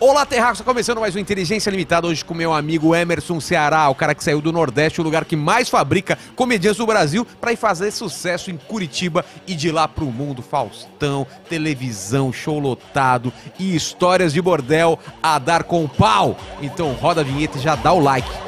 Olá, Terraço, começando mais um Inteligência Limitada, hoje com meu amigo Emerson Ceará, o cara que saiu do Nordeste, o lugar que mais fabrica comediantes do Brasil, para ir fazer sucesso em Curitiba e de lá pro mundo. Faustão, televisão, show lotado e histórias de bordel a dar com o pau. Então roda a vinheta e já dá o like.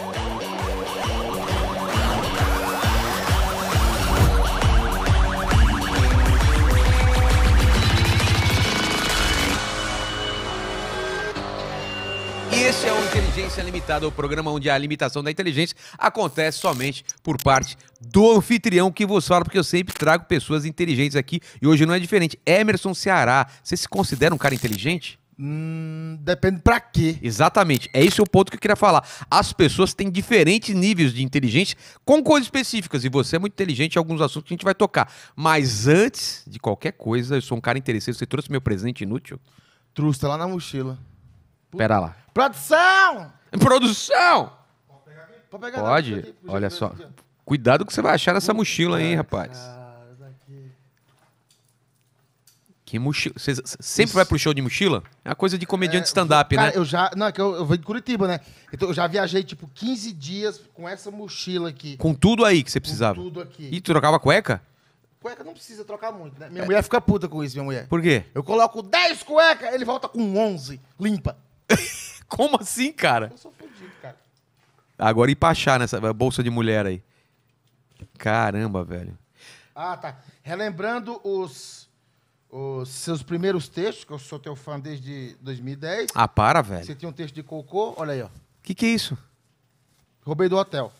Inteligência Limitada, o programa onde a limitação da inteligência acontece somente por parte do anfitrião que vos fala, porque eu sempre trago pessoas inteligentes aqui e hoje não é diferente. Emerson Ceará, você se considera um cara inteligente? Hum, depende para quê. Exatamente. É esse o ponto que eu queria falar. As pessoas têm diferentes níveis de inteligência com coisas específicas. E você é muito inteligente em alguns assuntos que a gente vai tocar. Mas antes de qualquer coisa, eu sou um cara interessante Você trouxe meu presente inútil? Trouxe, tá lá na mochila. Pera lá. Produção! Produção! Pode pegar Pode. Pode. Aqui, Olha aqui, só. Cuidado que você vai achar nessa mochila aí, rapaz. que mochila? Você sempre Isso. vai pro show de mochila? É uma coisa de comediante é, stand-up, né? eu já. Não, é que eu, eu venho de Curitiba, né? Então eu já viajei, tipo, 15 dias com essa mochila aqui. Com tudo aí que você precisava? Com tudo aqui. E tu trocava cueca? Cueca não precisa trocar muito, né? Minha é. mulher fica puta com isso, minha mulher. Por quê? Eu coloco 10 cueca, ele volta com 11, limpa. Como assim, cara? Eu sou fodido, cara. Agora ir achar nessa bolsa de mulher aí. Caramba, velho. Ah, tá. Relembrando os, os seus primeiros textos, que eu sou teu fã desde 2010. Ah, para, velho. Você tinha um texto de cocô, olha aí, ó. Que que é isso? Roubei do hotel.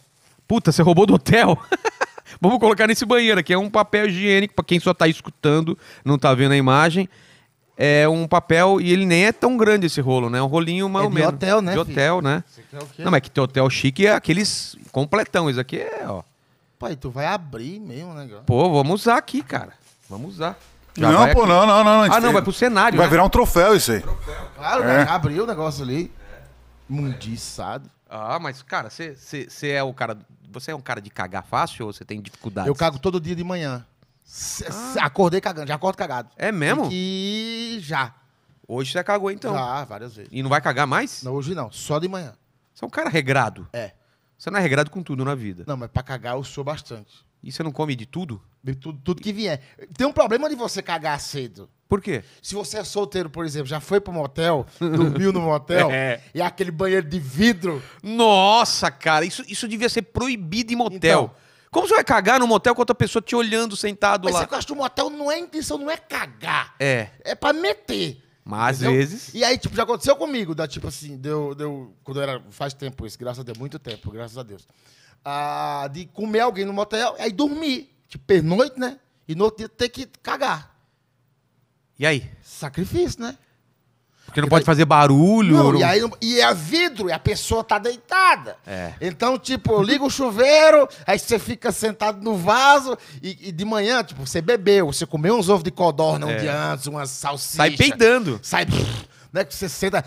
Puta, você roubou do hotel? Vamos colocar nesse banheiro aqui. É um papel higiênico para quem só tá escutando, não tá vendo a imagem é um papel e ele nem é tão grande esse rolo, né? É um rolinho mais é ou menos. De hotel, né? De hotel, filho? né? É Não, mas é que hotel chique é aqueles completão. Isso aqui é, ó. Pai, tu vai abrir mesmo, né, Pô, vamos usar aqui, cara. Vamos usar. Já não, pô, não, não, não. Ah, não, vai pro cenário. Vai né? virar um troféu isso aí. Troféu, claro, é. abriu o negócio ali. Mundiçado. Ah, mas, cara, você é o cara. Você é um cara de cagar fácil ou você tem dificuldade? Eu cago todo dia de manhã. Ah. Acordei cagando, já acordo cagado. É mesmo? E que já. Hoje você cagou então. Já, várias vezes. E não vai cagar mais? Não, hoje não, só de manhã. Você é um cara regrado. É. Você não é regrado com tudo na vida. Não, mas pra cagar eu sou bastante. E você não come de tudo? De tudo, tudo que vier. Tem um problema de você cagar cedo. Por quê? Se você é solteiro, por exemplo, já foi pro motel, dormiu no motel, é. e é aquele banheiro de vidro. Nossa, cara, isso, isso devia ser proibido em motel. Então, como você vai cagar num motel com outra pessoa te olhando sentado Mas lá? Mas você que o motel, não é intenção, não é cagar. É. É pra meter. Mas às vezes. E aí, tipo, já aconteceu comigo, da tipo assim, deu, deu. Quando eu era. Faz tempo isso, graças a Deus, muito tempo, graças a Deus. Ah, de comer alguém no motel, aí dormir. Tipo, pernoite, né? E no outro dia ter que cagar. E aí? Sacrifício, né? Porque não então, pode fazer barulho. Não, não... E, aí, e é vidro, e a pessoa tá deitada. É. Então, tipo, liga o chuveiro, aí você fica sentado no vaso e, e de manhã, tipo, você bebeu, você comeu uns ovos de codorna é. um dia antes, umas salsicha Sai peidando. Sai... Não é que você senta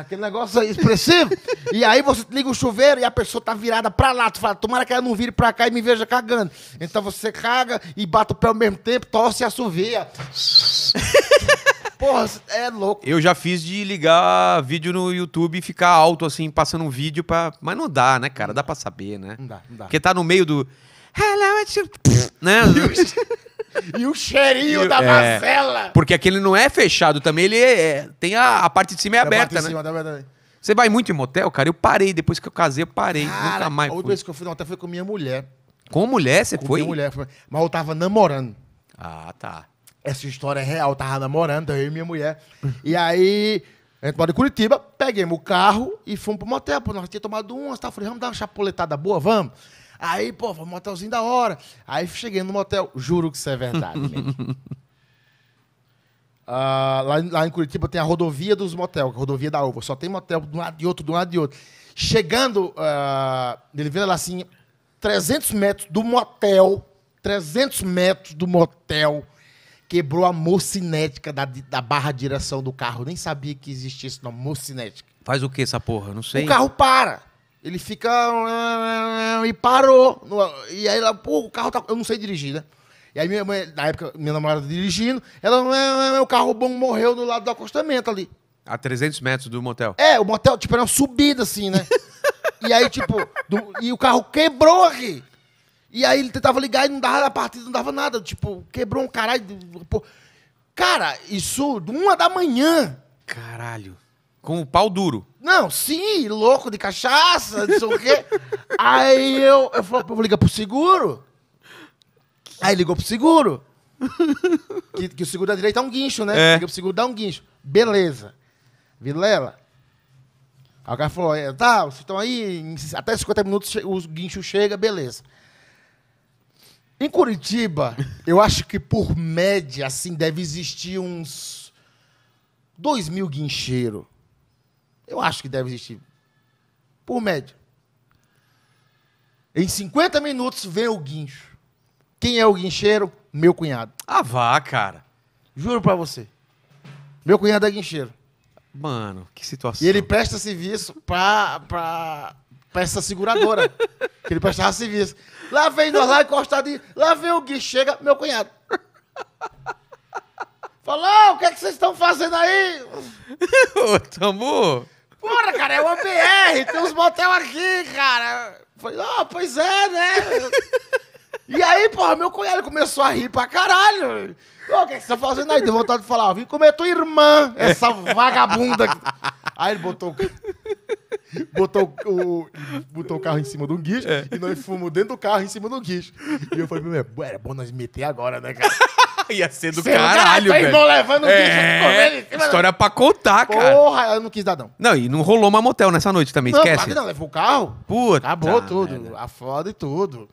aquele negócio expressivo? e aí você liga o chuveiro e a pessoa tá virada pra lá. Tu fala, tomara que ela não vire pra cá e me veja cagando. Então você caga e bate o pé ao mesmo tempo, torce e assovia. Porra, é louco. Eu já fiz de ligar vídeo no YouTube e ficar alto, assim, passando um vídeo pra. Mas não dá, né, cara? Dá pra saber, né? Não dá, não dá. Porque tá no meio do. Hello, it's... Né? E o cheirinho e, da é, Porque aquele não é fechado também, ele é, tem a, a parte de cima é aberta, né? Tá você vai muito em motel, cara? Eu parei, depois que eu casei, eu parei. Cara, nunca mais. A outra vez que eu fui no motel foi com minha mulher. Com mulher, você com foi? Com mulher, mas eu tava namorando. Ah, tá. Essa história é real, eu tava namorando, eu e minha mulher. e aí, a gente mora em Curitiba, peguei o carro e fomos pro motel, porque nós tínhamos tomado uma, tá? Falei, vamos dar uma chapuletada boa, vamos. Aí, pô, foi um motelzinho da hora. Aí cheguei no motel. Juro que isso é verdade, uh, lá, lá, em Curitiba tem a rodovia dos motel, é a rodovia da uva. Só tem motel de um lado de outro, de um lado de outro. Chegando, uh, ele vira lá assim, 300 metros do motel, 300 metros do motel, quebrou a mocinética da, da barra de direção do carro. Nem sabia que existia esse nome, mocinética. Faz o que essa porra? Não sei. O carro para. Ele fica. E parou. E aí ela, pô, o carro tá. Eu não sei dirigir, né? E aí minha mãe, na época, minha namorada dirigindo, ela. O carro bom morreu do lado do acostamento ali. A 300 metros do motel. É, o motel, tipo, era uma subida assim, né? e aí, tipo, do, e o carro quebrou aqui. E aí ele tentava ligar e não dava a partida, não dava nada. Tipo, quebrou um caralho. Pô. Cara, isso uma da manhã. Caralho. Com o pau duro. Não, sim, louco de cachaça, não sei o quê. Aí eu, eu falei, vou ligar pro seguro. Aí ligou pro seguro. que, que, o seguro da direita é um guincho, né? É. Liga pro seguro, dá um guincho. Beleza. Vilela. Aí o cara falou, é, tá, vocês estão aí, até 50 minutos o guincho chega, beleza. Em Curitiba, eu acho que por média, assim, deve existir uns 2 mil guincheiros. Eu acho que deve existir. Por média. Em 50 minutos vem o guincho. Quem é o guincheiro? Meu cunhado. Ah, vá, cara. Juro pra você. Meu cunhado é guincheiro. Mano, que situação. E ele presta serviço pra, pra, pra essa seguradora. que ele prestava serviço. Lá vem nós lá encostadinho. Lá vem o guincho. chega, meu cunhado. Falou, ah, o que, é que vocês estão fazendo aí? Ô, Tamu, Porra, cara, é uma BR, tem uns motel aqui, cara. Falei, ah, oh, pois é, né? E aí, porra, meu cunhado começou a rir pra caralho. Ô, oh, o que, é que você tá fazendo aí? Deu vontade de falar, ó, vim comer tua irmã, essa vagabunda. Aí ele botou, botou, o, botou o carro em cima do guicho é. e nós fumamos dentro do carro em cima do guicho E eu falei, meu, era bom nós meter agora, né, cara? Ia ser do Seu é caralho, cara, velho. irmão levando é... bicho História pra contar, cara. Porra, eu não quis dar, não. Não, e não rolou uma motel nessa noite também, não, esquece. Não, não, levou o carro. Puta. Acabou tá, tudo. Merda. A foda e tudo.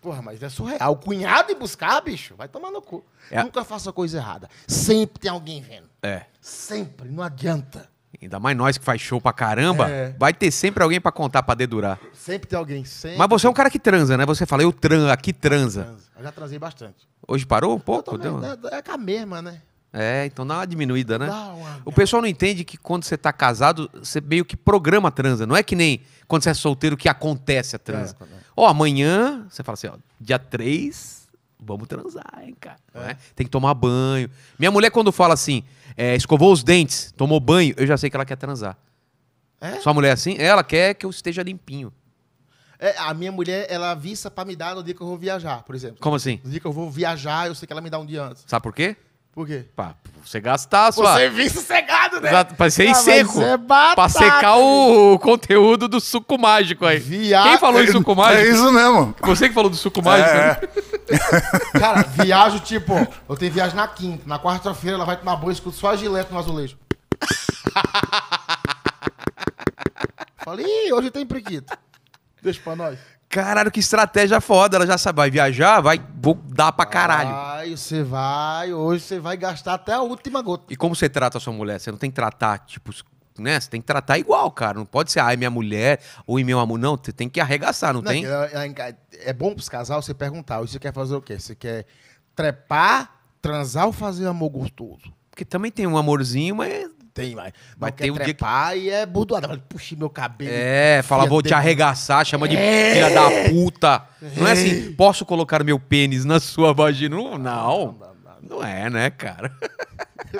Porra, mas é surreal. O cunhado ir buscar, bicho, vai tomar no cu. É. Nunca faça coisa errada. Sempre tem alguém vendo. É. Sempre, não adianta. Ainda mais nós que faz show pra caramba, é. vai ter sempre alguém para contar, para dedurar. Sempre tem alguém, sempre. Mas você é um cara que transa, né? Você fala, eu tran, aqui transa. Eu já transei bastante. Hoje parou um pouco? também, Deu... É, é com a mesma, né? É, então dá uma diminuída, né? Uma... O pessoal não entende que quando você tá casado, você meio que programa a transa. Não é que nem quando você é solteiro que acontece a transa. É, é. Ó, é, oh, amanhã, você fala assim, ó, dia 3, Vamos transar, hein, cara. É. Né? Tem que tomar banho. Minha mulher, quando fala assim, é, escovou os dentes, tomou banho, eu já sei que ela quer transar. É? Sua mulher é assim? Ela quer que eu esteja limpinho. É, a minha mulher, ela avisa pra me dar no dia que eu vou viajar, por exemplo. Como assim? No dia que eu vou viajar, eu sei que ela me dá um dia antes. Sabe por quê? Por quê? Pra você gastar sua... O serviço cegado, né? Exato, pra ser ah, seco. É batata, pra secar o, o, né? conteúdo do suco mágico aí. Viagem. Quem falou em é suco mágico? É isso mesmo. Você que falou do suco mágico. Né? É. Né? Cara, viajo tipo... Eu tenho viagem na quinta. Na quarta-feira ela vai tomar banho e escuta só a gilete no azulejo. Falei, hoje tem preguiça. Deixa pra nós. Caralho, que estratégia foda. Ela já sabe, vai viajar, vai vou dar pra caralho. Vai, você vai, hoje você vai gastar até a última gota. E como você trata a sua mulher? Você não tem que tratar, tipo, né? Você tem que tratar igual, cara. Não pode ser, ai, ah, é minha mulher, ou é meu amor. Não, você tem que arregaçar, não, não tem? É, é, é bom pros casal você perguntar, você quer fazer o quê? Você quer trepar, transar ou fazer amor gostoso? Porque também tem um amorzinho, mas tem, mas. Mas tem um dia que. e é burdoada. Fala, puxa, meu cabelo. É, fala, vou te arregaçar, chama de é. filha da puta. Não é assim, é. posso colocar meu pênis na sua vagina? Não. Não, não é, né, cara?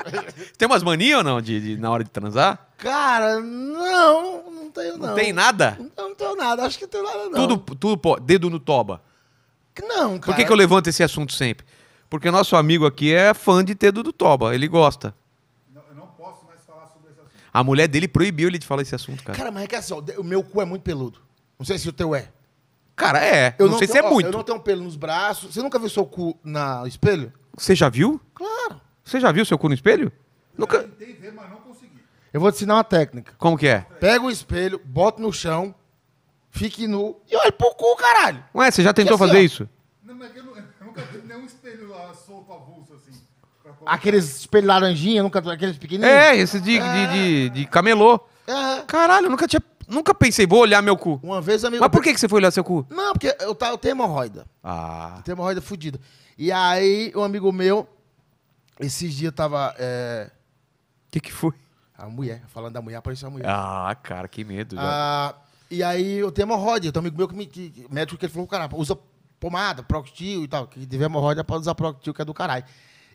tem umas manias ou não de, de, na hora de transar? Cara, não, não tenho não. Não tem nada? Não, não tenho nada, acho que não tenho nada não. Tudo, tudo pô, dedo no toba. Não, cara. Por que, que eu levanto esse assunto sempre? Porque nosso amigo aqui é fã de dedo do toba, ele gosta. A mulher dele proibiu ele de falar esse assunto, cara. Cara, mas é que assim, ó, o meu cu é muito peludo. Não sei se o teu é. Cara, é. Eu não, sei tenho- se é ó, muito. Eu não tenho pelo nos braços. Você nunca viu seu cu na espelho? Você já viu? Claro. Você já viu seu cu no espelho? Nunca. Tentei ver, mas não consegui. Eu vou te ensinar uma técnica. Como que é? Pega o espelho, bota no chão, fique nu e olha pro cu, caralho. Ué, você já tentou assim, fazer ó. isso? Não, mas é eu, nu- eu nunca vi nenhum espelho lá solto bolsa assim. Aqueles espelhos laranjinha, nunca, aqueles pequenininhos. É, esse de, é. de, de, de camelô. É. Caralho, eu nunca tinha. Nunca pensei, vou olhar meu cu. Uma vez, amigo. Mas por que, que você foi olhar seu cu? Não, porque eu, tá, eu tenho hemorroida. Ah. Eu tenho hemorroida fodida. E aí, um amigo meu, esses dias tava. O é... que, que foi? A mulher, falando da mulher, apareceu a mulher. Ah, cara, que medo. Ah, e aí eu tenho hemorroida. Tem um amigo meu que, me, que médico que ele falou, cara, usa pomada, proctil e tal. Que tiver hemorroida pode usar proctil, que é do caralho.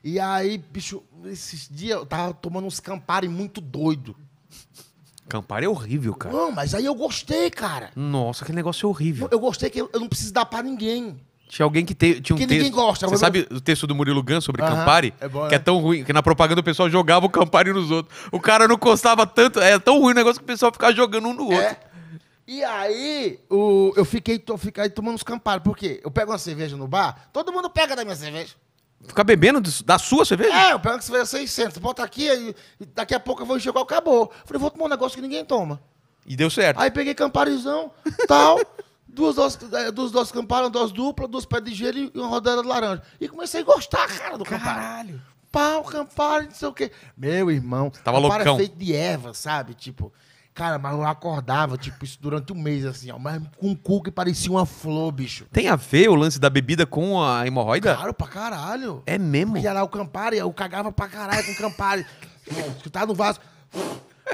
E aí, bicho, esses dias eu tava tomando uns Campari muito doido. Campari é horrível, cara. Não, mas aí eu gostei, cara. Nossa, aquele negócio é horrível. Eu gostei que eu, não preciso dar pra ninguém. Tinha alguém que te, tinha um que texto. ninguém gosta. Você sabe o texto do Murilo Gans sobre Aham, Campari? é bom, que é, é tão ruim, que na propaganda o pessoal jogava o Campari nos outros. O cara não gostava tanto, é tão ruim o negócio que o pessoal ficava jogando um no é. outro. É. E aí, o, eu fiquei, to, fiquei tomando os Campari. Por quê? Eu pego uma cerveja no bar, todo mundo pega da minha cerveja. Ficar bebendo da sua cerveja? É, eu pego é que a 600. Bota aqui, e daqui a pouco eu vou enxergar o acabou. Falei, vou tomar um negócio que ninguém toma. E deu certo. Aí peguei camparizão, tal, duas doses, é, duas doses campari, uma dose dupla, duas pedras de gelo e uma rodada de laranja. E comecei a gostar, cara, do campari. Caralho. Pau, campari, não sei o quê. Meu irmão. Você tava é loucão. é feito de erva, sabe? Tipo, Cara, mas eu acordava, tipo, isso durante um mês, assim, ó. Mas com um cu que parecia uma flor, bicho. Tem a ver o lance da bebida com a hemorroida? Claro, pra caralho. É mesmo? Porque era o Campari, eu cagava pra caralho com o Campari. tá no vaso.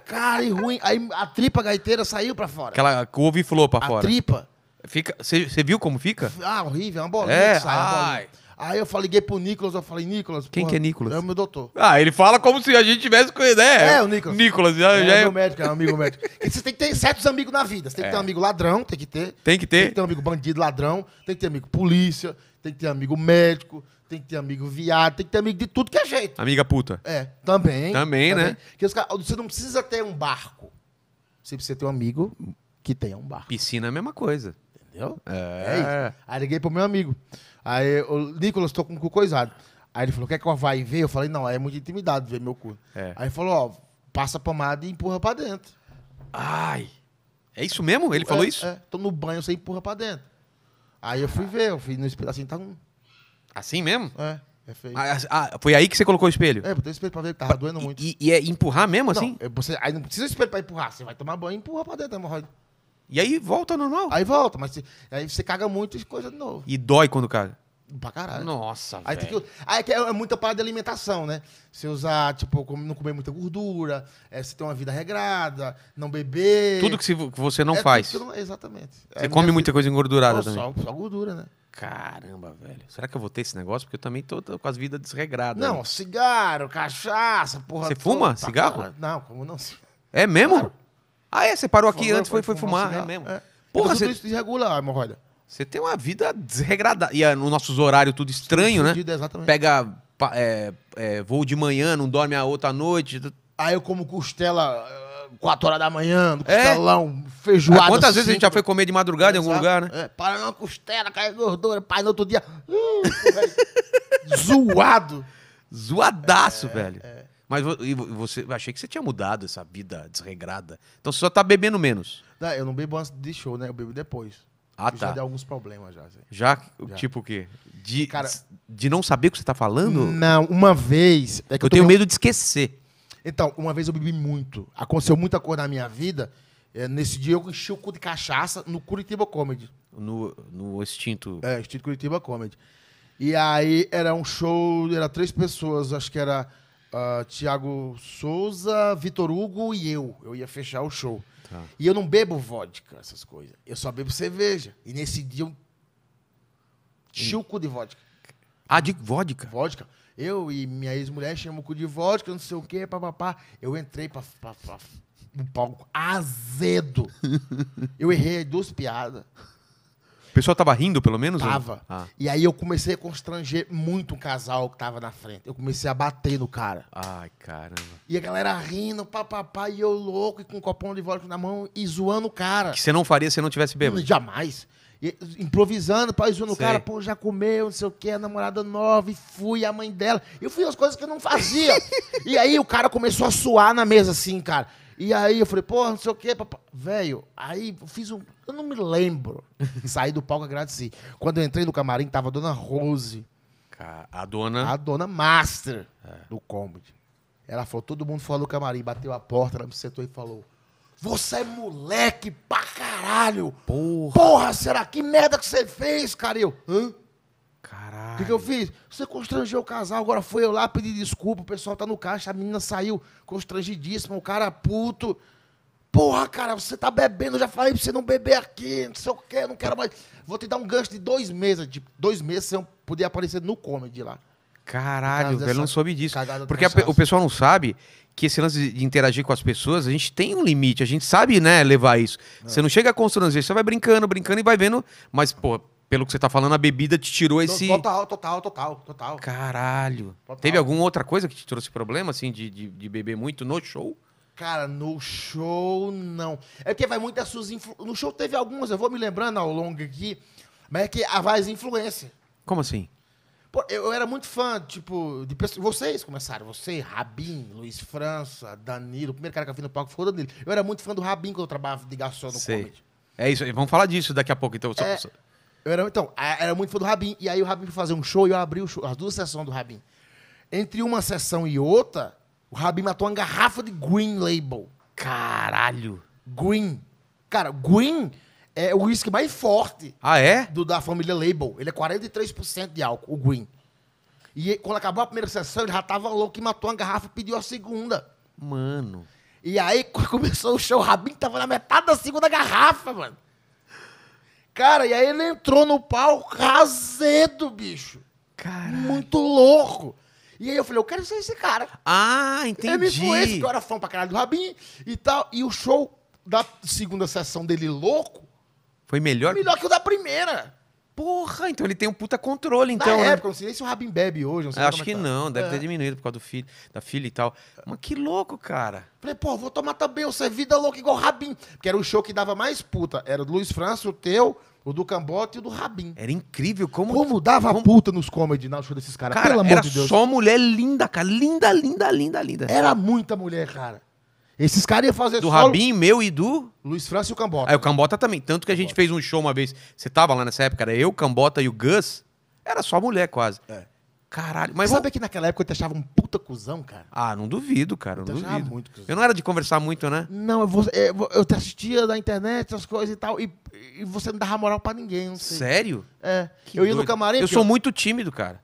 Cara, e ruim. Aí a tripa gaiteira saiu pra fora. Aquela couve e flor pra a fora. A tripa. Fica, você viu como fica? Ah, horrível, é uma bolinha é, que sai. Ai. É uma bolinha. Aí eu falei, liguei pro Nicolas, eu falei, Nicolas. Quem porra, que é Nicolas? É o meu doutor. Ah, ele fala como se a gente tivesse com ideia. Né? É, o Nicolas. Nicolas, já é. Já é meu médico, é um amigo médico. E você tem que ter certos amigos na vida. Você tem que ter é. um amigo ladrão, tem que ter. Tem que ter. Tem que ter um amigo bandido, ladrão. Tem que ter amigo polícia. Tem que ter amigo médico. Tem que ter amigo viado, tem que ter amigo de tudo que é jeito. Amiga puta. É, também. Também, né? também. né? Porque caras, você não precisa ter um barco. Você precisa ter um amigo que tenha um barco. Piscina é a mesma coisa. Entendeu? É. é isso. Aí liguei pro meu amigo. Aí o Nicolas, tô com o cu coisado. Aí ele falou, quer que eu vá e ver? Eu falei, não, é muito intimidado ver meu cu. É. Aí ele falou, ó, passa a pomada e empurra pra dentro. Ai! É isso mesmo? Ele falou é, isso? É, tô no banho, você empurra pra dentro. Aí eu fui ver, eu fui no espelho, assim, tá um... Assim mesmo? É. É feio. Ah, ah, ah, foi aí que você colocou o espelho? É, botei o espelho pra ver que tava doendo e, muito. E, e, é empurrar mesmo, assim? Não, você, aí não precisa do espelho pra empurrar. Você vai tomar banho e empurra pra dentro é hemorroida. E aí volta ao normal. Aí volta, mas se- aí você caga muito e coisa de novo. E dói quando caga. Pra caralho. Nossa, Aí, tem velho. que, aí é que é é muita parada de alimentação, né? Você usar, tipo, não comer muita gordura, é, você ter uma vida regrada, não beber. Tudo que se- que você não É faz. exatamente. Você é, come muita coisa engordurada também. Só, só gordura, né? Caramba, velho. Será que eu vou ter esse negócio? Porque eu também tô, tô com as vidas desregradas. né? Não, cigarro, cachaça, porra. Você fuma cigarro? Não, como não? É mesmo? Ah, é? Você parou aqui antes, foi, foi fumar. É mesmo. É. Porra, então você... isso desregula a hemorroida. Você tem uma vida desregradada. E ah, nos nossos horários tudo estranho, né? Exatamente. Pega é, é, voo de manhã, não dorme a outra noite. Aí eu como costela 4 ah, horas da manhã, no é? costelão, é. feijoada. Ah, quantas vezes a gente já foi comer de madrugada em algum lugar, né? É, para não, costela, cai gordura, pai, no outro dia. Uh, zoado. Zoadaço, é, velho. É. Mas você, achei que você tinha mudado essa vida desregrada. Então você só tá bebendo menos. Não, eu não bebo antes de show, né? Eu bebo depois. Ah, tá. Já deu alguns problemas já. Assim. Já, já? Tipo o quê? De, Cara, de não saber o que você tá falando? Não, uma vez. É eu, eu tenho medo de esquecer. Então, uma vez eu bebi muito. Aconteceu muita coisa na minha vida. É, nesse dia eu enchi o cu de cachaça no Curitiba Comedy. No, no Extinto. É, Extinto Curitiba Comedy. E aí era um show, era três pessoas, acho que era uh, ah, Tiago Souza, Vitor Hugo e eu. Eu ia fechar o show. Tá. E eu não bebo vodka, essas coisas. Eu só bebo cerveja. E nesse dia eu. Chuco de vodka. Ah, de vodka? Vodka. Eu e minha ex-mulher chamamos o cu de vodka, não sei o quê, papapá. Eu entrei pra, pra, pra, no palco azedo. eu errei duas piadas. O pessoal tava rindo, pelo menos? Tava. Ah. E aí eu comecei a constranger muito o casal que tava na frente. Eu comecei a bater no cara. Ai, caramba. E a galera rindo, papapá, e eu louco, e com um copão de vodka na mão, e zoando o cara. Que você não faria se não tivesse bêbado? Hum, jamais. E, improvisando, pai, zoando o cara, pô, já comeu, não sei o quê, a namorada nova, e fui, a mãe dela. Eu fui as coisas que eu não fazia. e aí o cara começou a suar na mesa assim, cara. E aí eu falei, porra, não sei o quê. Velho, aí eu fiz um. Eu não me lembro. Saí do palco e agradeci. Quando eu entrei no camarim, tava a dona Rose. A dona. A dona master é. do comedy. Ela falou, todo mundo fora no camarim, é bateu a porta, ela me sentou e falou. Você é moleque pra caralho! Porra! Porra, será que merda que você fez, cara? E eu, hã? que, que eu fiz? Você constrangeu o casal, agora foi eu lá pedir desculpa, o pessoal tá no caixa, a menina saiu constrangidíssima, o cara puto. Porra, cara, você tá bebendo, eu já falei pra você não beber aqui, não sei o quê, não quero mais. Vou te dar um gancho de dois meses, de dois meses você poder aparecer no comedy lá. Caralho, velho, não soube disso. Porque a, o pessoal não sabe que esse lance de interagir com as pessoas, a gente tem um limite, a gente sabe, né, levar isso. É. Você não chega a constranger, você vai brincando, brincando e vai vendo, mas, pô, pelo que você tá falando, a bebida te tirou esse. Total, total, total, total. Caralho. Total. Teve alguma outra coisa que te trouxe problema, assim, de, de, de, beber muito no show? Cara, no show não. É porque vai muito as suas influ... No show teve algumas, eu vou me lembrando ao longo aqui, mas é que a voz influência. Como assim? Pô, eu, eu, era muito fã, tipo, de pessoas. Vocês começaram, você, Rabin, Luiz França, Danilo, o primeiro cara que eu vi no palco foi o Danilo. Eu era muito fã do Rabin quando eu trabalhava de garçom no Sei. comedy. É isso, vamos falar disso daqui a pouco, então. É, só, só... Eu era, então, era muito fã do Rabin. E aí o Rabin foi fazer um show e eu abri show, as duas sessões do Rabin. Entre uma sessão e outra, o Rabin matou uma garrafa de Green Label. Caralho! Green. Cara, Green é o uísque mais forte ah, é? do, da família Label. Ele é 43% de álcool, o Green. E quando acabou a primeira sessão, ele já tava louco e matou uma garrafa e pediu a segunda. Mano. E aí, começou o show, o Rabin tava na metade da segunda garrafa, mano. Cara, e aí ele entrou no palco azedo, bicho. Muito louco. E aí eu falei, eu quero ser esse cara. Ah, entendi. Ele me conhece, que eu era fã pra caralho do Rabin e tal. E o show da segunda sessão dele louco. Foi melhor? Melhor que o da primeira. Porra, então ele tem um puta controle, então. Na né? época, não sei se o Rabin bebe hoje, não sei Acho é que tá. não, deve é. ter diminuído por causa do filho, da filha e tal. Mas que louco, cara. Falei, pô, vou tomar também, você é vida louca igual o Rabin. Porque era o show que dava mais puta. Era o do Luiz França, o teu, o do Cambote e o do Rabin. Era incrível como. Como dava como... puta nos comedy, na show desses caras, cara, pelo amor de Deus. Só mulher linda, cara. Linda, linda, linda, linda. Era muita mulher, cara. Esses caras iam fazer Do Rabin, meu e do. Luiz França e o Cambota. Aí o Cambota também. Tanto que a gente fez um show uma vez. Você tava lá nessa época, era eu, Cambota e o Gus. Era só mulher quase. É. Caralho, mas. Sabe que naquela época eu te achava um puta cuzão, cara? Ah, não duvido, cara. Eu não duvido. Muito cuzão. Eu não era de conversar muito, né? Não, eu, vou, eu te assistia na internet, essas coisas e tal, e, e você não dava moral pra ninguém, não sei. Sério? É. Que eu doido. ia no camarim. Eu sou eu... muito tímido, cara.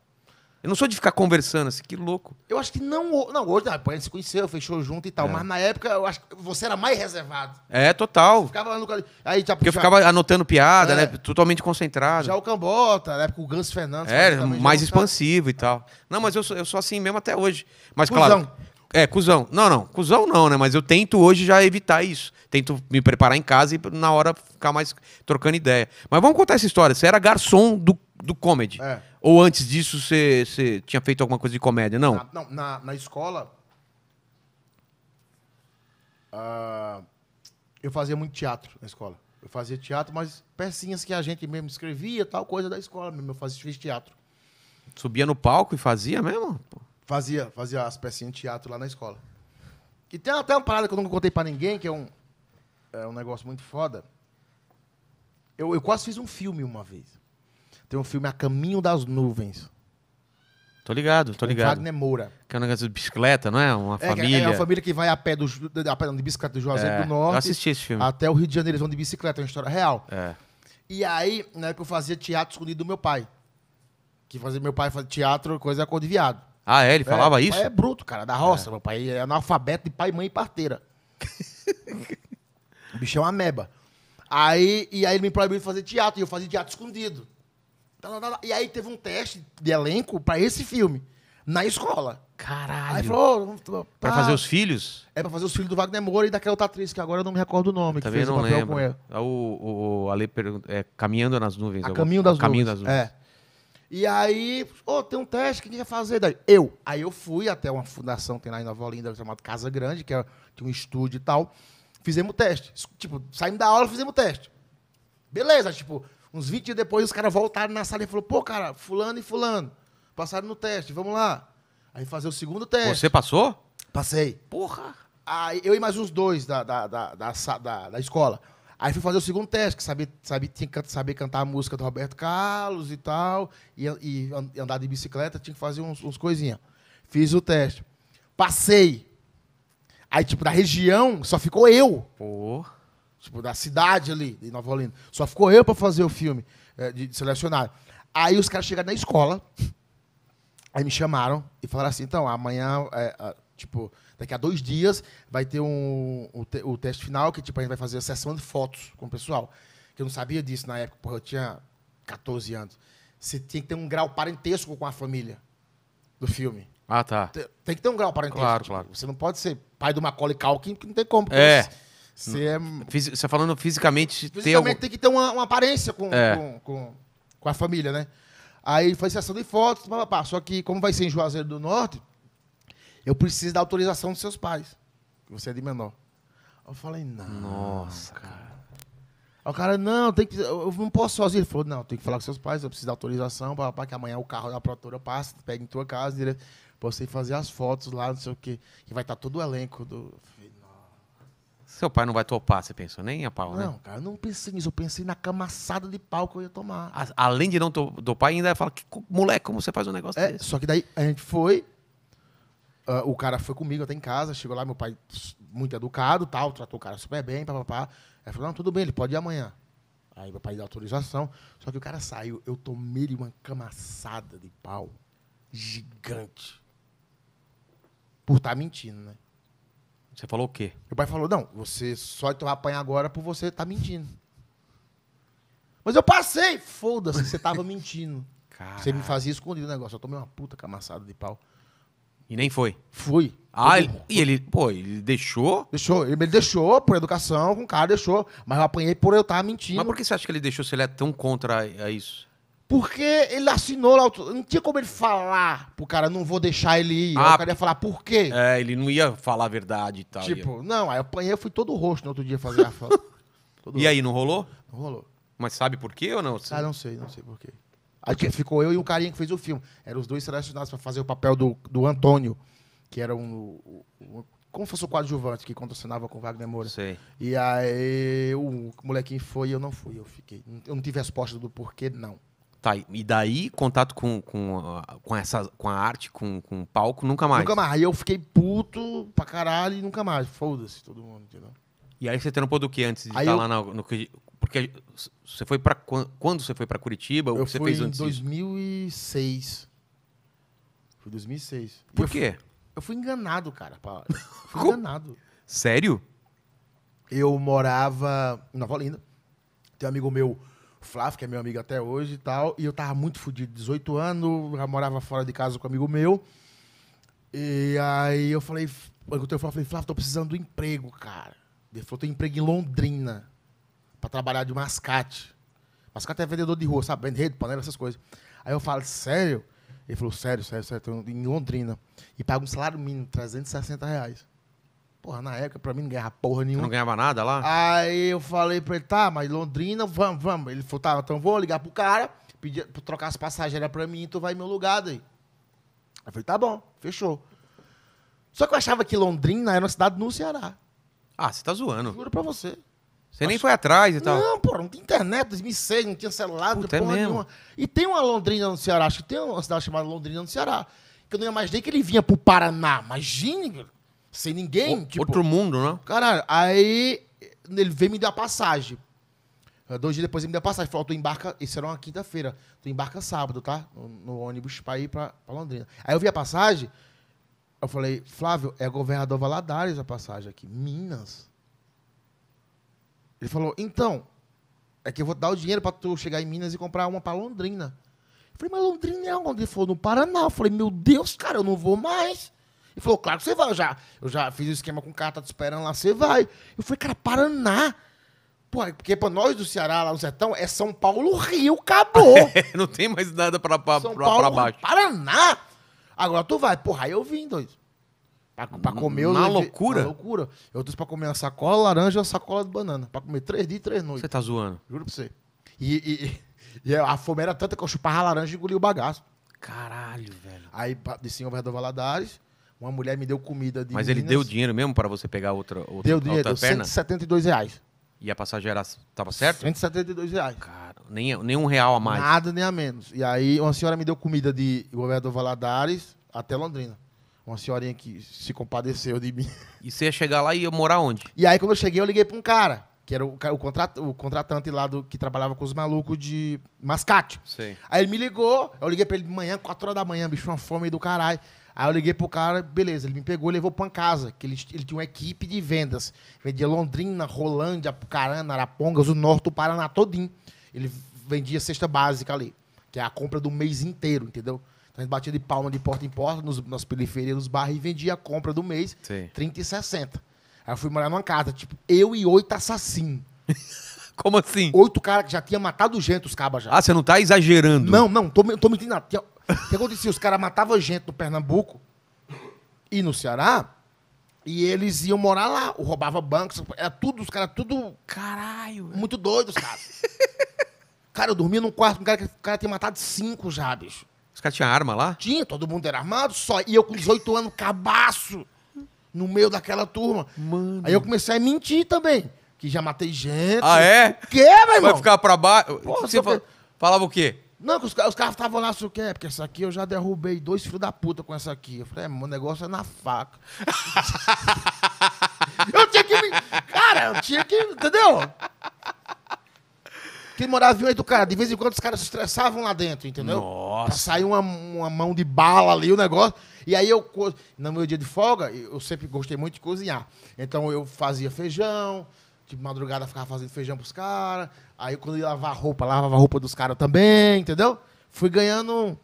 Eu não sou de ficar conversando assim, que louco. Eu acho que não. Não, hoje não, ah, a gente se conheceu, fechou junto e tal. É. Mas na época, eu acho que você era mais reservado. É, total. Ficava lá no. Aí, já, Porque já... eu ficava anotando piada, é. né? Totalmente concentrado. Já o Cambota, na época o Ganso Fernandes. É, mais tá- expansivo e tal. Não, mas eu sou, eu sou assim mesmo até hoje. Mas Cusão. claro. É, cuzão. Não, não. Cuzão não, né? Mas eu tento hoje já evitar isso. Tento me preparar em casa e na hora ficar mais trocando ideia. Mas vamos contar essa história. Você era garçom do, do comedy. É. Ou antes disso você tinha feito alguma coisa de comédia? Não. Na, não, na, na escola. Uh, eu fazia muito teatro na escola. Eu fazia teatro, mas pecinhas que a gente mesmo escrevia, tal coisa da escola mesmo. Eu fazia, fiz teatro. Subia no palco e fazia mesmo? Fazia, fazia as pecinhas de teatro lá na escola. E tem até uma parada que eu nunca contei pra ninguém, que é um, é um negócio muito foda. Eu, eu quase fiz um filme uma vez. Tem um filme A Caminho das Nuvens. Tô ligado, tô ligado. Wagner Moura. Que é um negócio de bicicleta, não é? Uma é, família. É, é uma família que vai a pé, do, a pé de bicicleta do Juazeiro é, do Norte. Eu assisti esse filme. Até o Rio de Janeiro, eles vão de bicicleta, é uma história real. É. E aí, na né, época, eu fazia teatro escondido do meu pai. Que fazia meu pai fazer teatro, coisa é cor de viado. Ah, é? Ele é, falava é, isso? é bruto, cara, da roça. É. Meu pai é analfabeto de pai, mãe e parteira. o bicho é uma meba. Aí, e aí ele me proibiu de fazer teatro, e eu fazia teatro escondido. Tá, tá, tá, e aí teve um teste de elenco para esse filme, na escola. Caralho. Aí falou, oh, pra... fazer os filhos? É, pra fazer os filhos do Wagner Moura e daquela outra atriz, que agora eu não me recordo o nome. Também que fez não o papel lembro. Com ela. Ah, o, o, o Ale pergunta, é, Caminhando nas Nuvens. A Caminho das, a Caminho nuvens. das Nuvens. É. E aí, oh, tem um teste, que quem quer fazer? Daí, eu. Aí eu fui até uma fundação, tem lá em Nova Olinda, chamada Casa Grande, que é, tinha um estúdio e tal. Fizemos o teste. Tipo, saímos da aula, fizemos o teste. Beleza, tipo, Uns 20 dias depois, os caras voltaram na sala e falaram, pô, cara, fulano e fulano, passaram no teste, vamos lá. Aí fazer o segundo teste. Você passou? Passei. Porra! Aí eu e mais uns dois da, da, da, da, da escola. Aí fui fazer o segundo teste, que sabia, sabia, tinha que saber cantar a música do Roberto Carlos e tal, e, e andar de bicicleta, tinha que fazer uns, uns coisinhas. Fiz o teste. Passei. Aí, tipo, da região, só ficou eu. Porra. Tipo, da cidade ali, de Nova Olinda. Só ficou eu para fazer o filme, é, de, de selecionar. Aí os caras chegaram na escola, aí me chamaram e falaram assim, então, amanhã, é, é, tipo, daqui a dois dias vai ter um, o, te, o teste final, que tipo, a gente vai fazer a sessão de fotos com o pessoal. Que eu não sabia disso na época, porque eu tinha 14 anos. Você tem que ter um grau parentesco com a família do filme. Ah, tá. Tem, tem que ter um grau parentesco. Claro, tipo, claro. Você não pode ser pai do Macaulay Culkin, porque não tem como. É. Isso. Você é. Você tá falando fisicamente. Fisicamente tem, algum... tem que ter uma, uma aparência com, é. com, com, com, a família, né? Aí foi sessão de fotos, papapá. Só que, como vai ser em Juazeiro do Norte, eu preciso da autorização dos seus pais. Você é de menor. Eu falei, não. Nossa, cara. o cara, não, tem que, eu não posso sozinho. Ele falou, não, tem que falar com seus pais, eu preciso da autorização, papapá, que amanhã o carro da produtora passa, pega em tua casa, direto, pra você fazer as fotos lá, não sei o quê. E vai estar tá todo o elenco do. Seu pai não vai topar, você pensou? Nem a pau, não, né? Não, cara, eu não pensei nisso. Eu pensei na camaçada de pau que eu ia tomar. A, além de não topar, ainda fala, que, moleque, como você faz um negócio é, desse? Só que daí a gente foi. Uh, o cara foi comigo até em casa, chegou lá, meu pai muito educado, tal, tratou o cara super bem, papapá. Aí falou, não, tudo bem, ele pode ir amanhã. Aí meu pai deu autorização. Só que o cara saiu, eu tomei uma camaçada de pau gigante. Por estar tá mentindo, né? Você falou o quê? Meu pai falou: não, você só vai apanhar agora por você estar tá mentindo. Mas eu passei! Foda-se, você tava mentindo. Caralho. Você me fazia esconder o negócio. Eu tomei uma puta camassada de pau. E nem foi? Fui. Ah, ele, e ele, pô, ele deixou? Deixou. Ele deixou por educação, com o cara, deixou. Mas eu apanhei por eu estar tá mentindo. Mas por que você acha que ele deixou se ele é tão contra a isso? Porque ele assinou lá, não tinha como ele falar pro cara, não vou deixar ele ir. Ah, o cara ia falar, por quê? É, ele não ia falar a verdade e tal. Tipo, ia. não, aí eu apanhei, eu fui todo rosto no outro dia fazer a foto. e aí, não rolou? Não rolou. Mas sabe por quê ou não? Ah, não sei, não sei por quê. Aí tipo, ficou eu e o carinha que fez o filme. Eram os dois selecionados para fazer o papel do, do Antônio, que era um, um, um como fosse o coadjuvante que contracenava com o Wagner Moura. Sei. E aí o molequinho foi e eu não fui. Eu fiquei. Eu não tive resposta do porquê, não. Tá, e daí contato com, com, com, essa, com a arte, com, com o palco, nunca mais. Nunca mais. Aí eu fiquei puto pra caralho e nunca mais. Foda-se todo mundo, entendeu? E aí você trampou do que antes de aí estar tá eu... lá no, no. Porque você foi para Quando você foi para Curitiba? Eu o que você fez antes? Em 2006. Foi 2006. Por eu quê? Fui, eu fui enganado, cara. Pra, fui enganado. Sério? Eu morava em Nova Olinda. Tem um amigo meu Flávio, que é meu amigo até hoje e tal. E eu tava muito fodido, 18 anos, já morava fora de casa com um amigo meu. E aí eu falei, eu encontrei o Flávio, falei, Flávio, tô precisando de emprego, cara. Ele falou, tem emprego em Londrina, pra trabalhar de mascate. Mascate é vendedor de rua, sabe? Vende rede, panela, essas coisas. Aí eu falo, sério? Ele falou, sério, sério, sério, em Londrina. E paga um salário mínimo, 360 reais. Porra, na época, pra mim, não ganhava porra nenhuma. Não ganhava nada lá? Aí eu falei pra ele, tá, mas Londrina, vamos, vamos. Ele falou, tá, então vou ligar pro cara, pedir, trocar as passageiras pra mim, tu vai em meu lugar daí. Eu falei, tá bom, fechou. Só que eu achava que Londrina era uma cidade no Ceará. Ah, você tá zoando. Juro pra você. Você Acho... nem foi atrás e tal? Não, pô, não tinha internet, 2006, não tinha celular, Puta, não tinha é porra é nenhuma. E tem uma Londrina no Ceará, acho que tem uma cidade chamada Londrina no Ceará, que eu não ia nem que ele vinha pro Paraná. Imagine, sem ninguém. O, tipo, outro mundo, né? Caralho, aí ele veio me dar passagem. É, dois dias depois ele me deu passagem. Falou, tu embarca. Isso era uma quinta-feira. Tu embarca sábado, tá? No, no ônibus pra ir pra, pra, Londrina. Aí eu vi a passagem. Eu falei, Flávio, é governador Valadares a passagem aqui. Minas. Ele falou, então, é que eu vou dar o dinheiro pra tu chegar em Minas e comprar uma pra Londrina. Eu falei, mas Londrina é onde? Ele falou, no Paraná. Eu falei, meu Deus, cara, eu não vou mais. Ele falou, claro que você vai. Eu já, eu já fiz o esquema com o cara, tá te esperando lá, você vai. Eu falei, cara, Paraná. pô é porque pra nós do Ceará, lá no sertão, é São Paulo, Rio, acabou. É, não tem mais nada pra, pra, São pra, Paulo, pra baixo. Paraná. Agora tu vai. Porra, aí eu vim, dois. Pra, pra comer... Na loucura? Na loucura. Eu trouxe pra comer uma sacola laranja e uma sacola de banana. Pra comer três dias e três noites. Você tá zoando? Juro pra você. E, e, e a fome era tanta que eu chupava a laranja e engolia o bagaço. Caralho, velho. Aí desci em Overdor Valadares, uma mulher me deu comida de Mas ele deu dinheiro mesmo para você pegar outra, outra Deu dinheiro, outra deu perna? 172 reais. E a passagem era, tava certo? 172 reais. Cara, nem, nem um real a mais. Nada nem a menos. E aí uma senhora me deu comida de governador Valadares até Londrina. Uma senhorinha que se compadeceu de mim. E você ia chegar lá e ia morar onde? E aí quando eu cheguei eu liguei para um cara que era o, o, contrat, o contratante lá do, que trabalhava com os malucos de mascate. Sim. Aí ele me ligou, eu liguei pra ele de manhã, 4 horas da manhã, bicho, uma fome do caralho. Aí eu liguei pro cara, beleza, ele me pegou e levou pra uma casa, que ele, ele tinha uma equipe de vendas. Vendia Londrina, Rolândia, Pucarana, Arapongas, o norte do Paraná todinho. Ele vendia cesta básica ali, que é a compra do mês inteiro, entendeu? Então a gente batia de palma de porta em porta nos, nas periferias dos bairros e vendia a compra do mês, Sim. 30 e 60. Aí eu fui morar numa casa, tipo, eu e oito assassinos. Como assim? Oito caras que já tinham matado gente, os cabas já. Ah, você não tá exagerando? Não, não, tô, tô mentindo. Tinha o que acontecia? Os caras matavam gente no Pernambuco e no Ceará, e eles iam morar lá. Roubava bancos, era tudo, os caras tudo. Caralho. Muito doidos, cara. cara, eu dormia num quarto com um cara que o cara tinha matado cinco já, bicho. Os caras tinham arma lá? Tinha, todo mundo era armado, só. E eu com 18 anos, cabaço, no meio daquela turma. Mano. Aí eu comecei a mentir também. Que já matei gente. Ah, é? O quê, meu irmão? Vai ficar pra baixo. Você falava o quê? Não, que os, os carros estavam lá, o que é, porque essa aqui eu já derrubei dois filhos da puta com essa aqui. Eu falei, é, meu negócio é na faca. eu tinha que. Cara, eu tinha que. Entendeu? que morava aí do cara. De vez em quando os caras se estressavam lá dentro, entendeu? Nossa. Pra uma, uma mão de bala ali, o negócio. E aí eu, no meu dia de folga, eu sempre gostei muito de cozinhar. Então eu fazia feijão, de madrugada ficava fazendo feijão pros caras. Aí quando ia lavar roupa, lavava a roupa dos caras também, entendeu? Fui ganhando.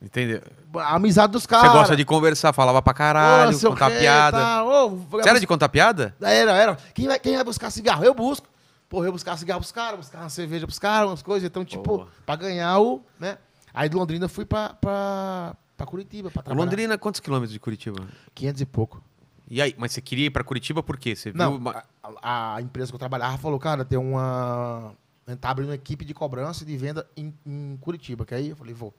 Entendeu? A amizade dos caras. Você gosta de conversar, falava pra caralho, Ô, contar quê, piada. Tá, Você bus... era de contar piada? Era, era. Quem vai, quem vai buscar cigarro? Eu busco. Porra, eu buscar cigarro pros caras, buscar uma cerveja pros caras, umas coisas. Então, tipo, Porra. pra ganhar o. Né? Aí de Londrina eu fui pra, pra, pra Curitiba pra trabalhar. Londrina, quantos quilômetros de Curitiba? 500 e pouco. E aí, mas você queria ir para Curitiba por quê? Você Não, viu... a, a, empresa que eu trabalhava falou, cara, tem uma... A gente tá abrindo uma equipe de cobrança e de venda em, em Curitiba. Que aí eu falei, vou.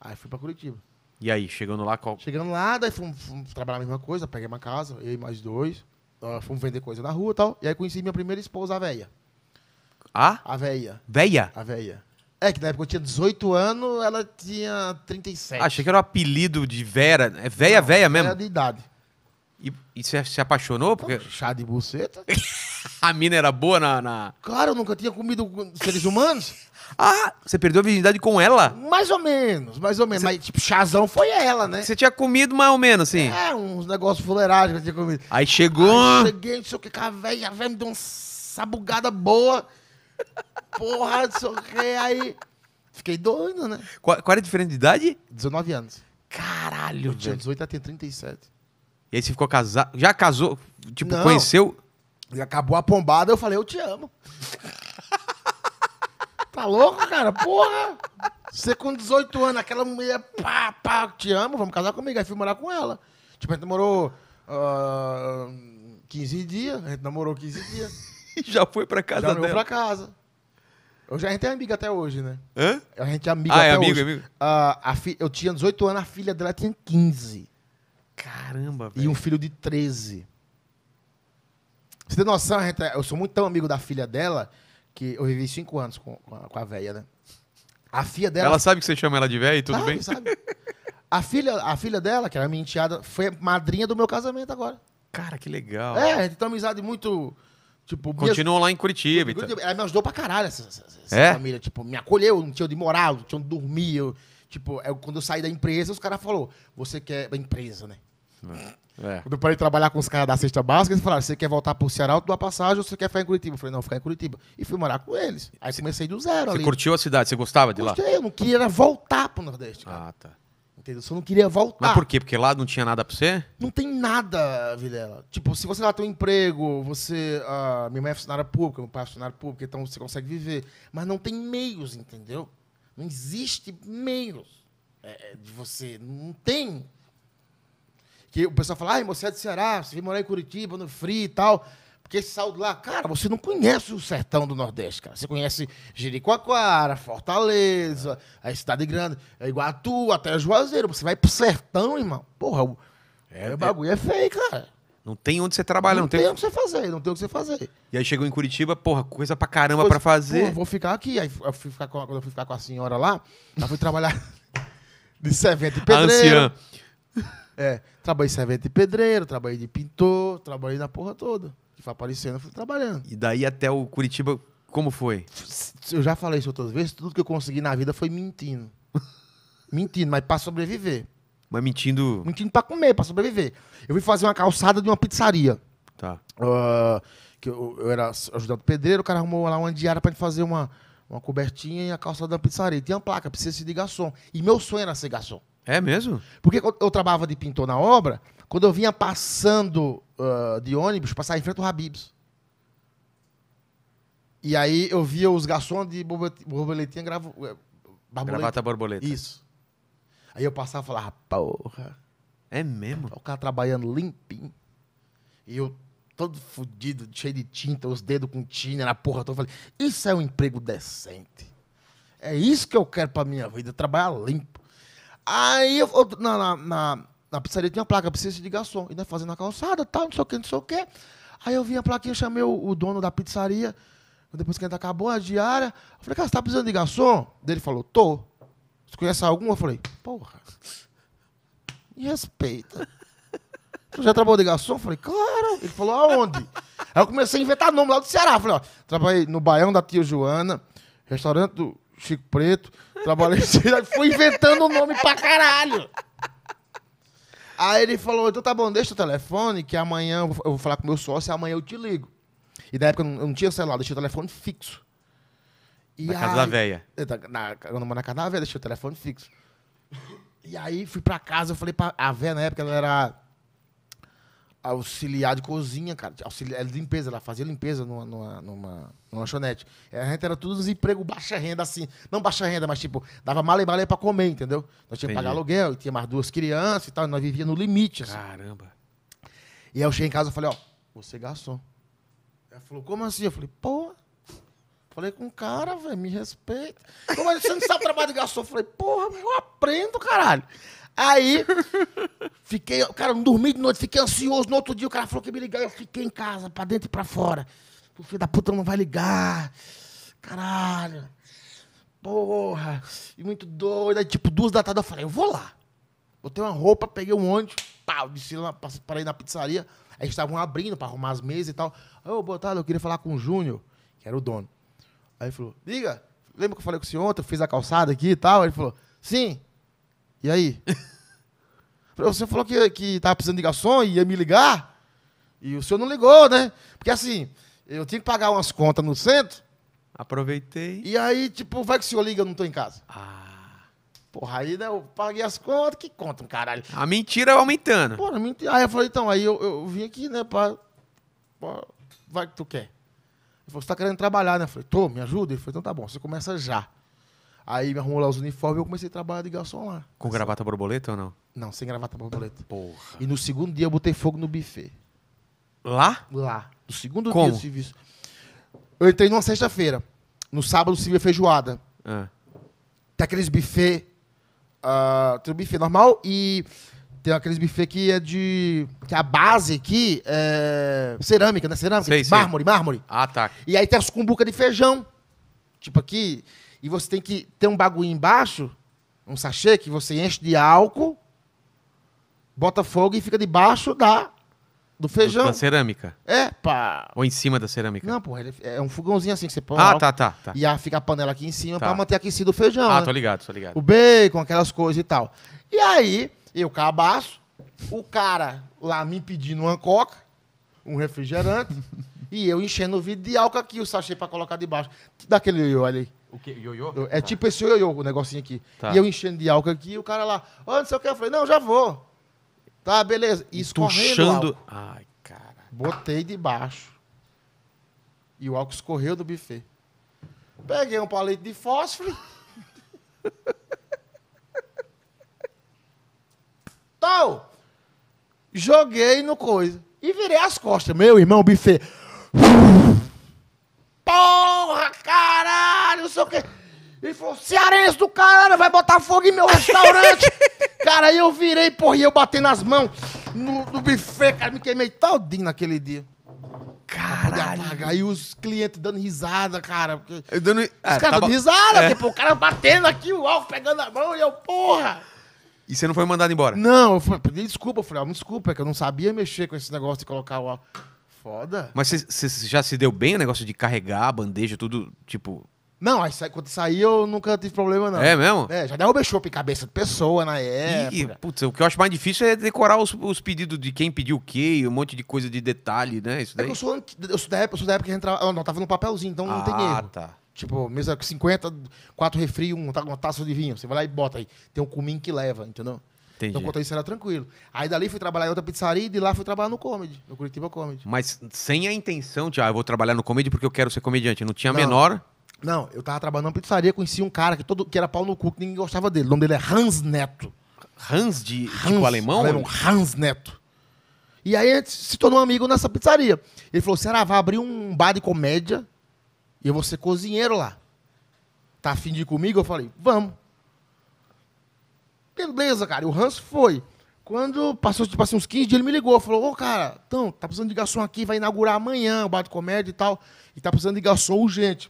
Aí fui para Curitiba. E aí, chegando lá, qual... Chegando lá, daí fomos, fomos trabalhar a mesma coisa, peguei uma casa, eu e mais dois. Uh, fomos vender coisa na rua e tal. E aí conheci minha primeira esposa, a véia. A? A véia. Véia? A véia. É, que na época eu tinha 18 anos, ela tinha 37. Ah, achei que era um apelido de Vera. Né? É véia, não, véia mesmo? Era de idade. E, e você se apaixonou? Porque... Chá de buceta? a mina era boa na, na. Claro, eu nunca tinha comido seres humanos. Ah, você perdeu a virgindade com ela? Mais ou menos, mais ou menos. Mas, tipo, chazão foi ela, né? Você tinha comido mais ou menos, assim? É, uns negócios fuleirados que eu tinha comido. Aí chegou. Aí cheguei, não sei o que, a velha, velha me deu uma sabugada boa. Porra, não sei o que. Aí fiquei doido, né? Qual, qual era a diferença de idade? 19 anos. Caralho, eu velho. Tinha 18, ela 37. E aí você ficou casado. Já casou? Tipo, Não. conheceu? E acabou a pombada, eu falei, eu te amo. tá louco, cara? Porra! Você com 18 anos, aquela mulher, pá, pá, te amo, vamos casar comigo. Aí fui morar com ela. Tipo, a gente namorou uh, ah, 15 dias. A gente namorou 15 dias. já foi pra casa já dela? Já pra casa. Hoje a gente é amiga até hoje, né? Hã? A gente é amiga ah, é até é amigo, hoje. É amigo? Uh, fi... Eu tinha 18 anos, a filha dela tinha 15. Caramba, velho. E um filho de 13. Você tem noção, é, eu sou muito tão amigo da filha dela que eu vivi cinco anos com, com a velha, né? A filha dela. Ela sabe que você chama ela de velha e tudo sabe, bem? Sabe. A filha, a filha dela, que era minha enteada, foi madrinha do meu casamento agora. Cara, que legal. É, a gente tem uma amizade muito. Tipo, Continuam lá em Curitiba. Ela me ajudou pra caralho, essa, essa, essa é? família. Tipo, me acolheu, não tinha onde morar, não tinha onde dormir. Eu, tipo, eu, é, quando eu saí da empresa, os caras falaram: você quer. Da empresa, né? Né? É. Quando eu parei de trabalhar com os caras da cesta básica, eles falaram: você quer voltar pro Ceará, Tu dá passagem, ou você quer ficar em Curitiba? Eu falei, não, ficar em Curitiba. E fui morar com eles. Aí comecei do zero. Você curtiu a cidade? Você gostava de Gostei, lá? Eu não queria voltar pro Nordeste, cara. Ah, tá. Entendeu? só não queria voltar. Mas por quê? Porque lá não tinha nada pra você? Não tem nada, Vilela. Tipo, se você lá tem um emprego, você. Ah, minha mãe é funcionária pública, meu pai é funcionário público, então você consegue viver. Mas não tem meios, entendeu? Não existe meios é, de você. Não tem que o pessoal fala, ai, você é do Ceará, você vem morar em Curitiba, no frio e tal. Porque esse saldo lá, cara, você não conhece o sertão do Nordeste, cara. Você conhece Jericoacoara, Fortaleza, é. a Cidade Grande, é Iguatu, até Juazeiro. Você vai pro sertão, irmão. Porra, o, é, o é. bagulho é feio, cara. Não tem onde você trabalhar, não, não tem. Não tem o que você fazer, não tem o que você fazer. E aí chegou em Curitiba, porra, coisa pra caramba coisa, pra fazer. vou ficar aqui. Aí eu fui ficar com, quando eu fui ficar com a senhora lá, ela foi trabalhar de servente pedreiro. Anciã. É, trabalhei servente de pedreiro, trabalhei de pintor, trabalhei na porra toda. Que foi aparecendo, fui trabalhando. E daí até o Curitiba, como foi? Eu já falei isso outras vezes, tudo que eu consegui na vida foi mentindo. mentindo, mas para sobreviver. Mas mentindo. Mentindo para comer, para sobreviver. Eu fui fazer uma calçada de uma pizzaria. Tá. Uh, que eu, eu, era ajudado pedreiro, o cara arrumou lá uma diária pra gente fazer uma, uma cobertinha e a calçada da pizzaria. Tinha uma placa, precisa de garçom. E meu sonho era ser garçom. É mesmo? Porque eu trabalhava de pintor na obra, quando eu vinha passando uh, de ônibus, passava em frente ao Habibs. E aí eu via os garçons de borboletinha gravo, Gravata borboleta. Isso. Aí eu passava e falava, porra. É mesmo? O cara trabalhando limpinho. E eu todo fodido, cheio de tinta, os dedos com tinta na porra toda. Falei, isso é um emprego decente. É isso que eu quero pra minha vida, trabalhar limpo. Aí eu, eu, na, na, na, na pizzaria tinha uma placa, precisa de garçom. E nós fazendo a calçada, tal, não sei o que, não sei o que. Aí eu vi a plaquinha, chamei o, o dono da pizzaria. Depois que a gente acabou a diária, eu falei, cara, você tá precisando de garçom? dele ele falou, tô. Você conhece algum? Eu falei, porra. Me respeita. Tu já trabalhou de garçom? Eu falei, claro. Ele falou, aonde? Aí eu comecei a inventar nome lá do Ceará. Eu falei, ó, trabalhei no Baião da Tia Joana, restaurante do Chico Preto, trabalhei. fui inventando o nome pra caralho. Aí ele falou: então tá bom, deixa o telefone, que amanhã eu vou falar com meu sócio e amanhã eu te ligo. E da época eu não, tinha celular, deixei o telefone fixo. E na aí, casa da véia. É, na, eu não na casa da véia, deixei o telefone fixo. E aí fui pra casa, eu falei pra. A véia na época ela era auxiliar de cozinha, cara. Auxiliar de é limpeza, ela fazia limpeza numa, numa, numa, numa lanchonete. É, a gente era todos emprego baixa renda, assim. Não baixa renda, mas tipo, dava mala e mala pra comer, entendeu? Nós tínhamos Entendi. que pagar aluguel, tinha mais duas crianças e tal, e nós vivíamos no limite. Assim. Caramba. E aí eu cheguei em casa e falei, ó, você é garçom. Ela falou, como assim? Eu falei, pô. Falei com o cara, velho, me respeita. Como assim? você não sabe trabalhar de garçom? Eu falei, porra, mas eu aprendo, caralho. Aí, fiquei, cara, não dormi de noite, fiquei ansioso. No outro dia o cara falou que ia me ligar, eu fiquei em casa, pra dentro e pra fora. O filho da puta não vai ligar. Caralho. Porra. E muito doido. Aí, tipo, duas da tarde eu falei, eu vou lá. Botei uma roupa, peguei um ônibus, pau, desci lá, parei na pizzaria. Aí estavam abrindo pra arrumar as mesas e tal. Aí, ô, boa tarde, eu queria falar com o Júnior, que era o dono. Aí ele falou, liga, lembra que eu falei com o senhor ontem, fiz a calçada aqui e tal? Aí ele falou, sim. E aí? Você falou que, que tava precisando de garçom e ia me ligar? E o senhor não ligou, né? Porque assim, eu tinha que pagar umas contas no centro. Aproveitei. E aí, tipo, vai que o senhor liga, eu não estou em casa. Ah. Porra, aí né, eu paguei as contas, que conta um caralho. A mentira é aumentando. Porra, mentira. Aí eu falei, então, aí eu, eu vim aqui, né, pra, pra, Vai que tu quer. Ele falou, você tá querendo trabalhar, né? Eu falei, tô, me ajuda. Ele falou, então tá bom, você começa já. Aí me arrumou lá os uniformes e eu comecei a trabalhar de garçom lá. Com assim. gravata borboleta ou não? Não, sem gravata borboleta. Porra. E no segundo dia eu botei fogo no buffet. Lá? Lá. No segundo Como? dia do serviço. Eu entrei numa sexta-feira. No sábado servia feijoada. É. Tem aqueles buffet. Uh, tem o buffet normal e tem aqueles buffet que é de. que é a base aqui é. cerâmica, né? Cerâmica. Sei, mármore, sei. mármore. Ah, tá. E aí tem as cumbuca de feijão. Tipo aqui e você tem que ter um bagulho embaixo, um sachê que você enche de álcool, bota fogo e fica debaixo da do feijão. Da cerâmica. É, pá. Ou em cima da cerâmica. Não, porra, é um fogãozinho assim que você põe. Ah, tá, tá, tá. E aí fica a panela aqui em cima tá. pra manter aquecido o feijão. Ah, né? tô ligado, tô ligado. O bacon, aquelas coisas e tal. E aí, eu cabaço, o cara lá me pedindo uma coca, um refrigerante, e eu enchendo o vidro de álcool aqui, o sachê pra colocar debaixo. Daquele olho ali. O que? Ioiô? É tá. tipo esse ioiô, o negocinho aqui. Tá. E eu enchendo de álcool aqui, e o cara lá, ah, não sei o que. Eu falei, não, já vou. Tá, beleza. E escorrendo. Ai, cara. Botei debaixo. E o álcool escorreu do buffet. Peguei um palito de fósforo. Tal. Joguei no coisa. E virei as costas. Meu irmão, buffet. Porra, caralho! caralho, não sei o quê. Ele falou, cearense do caralho, vai botar fogo em meu restaurante. cara, aí eu virei, porra, e eu bati nas mãos no, no buffet, cara, me queimei todinho naquele dia. Caralho. Aí os clientes dando risada, cara. Porque... Eu dando... Os ah, caras tá dando risada, é. tipo, o cara batendo aqui, o alvo pegando a mão e eu, porra. E você não foi mandado embora? Não, eu pedi desculpa, eu falei, ó, me desculpa, é que eu não sabia mexer com esse negócio de colocar o alvo. Foda. Mas você já se deu bem o negócio de carregar a bandeja, tudo, tipo, não, aí, quando saí eu nunca tive problema, não. É mesmo? É, já derrubei chopp em cabeça de pessoa na época. E, putz, o que eu acho mais difícil é decorar os, os pedidos de quem pediu o quê, um monte de coisa de detalhe, né? Isso é daí. É eu, sou, eu, sou da época, eu sou da época que a gente entrava. Não, tava no papelzinho, então não tem ah, erro. Ah, tá. Tipo, mesa com 50, quatro refri, um, tá, uma taça de vinho. Você vai lá e bota aí. Tem um cominho que leva, entendeu? Entendi. Então, quanto a isso, era tranquilo. Aí dali fui trabalhar em outra pizzaria e de lá fui trabalhar no comedy, no Curitiba Comedy. Mas sem a intenção de, ah, eu vou trabalhar no comedy porque eu quero ser comediante. Não tinha a menor. Não, eu tava trabalhando na pizzaria, conheci um cara que, todo, que era pau no cu, que ninguém gostava dele. O nome dele é Hans Neto. Hans de Hans, tipo alemão? um Hans Neto. E aí a gente se tornou um amigo nessa pizzaria. Ele falou, será, vai abrir um bar de comédia e eu vou ser cozinheiro lá. Tá afim de ir comigo? Eu falei, vamos. Beleza, cara. E o Hans foi. Quando passou, tipo assim, uns 15 dias, ele me ligou. Falou, ô, oh, cara, então, tá precisando de garçom aqui, vai inaugurar amanhã o bar de comédia e tal. E tá precisando de garçom urgente.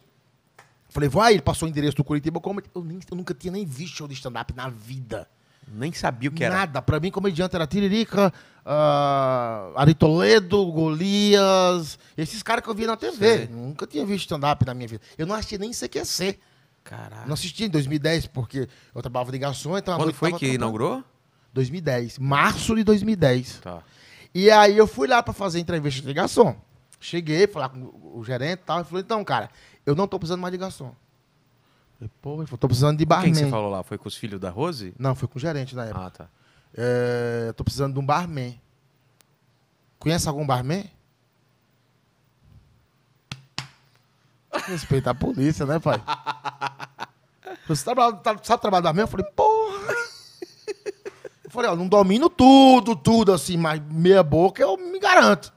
Falei, vai, ele passou o endereço do Curitiba Comedy. Eu, nem, eu nunca tinha nem visto show de stand-up na vida. Nem sabia o que era. Nada. Pra mim, comediante era Tiririca, uh, Ari Toledo, Golias, esses caras que eu via na TV. Sei. Nunca tinha visto stand-up na minha vida. Eu não assisti nem CQC. Caralho. Não assisti em 2010, porque eu trabalhava de garçom. Então Quando foi que trabalhando. inaugurou? 2010. Março de 2010. Tá. E aí eu fui lá pra fazer entrevista de garçom. Cheguei, falar com o gerente e tal. Ele falou, então, cara, eu não estou precisando mais de garçom. Pô, eu tô estou precisando de barman. Quem que você falou lá? Foi com os filhos da Rose? Não, foi com o gerente na época. Ah, tá. É, tô precisando de um barman. Conhece algum barman? Respeita a polícia, né, pai? Você tá, tá, sabe trabalhar barman? Eu falei, porra! Eu falei, ó, não domino tudo, tudo assim, mas meia boca eu me garanto.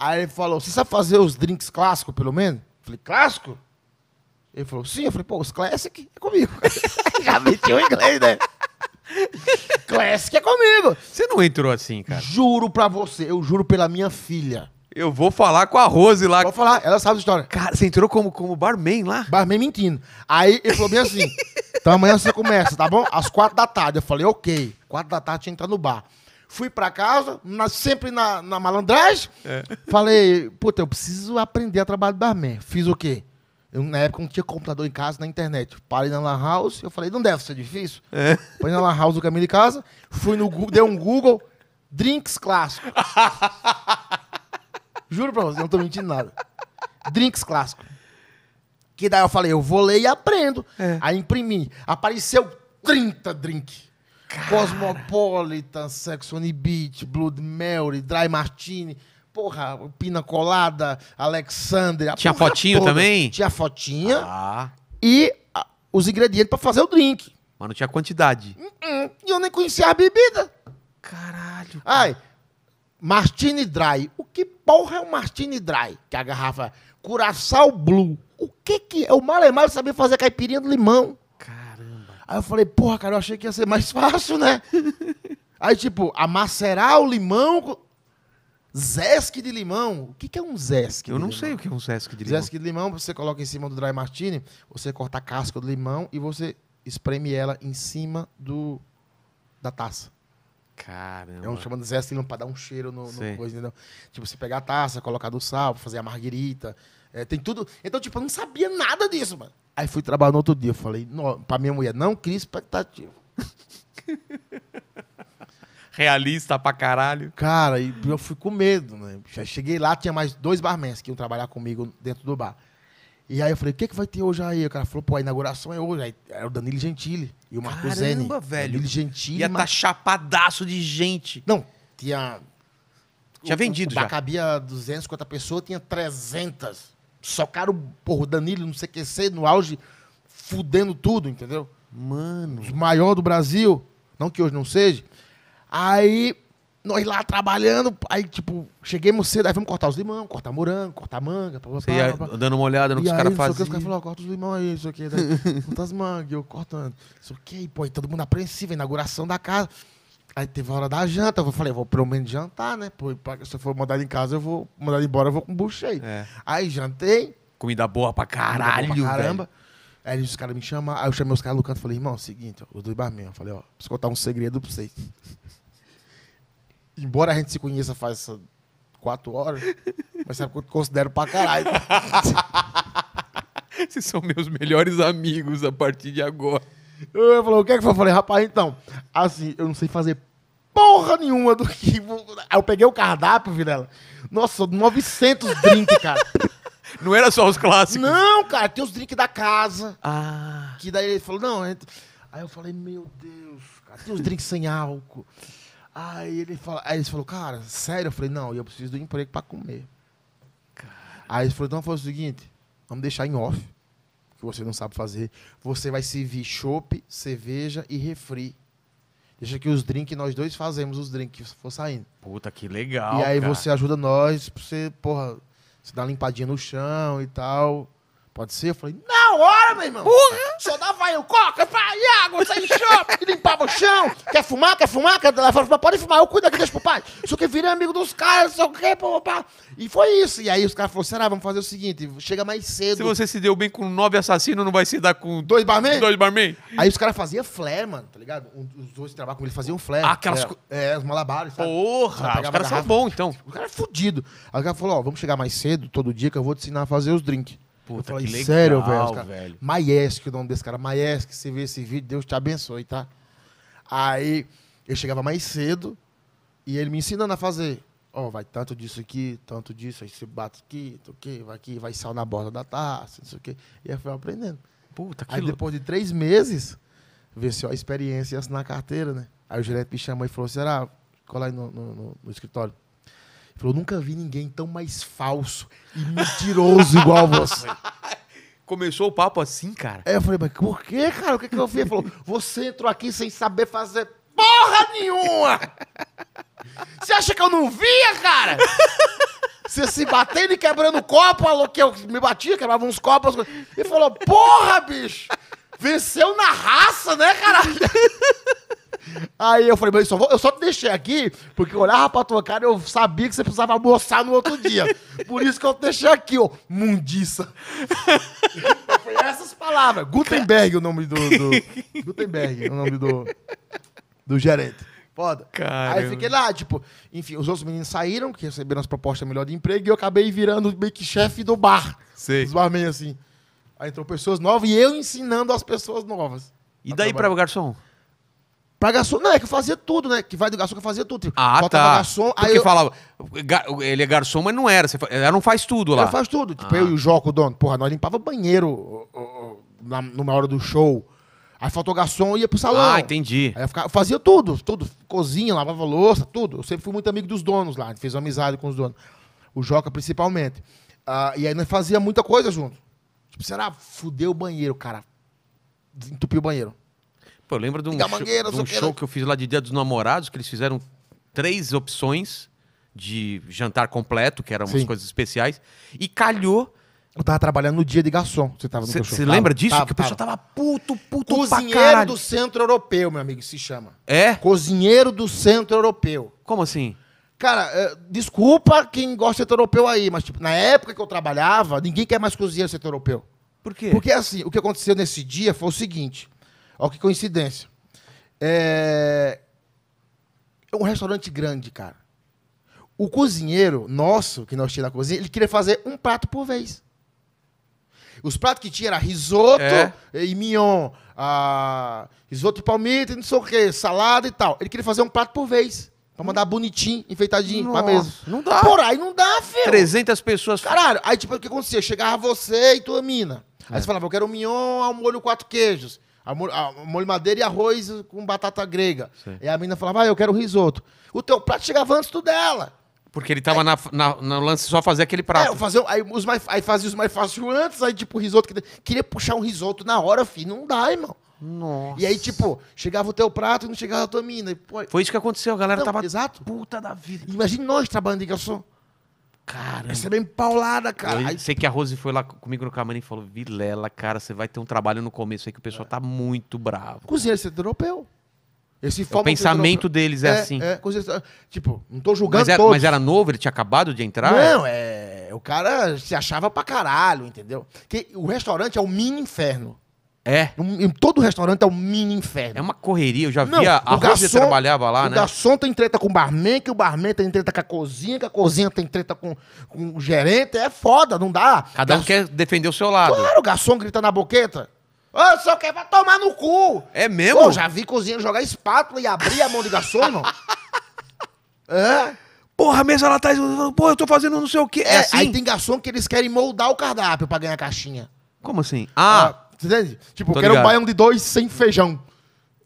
Aí ele falou, você sabe fazer os drinks clássicos, pelo menos? Falei, clássico? Ele falou, sim. Eu falei, pô, os classic é comigo. Já meti o inglês, né? classic é comigo. Você não entrou assim, cara. Juro pra você, eu juro pela minha filha. Eu vou falar com a Rose lá. Vou falar, ela sabe a história. Cara, você entrou como, como barman lá? Barman mentindo. Aí ele falou bem assim: então amanhã você começa, tá bom? Às quatro da tarde. Eu falei, ok. Quatro da tarde tinha que entrar no bar. Fui para casa, na, sempre na, na malandragem. É. Falei, puta, eu preciso aprender a trabalhar de barman. Fiz o quê? Eu, na época não tinha computador em casa, na internet. Parei na Lan House, eu falei, não deve ser difícil. É. Parei na Lan House o caminho de casa, fui no Google, dei um Google, drinks Clássico, Juro pra você, não tô mentindo nada. Drinks Clássico, Que daí eu falei, eu vou ler e aprendo. É. Aí imprimi. Apareceu 30 drinks. Cosmopolitan, Sex on the Beach, Blood Mary, Dry Martini. Porra, Pina Colada, Alexander. Tinha fotinho toda. também? Tinha fotinha. Ah. E a, os ingredientes para fazer o drink. Mas não tinha quantidade. Uh -uh. E eu nem conhecia a bebida. Caralho. Cara. Ai, Martini Dry. O que porra é o Martini Dry? Que a garrafa Curaçao Blue. O que que é? O Malemar é sabia fazer caipirinha de limão. Aí eu falei, porra, cara, eu achei que ia ser mais fácil, né? Aí, tipo, amacerar o limão. Zesque de limão. O que, que é um zesque? Eu não limão? sei o que é um zesque de limão. Zesque de limão, você coloca em cima do dry martini, você corta a casca do limão e você espreme ela em cima do da taça. Caramba. É um chamando zesque de limão para dar um cheiro no, no coisa, entendeu? Tipo, você pegar a taça, colocar do sal, fazer a marguerita, é, tem tudo. Então, tipo, eu não sabia nada disso, mano. Aí fui trabalhar no outro dia. Falei, pra minha mulher, não cria expectativa. Realista pra caralho. Cara, e eu fui com medo, né? Já cheguei lá, tinha mais dois barmens que iam trabalhar comigo dentro do bar. E aí eu falei, o que, que vai ter hoje aí? O cara falou, pô, a inauguração é hoje. Aí era o Danilo Gentili e o Marco Zeni. Caramba, velho. Danilo Gentili. Ia estar tá chapadaço de gente. Não, tinha... Tinha vendido o, o já. Cabia 250 pessoas, tinha 300 socaram porra, o Danilo, não sei o que, ser, no auge, fudendo tudo, entendeu? Mano. Os maior do Brasil, não que hoje não seja. Aí, nós lá trabalhando, aí, tipo, chegamos cedo, aí vamos cortar os limão, cortar morango, cortar manga. Pá, Você ia dando uma olhada no que os caras faziam. Os caras falaram, corta os limão aí, isso aqui, né? corta as mangas, eu cortando. Isso aqui, pô, e todo mundo apreensivo, inauguração da casa. Aí teve a hora da janta. Eu falei, vou pelo menos jantar, né? Pô, se eu for mandado em casa, eu vou mandar embora, eu vou com o bucho aí. É. Aí jantei. Comida boa pra caralho, boa pra caramba. Velho. Aí os caras me chamam, aí eu chamei os caras no canto e falei, irmão, é o seguinte, os dois barman, eu falei, ó, preciso contar um segredo pra vocês. Embora a gente se conheça faz quatro horas, mas sabe que eu considero pra caralho. Vocês são meus melhores amigos a partir de agora. Eu falei, o que é que foi? Eu falei, rapaz, então, assim, eu não sei fazer porra nenhuma do que. Aí eu peguei o cardápio, Vilela. Nossa, 900 drinks, cara. Não era só os clássicos? Não, cara, tem os drinks da casa. Ah. Que daí ele falou, não. Entra... Aí eu falei, meu Deus, cara, tem os drinks sem álcool. Aí ele, fala, aí ele falou, cara, sério? Eu falei, não, eu preciso do emprego pra comer. Cara. Aí ele falou, então foi o seguinte, vamos deixar em off que você não sabe fazer, você vai servir chopp, cerveja e refri. Deixa que os drinks, nós dois fazemos os drinks que for saindo. Puta, que legal. E aí cara. você ajuda nós, você, porra, você dá uma limpadinha no chão e tal. Pode ser? Eu falei, na hora, meu irmão! Porra! Só dava aí o coca, pai, água, sem chope! E limpava o chão! Quer fumar? Quer fumar? Quer levar fumar? Pode fumar, eu cuido aqui, deixa pro pai. Só que virei amigo dos caras, só que, pô, pá. E foi isso. E aí os caras falaram, será, vamos fazer o seguinte, chega mais cedo. Se você se deu bem com nove assassinos, não vai se dar com... Dois barman? Dois barman. Aí os caras faziam flare, mano, tá ligado? Um, os dois que trabalham com ele faziam flare. Ah, aquelas... É, é, os malabares, sabe? Porra! Os, então. os caras são bons, então. O cara é fudido. Aí o cara falou, ó, vamos chegar mais cedo, todo dia, que eu vou te ensinar a fazer os drinks. Puta, eu falei, que legal, sério, velho. Maiesque velho. o nome desse cara. Maiesque se vê esse vídeo, Deus te abençoe, tá? Aí eu chegava mais cedo e ele me ensinando a fazer. Ó, oh, vai tanto disso aqui, tanto disso, aí você bate aqui, toque vai aqui, vai sal na borda da taça, não sei o quê. E aí eu fui aprendendo. Puta, que aí depois de três meses, venceu a experiência e assinar a carteira, né? Aí o gerente me chamou e falou: será? Cola aí no, no, no, no escritório. Falou, nunca vi ninguém tão mais falso e mentiroso igual você. Começou o papo assim, cara? É, eu falei, mas por que, cara? O que, que eu fiz? Ele falou, você entrou aqui sem saber fazer porra nenhuma! Você acha que eu não via, cara? Você se batendo e quebrando copo, falou que eu me batia, quebrava uns copos. E falou, porra, bicho! Venceu na raça, né, caralho? Aí eu falei, mas eu só, vou, eu só te deixei aqui porque eu olhava pra tua cara e eu sabia que você precisava almoçar no outro dia. Por isso que eu te deixei aqui, ó, mundiça. Foi é essas palavras. Gutenberg o nome do... do Gutenberg o nome do, do gerente. Foda. Caramba. Aí eu fiquei lá, tipo... Enfim, os outros meninos saíram, que receberam as propostas melhor de emprego, e eu acabei virando meio que chefe do bar. Sei. Os barman, assim. Aí entrou pessoas novas e eu ensinando as pessoas novas. E daí trabalhar. pra garçom? Pra garçom, não, é que eu fazia tudo, né? Que vai do garçom que eu fazia tudo. Tipo, ah, tá. garçom. Porque aí eu... falava, ele é garçom, mas não era. ela não faz tudo lá. Ela faz tudo. Tipo, ah. eu e o Joca, o dono. Porra, nós limpava banheiro na, numa hora do show. Aí faltou garçom, ia pro salão. Ah, entendi. Aí eu, fazia tudo, tudo. Cozinha, lavava louça, tudo. Eu sempre fui muito amigo dos donos lá. Fez uma amizade com os donos. O Joca, principalmente. Ah, e aí nós fazia muita coisa junto. Tipo, será? Fudeu o banheiro, cara. Entupiu o banheiro. Pô, eu lembro de um, show, de um show né? que eu fiz lá de Dia dos Namorados, que eles fizeram três opções de jantar completo, que eram umas coisas especiais, e calhou eu tava trabalhando no dia de garçom. Você tava no Você lembra disso? Tava, que o pessoal tava puto, puto Cozinheiro do Centro Europeu, meu amigo, se chama. É? Cozinheiro do Centro Europeu. Como assim? Cara, é, desculpa quem gosta de setor europeu aí, mas tipo, na época que eu trabalhava, ninguém quer mais cozinheiro centro setor europeu. Por quê? Porque assim, o que aconteceu nesse dia foi o seguinte. Olha que coincidência. É... é um restaurante grande, cara. O cozinheiro nosso, que nós tínhamos na cozinha, ele queria fazer um prato por vez. Os pratos que tinha era risoto é. e mignon, a risoto e palmito, não sei o quê, salada e tal. Ele queria fazer um prato por vez. Pra mandar bonitinho, enfeitadinho, Nossa, pra mesa. Não dá. Por aí não dá, filho. 300 pessoas. Caralho. Aí, tipo, o que acontecia? Chegava você e tua mina. Aí é. você falava, eu quero um mignon ao molho quatro queijos. Amor, molho madeira e arroz com batata grega. Sim. E a menina falava, ah, eu quero risoto. O teu prato chegava antes do dela. Porque ele tava aí, na, na, no lance só fazer aquele prato. É, fazer, aí, os mais, aí fazia os mais fáceis antes, aí tipo risoto. Queria puxar um risoto na hora, filho. Não dá, irmão. Nossa. E aí, tipo, chegava o teu prato e não chegava a tua mina. Pô, Foi isso que aconteceu, a galera não, tava exato. puta da vida. Imagina nós trabalhando de garçom. Cara. É bem paulada, cara. Eu sei que a Rose foi lá comigo no camarim e falou: Vilela, cara, você vai ter um trabalho no começo aí que o pessoal tá muito bravo. Cozinheiro você europeu. Esse é o pensamento deles é, é assim. É, tipo, não tô julgando mas era, todos. Mas era novo, ele tinha acabado de entrar? Não, é. O cara se achava pra caralho, entendeu? Que o restaurante é o mini inferno. É. Um, em todo restaurante é um mini inferno. É uma correria, eu já vi a, a garçom, trabalhava lá, o né? O garçom tem treta com o barman, que o barman tem treta com a cozinha, que a cozinha tem treta com, com o gerente. É foda, não dá. Cada garçom... um quer defender o seu lado. Claro, o garçom grita na boqueta. Ô, só quer vai tomar no cu. É mesmo? Pô, já vi cozinha jogar espátula e abrir a mão de garçom, não. é. Porra, a mesa lá tá. pô, eu tô fazendo não sei o quê. É, é assim? Aí tem garçom que eles querem moldar o cardápio pra ganhar caixinha. Como assim? ah, ah Entende? Tipo, eu quero um baião de dois sem feijão.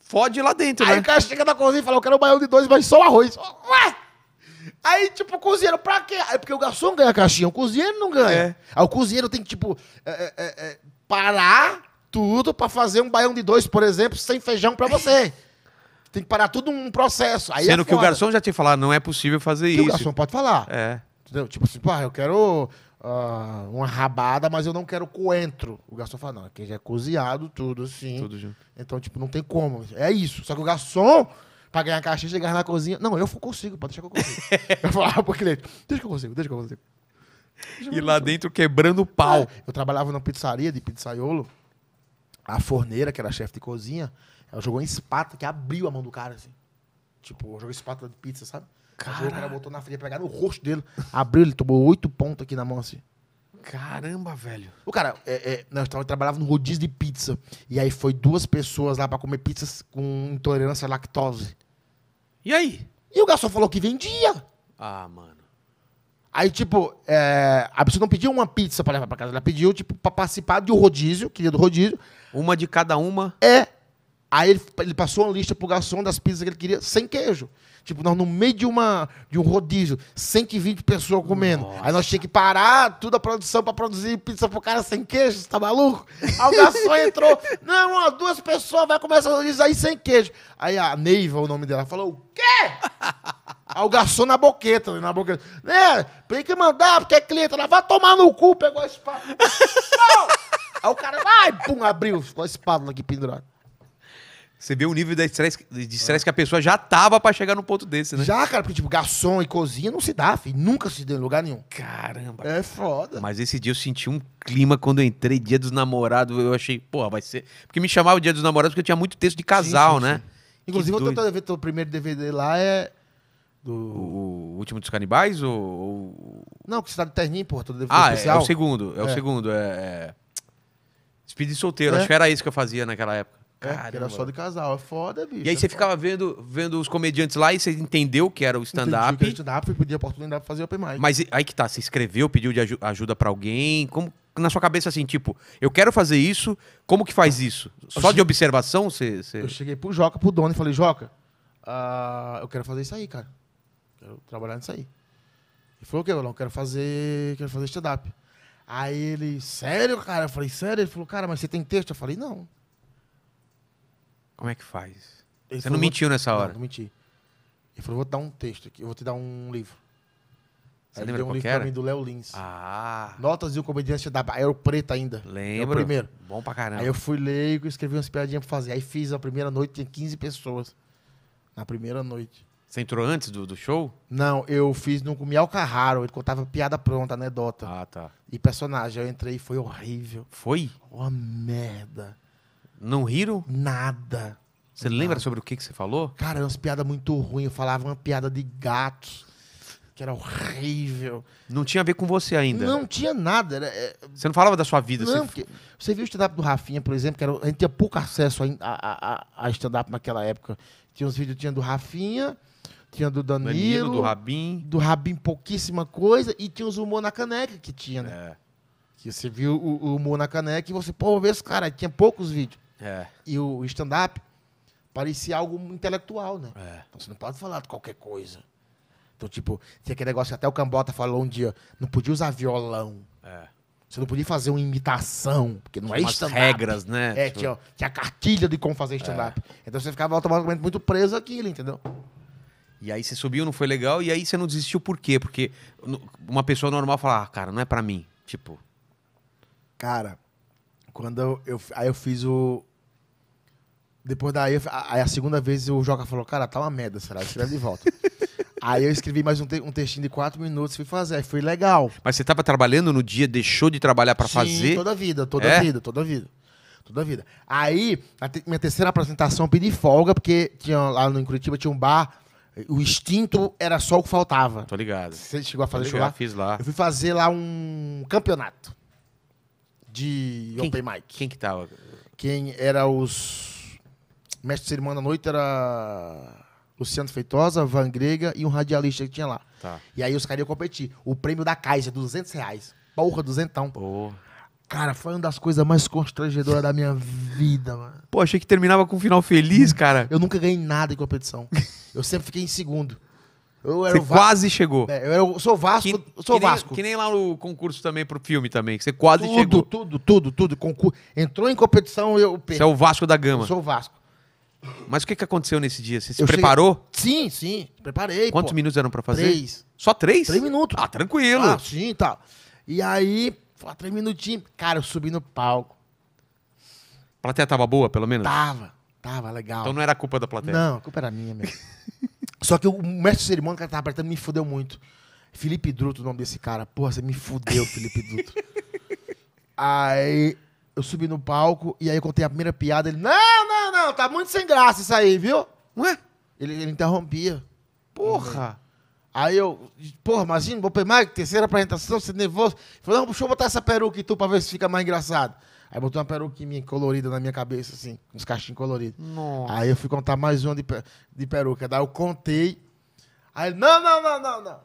Fode lá dentro, Aí né? o cara chega na cozinha e fala, eu quero um baião de dois, mas só arroz. Ué! Aí, tipo, o cozinheiro, pra quê? Aí, porque o garçom ganha a caixinha, o cozinheiro não ganha. É. Aí o cozinheiro tem que, tipo, é, é, é, é parar tudo pra fazer um baião de dois, por exemplo, sem feijão pra você. tem que parar tudo um processo. Aí é Sendo que o garçom já tinha falado, não é possível fazer isso. o garçom pode falar. É. Entendeu? Tipo assim, pá, eu quero uh, uma rabada, mas eu não quero coentro. O garçom fala, não, aqui já é cozinhado, tudo assim. Tudo junto. Então, tipo, não tem como. É isso. Só que o garçom, pra ganhar caixa, chegar na cozinha. Não, eu consigo, pode deixar que eu consigo. eu falava pro cliente, deixa que eu consigo, deixa que eu consigo. E lá dentro quebrando pau. É, eu trabalhava numa pizzaria de pizzaiolo. A forneira, que era chefe de cozinha, ela jogou uma espátula que abriu a mão do cara, assim. Tipo, jogou espátula de pizza, sabe? O cara botou na frente, pegar no rosto dele, abriu, ele tomou oito pontos aqui na mão assim. Caramba, velho. O cara, é, é, nós trabalhava no rodízio de pizza. E aí foi duas pessoas lá para comer pizzas com intolerância à lactose. E aí? E o garçom falou que vendia. Ah, mano. Aí, tipo, é, a pessoa não pediu uma pizza pra levar pra casa. Ela pediu, tipo, pra participar de um rodízio, queria do rodízio. Uma de cada uma? É. Aí ele, ele passou uma lista pro garçom das pizzas que ele queria, sem queijo. Tipo, nós no meio de, uma, de um rodízio, 120 pessoas comendo. Nossa. Aí nós tinha que parar toda a produção pra produzir pizza pro cara sem queijo, você tá maluco? Aí o garçom entrou, não, ó, duas pessoas, vai começar a rodízio aí sem queijo. Aí a Neiva, o nome dela, falou, o quê? Aí o garçom na boqueta, na boqueta. Né? Tem que mandar, porque é cliente. Ela vai tomar no cu, pegou a espada. Aí o cara, vai, pum, abriu. Ficou a espada aqui pendurada. Você vê o nível de estresse de estresse ah. que a pessoa já tava pra chegar no ponto desse, né? Já, cara, porque, tipo, garçom e cozinha não se dá, filho. Nunca se deu em lugar nenhum. Caramba. É foda. Mas esse dia eu senti um clima quando eu entrei, dia dos namorados. Eu achei, porra, vai ser. Porque me chamava dia dos namorados porque eu tinha muito texto de casal, sim, sim, né? Sim. Inclusive, o tento ver teu primeiro DVD lá é. Do... O, último dos canibais? Ou, Não, que você tá de terninho, porra, todo DVD ah, especial. É, é o é é. segundo, é, é. o segundo. É. Speed solteiro, é. acho que era isso que eu fazia naquela época. Cara, é, era só de casal, é foda, bicho. E aí é você foda. ficava vendo, vendo os comediantes lá e você entendeu que era o stand-up. Entendi stand-up e pedia oportunidade pra fazer open mic. Mas aí que tá, você escreveu, pediu de aj ajuda para alguém, como na sua cabeça assim, tipo, eu quero fazer isso, como que faz isso? Só eu de observação você, você... Eu cheguei pro Joca, pro dono e falei, Joca, uh, eu quero fazer isso aí, cara. Quero trabalhar nisso aí. Ele falou, o quê, Eu Quero fazer, quero fazer stand-up. Aí ele, sério, cara? Eu falei, sério? Ele falou, cara, mas você tem texto? Eu falei, não. Como é que faz? Ele Você falou, não mentiu nessa hora? Não, não menti. Ele falou, vou te dar um texto aqui, eu vou te dar um livro. Você Aí lembra deu um livro pra mim do Léo Lins. Ah. Notas e o Comediante da Bahia. Era ainda. É Lembro. Era o primeiro. Bom pra caramba. Aí eu fui leigo, escrevi umas piadinhas pra fazer. Aí fiz a primeira noite, tinha 15 pessoas. Na primeira noite. Você entrou antes do, do show? Não, eu fiz no com Miel Carraro. Ele contava piada pronta, anedota. Ah, tá. E personagem. Eu entrei e foi horrível. Foi? Uma merda. Não riram? Nada. Você Nada. lembra sobre o que, que você falou? Cara, era umas piadas muito ruins. Eu falava uma piada de gatos que era horrível. Não tinha a ver com você ainda? Não tinha nada. Era, é... Você não falava da sua vida? Não, você, você viu o stand-up do Rafinha, por exemplo, que era... a gente tinha pouco acesso a, a, a, a stand-up naquela época. Tinha os vídeos, tinha do Rafinha, tinha do Danilo, Danilo do Rabin. Do Rabin, pouquíssima coisa. E tinha os humor na caneca que tinha, né? É. Que você viu o, o humor na caneca e você, pô, vê esse cara, tinha poucos vídeos. É. E o stand-up parecia algo intelectual, né? É. Então, você não pode falar de qualquer coisa. Então, tipo, tinha aquele negócio que até o Cambota falou um dia, não podia usar violão. É. Você não podia fazer uma imitação, porque não tinha é stand-up. regras, né? É, tipo... tinha, tinha a cartilha de como fazer stand-up. É. Então você ficava automaticamente muito preso àquilo, entendeu? E aí você subiu, não foi legal, e aí você não desistiu por quê? Porque uma pessoa normal fala, ah, cara, não é para mim. Tipo. Cara, quando eu, Aí eu fiz o, depois daí, aí a segunda vez o Joca falou, cara, tá uma merda, será? Escreve de volta. aí eu escrevi mais um, te um textinho de quatro minutos, fui fazer, aí foi legal. Mas você tava trabalhando no dia, deixou de trabalhar para fazer? toda a vida, toda é? a vida, toda a vida. Toda a vida. Aí, a te minha terceira apresentação, eu pedi folga, porque tinha, lá no Curitiba tinha um bar, o instinto era só o que faltava. Tô ligado. Você chegou a fazer isso lá? fiz lá. Eu fui fazer lá um campeonato de quem, open mic. Quem que tava? Quem era os mestre de cerimônia à noite era Luciano Feitosa, Van Grega e um radialista que tinha lá. Tá. E aí os caras iam competir. O prêmio da Caixa, 200 reais. Porra, duzentão. Porra. Cara, foi uma das coisas mais constrangedoras da minha vida, mano. Pô, achei que terminava com um final feliz, cara. Eu nunca ganhei nada em competição. eu sempre fiquei em segundo. Eu era você quase chegou. É, eu, era, eu sou Vasco. Que, sou que Vasco. Nem, que nem lá no concurso também pro filme também, que você quase tudo, chegou. Tudo, tudo, tudo, tudo. Entrou em competição, eu perdi. Você é o Vasco da Gama. Eu sou o Vasco. Mas o que, que aconteceu nesse dia? Você se eu preparou? Cheguei... Sim, sim, preparei. Quantos pô. minutos eram para fazer? Três. Só três? Três minutos. Ah, tranquilo. Ah, sim, tá. E aí, foi ah, três minutinhos. Cara, eu subi no palco. A plateia tava boa, pelo menos? Tava, tava legal. Então não era culpa da plateia? Não, a culpa era minha mesmo. Só que o mestre de cerimônia, cara, tava apertando, me fudeu muito. Felipe Druto, o nome desse cara. Porra, você me fudeu, Felipe Druto. Aí eu subi no palco e aí eu contei a primeira piada. Ele, não, não, não, tá muito sem graça isso aí, viu? Ué? Ele, ele interrompia. Porra! Uhum. Aí eu, porra, imagina, vou pegar terceira apresentação, você nervoso. Ele falou, não, deixa eu botar essa peruca em tu pra ver se fica mais engraçado. Aí botou uma peruquinha colorida na minha cabeça, assim, uns cachinhos coloridos. Nossa. Aí eu fui contar mais uma de, de peruca. Daí eu contei. Aí ele, não, não, não, não, não.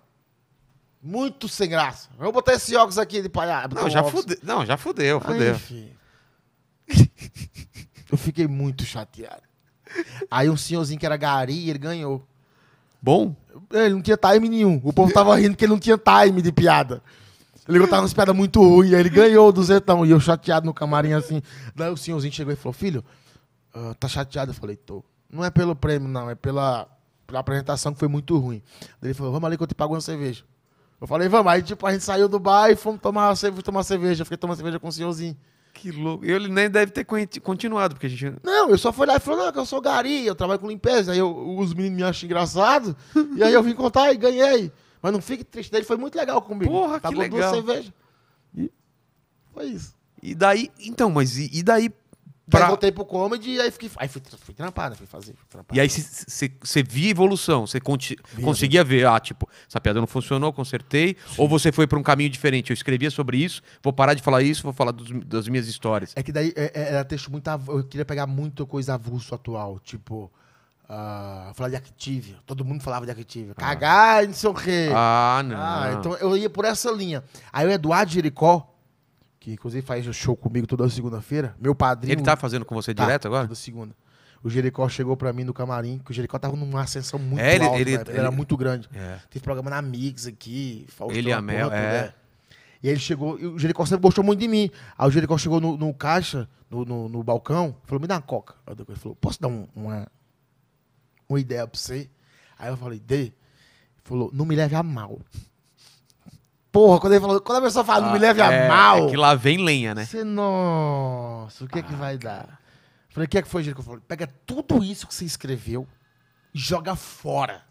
Muito sem graça. Vou botar esse óculos aqui de palhaço. Não, já fudeu. Não, já fudeu, fudeu. Aí, enfim, eu fiquei muito chateado. Aí um senhorzinho que era gari, ele ganhou. Bom? É, ele não tinha time nenhum. O povo tava rindo que ele não tinha time de piada. Ele tava umas piadas muito ruins. Aí ele ganhou o duzentão. E eu chateado no camarim assim. Daí o senhorzinho chegou e falou: Filho, uh, tá chateado? Eu falei: Tô. Não é pelo prêmio, não. É pela, pela apresentação que foi muito ruim. Daí ele falou: Vamos ali que eu te pago uma cerveja. Eu falei: Vamos. Aí tipo, a gente saiu do bar e fomos tomar, tomar cerveja. Eu fiquei tomando cerveja com o senhorzinho. Que louco. Ele nem deve ter continuado, porque a gente. Não, eu só fui lá e falei, não, que eu sou gari, eu trabalho com limpeza. Aí eu, os meninos me acham engraçado. e aí eu vim contar e ganhei. Mas não fique triste dele, foi muito legal comigo. Porra, Acabou que legal. duas cervejas. E... Foi isso. E daí, então, mas e, e daí Pra... Aí voltei pro comedy e aí, fiquei, aí fui, fui né? Fui fazer. Fui E aí você via evolução, você conti... conseguia ver, ah, tipo, essa piada não funcionou, consertei. Sim. Ou você foi pra um caminho diferente. Eu escrevia sobre isso, vou parar de falar isso, vou falar dos, das minhas histórias. É que daí é, é, era texto muito. Av... Eu queria pegar muita coisa avulso atual, tipo. Ah, uh, falar de Active. Todo mundo falava de Active. Ah. Cagar, ah. não sei o quê. Ah, não. Ah, então eu ia por essa linha. Aí o Eduardo Jericó, que inclusive faz o show comigo toda segunda-feira, meu padrinho. Ele tá fazendo com você tá, direto agora? Toda segunda. O Jericó chegou para mim no camarim, que o Jericó tava numa ascensão muito é, ele, alta, ele, né? ele, era muito grande. É. Teve programa na Mix aqui, Faustão, Ele e a Mel, é. Né? E ele chegou, e o Jericó sempre gostou muito de mim. Aí o Jericó chegou no, no caixa, no, no, no, balcão, falou, me dá uma coca. ele falou, posso dar um, uma, uma ideia pra você? Aí eu falei, dê. Ele falou, não me leve a mal. Porra, quando ele falou, quando a pessoa fala, não me ah, leve a é, mal. É que lá vem lenha, né? Você, nossa, o que ah, é que vai dar? Ah, falei, o que é que foi, Jerico? Falei, pega tudo isso que você escreveu e joga fora.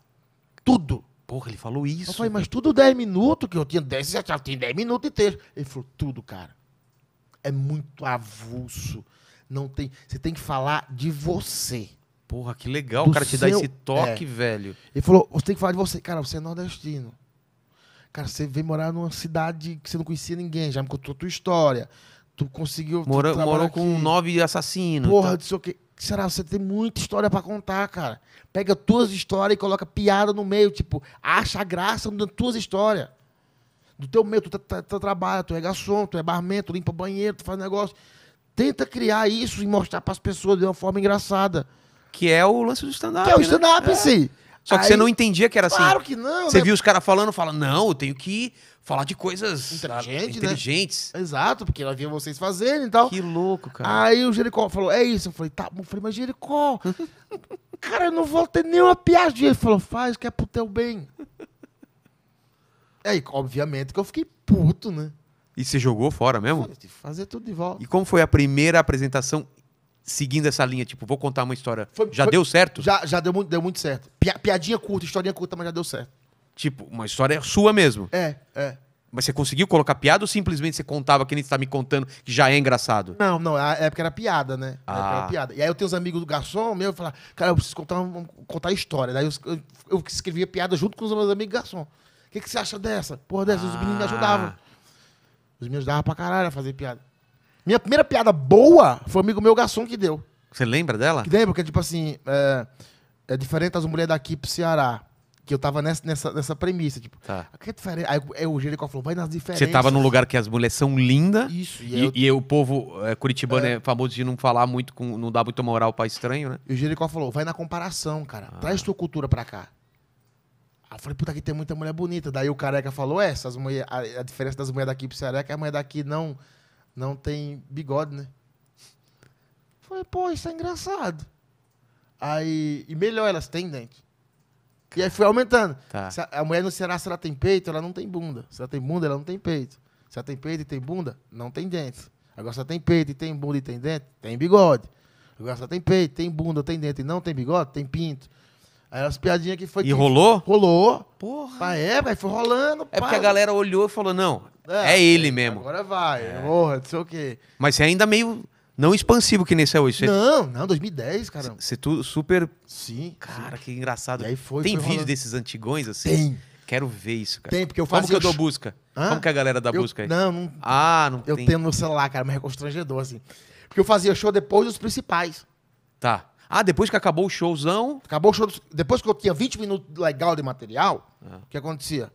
Tudo. Porra, ele falou isso. Eu falei, mas tudo 10 minutos, que eu tinha 10, já tinha 10 minutos inteiro. Ele falou, tudo, cara. É muito avulso. Não tem, você tem que falar de você. Porra, que legal o cara te dá esse toque, é. velho. Ele falou, você tem que falar de você. Cara, você é nordestino. Cara, você veio morar numa cidade que você não conhecia ninguém, já me contou a tua história. Tu conseguiu. Mora, tu morou com nove assassinos. Porra, tá. não sei o quê. Será? Você tem muita história para contar, cara. Pega tuas histórias e coloca piada no meio. Tipo, acha graça nas tuas histórias. Do teu meio, tu, tá tu tá, tá, trabalha, tu é garçom, tu é barman, tu limpa banheiro, tu faz negócio. Tenta criar isso e mostrar para as pessoas de uma forma engraçada. Que é o lance do stand-up. Que é o né? stand-up né? É. Só que Aí, você não entendia que era assim. Claro que não. Você né? viu os caras falando, fala, não, eu tenho que falar de coisas Inteligente, né? inteligentes. Né? Exato, porque ela via vocês fazendo e tal. Que louco, cara. Aí o Jericó falou, é isso. Eu falei, tá bom. Eu falei, mas Jericó, cara, eu não vou ter nenhuma piadinha. Ele falou, faz, que é pro teu bem. Aí, é, obviamente que eu fiquei puto, né? E você jogou fora mesmo? Fazer tudo de volta. E como foi a primeira apresentação seguindo essa linha, tipo, vou contar uma história. Foi, já foi, deu certo? Já, já deu, muito, deu muito certo. piadinha curta, historinha curta, mas já deu certo. Tipo, uma história sua mesmo. É, é. Mas você conseguiu colocar piada ou simplesmente você contava que nem você tá me contando que já é engraçado? Não, não, na época era piada, né? ah. Época era ah. piada. E aí eu tenho os amigos do garçom meu falar, cara, eu preciso contar, contar história. Daí eu, eu, eu, escrevia piada junto com os meus amigos garçom. O que, que você acha dessa? Porra, dessa, ah. os meninos me ajudavam. Ah. Os meninos ajudavam pra caralho a fazer piada. Minha primeira piada boa foi um amigo meu garçom que deu. Você lembra dela? Que lembro, que é tipo assim. É, é diferente as mulheres daqui pro Ceará. Que eu tava nessa, nessa, nessa premissa, tipo, tá. Ah, que é diferente? Aí, o Jericó falou, vai nas diferenças. Você tava num lugar que as mulheres são lindas. Isso, e, e, eu... e o povo é, curitibano é... é. famoso de não falar muito, com, não dar muita moral pra estranho, né? E o Jericó falou, vai na comparação, cara. Ah. Traz tua cultura pra cá. Aí eu falei, puta, aqui tem muita mulher bonita. Daí o careca falou, é, essas mulher, a, a diferença das mulheres daqui pro Ceará é que a mulher daqui não não tem bigode, né? Falei, pô, isso é engraçado. Aí, e melhor, elas têm dente. E aí foi aumentando. Tá. A mulher não será se ela tem peito, ela não tem bunda. Se ela tem bunda, ela não tem peito. Se ela tem peito e tem bunda, não tem dente. Agora, se ela tem peito e tem bunda e tem dente, tem bigode. Agora, se ela tem peito, tem bunda, tem dente e não tem bigode, tem pinto. Aí as piadinhas que foi. E que rolou? Rolou. Porra. Pra é, mas foi rolando. É pá. porque a galera olhou e falou: não, é, é ele mesmo. Agora vai, é. porra, não sei o quê. Mas você é ainda meio. Não expansivo que nem é hoje. Você... Não, não, 2010, cara. Você tudo super. Sim. Cara, sim. que engraçado. E aí foi. Tem foi vídeo rolando. desses antigões assim? Tem. Quero ver isso, cara. Tem, porque eu faço. Como que eu dou busca? Hã? Como que a galera dá eu... busca aí? Não, não. Ah, não eu tem. Eu tenho no celular, cara, mas é constrangedor, assim. Porque eu fazia show depois dos principais. Tá. Ah, depois que acabou o showzão. Acabou o show. Depois que eu tinha 20 minutos legal de material, é. o que acontecia?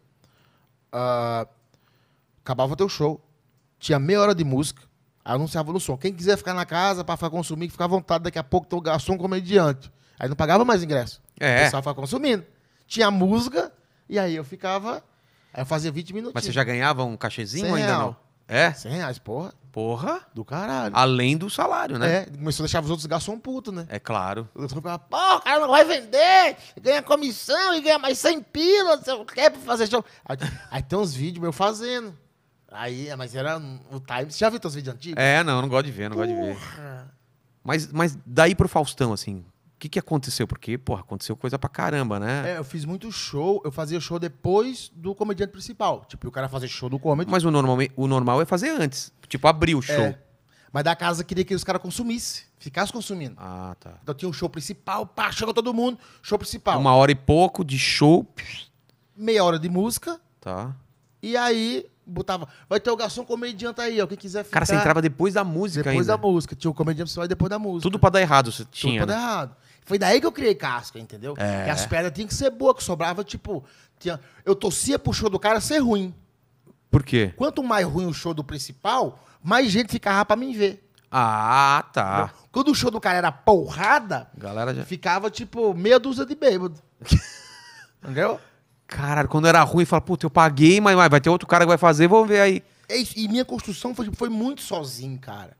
Uh, acabava teu show. Tinha meia hora de música. Anunciava no som. Quem quiser ficar na casa para consumir, fica à vontade. Daqui a pouco tem o garçom comediante. Aí não pagava mais ingresso. É. O pessoal ficava consumindo. Tinha música, e aí eu ficava. Aí eu fazia 20 minutos. Mas você já ganhava um cachezinho ainda real. não? É? 100 reais, porra. Porra. Do caralho. Além do salário, né? É, começou a deixar os outros garçom puto, né? É claro. porra, o cara não vai vender, ganha comissão e ganha mais 100 pilas, não quer pra fazer show. Aí, aí tem uns vídeos meu fazendo. Aí, é, mas era o time. Você já viu teus vídeos antigos? É, não, não gosto de ver, não Porra. gosto de ver. Mas, mas daí pro Faustão, assim, que, que aconteceu? Porque, porra, aconteceu coisa pra caramba, né? É, eu fiz muito show, eu fazia show depois do comediante principal. Tipo, o cara fazia show do comediante. Mas o normal, o normal é fazer antes. Tipo, abrir o é. show. É. Mas da casa queria que os caras consumissem, ficassem consumindo. Ah, tá. Então tinha um show principal, pá, chegou todo mundo, show principal. Uma hora e pouco de show. Meia hora de música. Tá. E aí botava. Vai ter o garçom comediante aí, ó. Quem quiser ficar. Cara, você entrava depois da música, Depois ainda. da música. Tinha o comediante principal depois da música. Tudo pra dar errado, você tinha. Tudo pra dar né? errado. Foi daí que eu criei casca, entendeu? É. Que as pedras tinham que ser boas, que sobrava, tipo. Tinha... Eu torcia pro show do cara ser ruim. Por quê? Quanto mais ruim o show do principal, mais gente ficava pra mim ver. Ah, tá. Entendeu? Quando o show do cara era porrada, Galera já... ficava, tipo, meia dúzia de bêbado. entendeu? Caralho, quando era ruim, fala, puta, eu paguei, mas vai ter outro cara que vai fazer, vamos ver aí. É isso. e minha construção foi, tipo, foi muito sozinho, cara.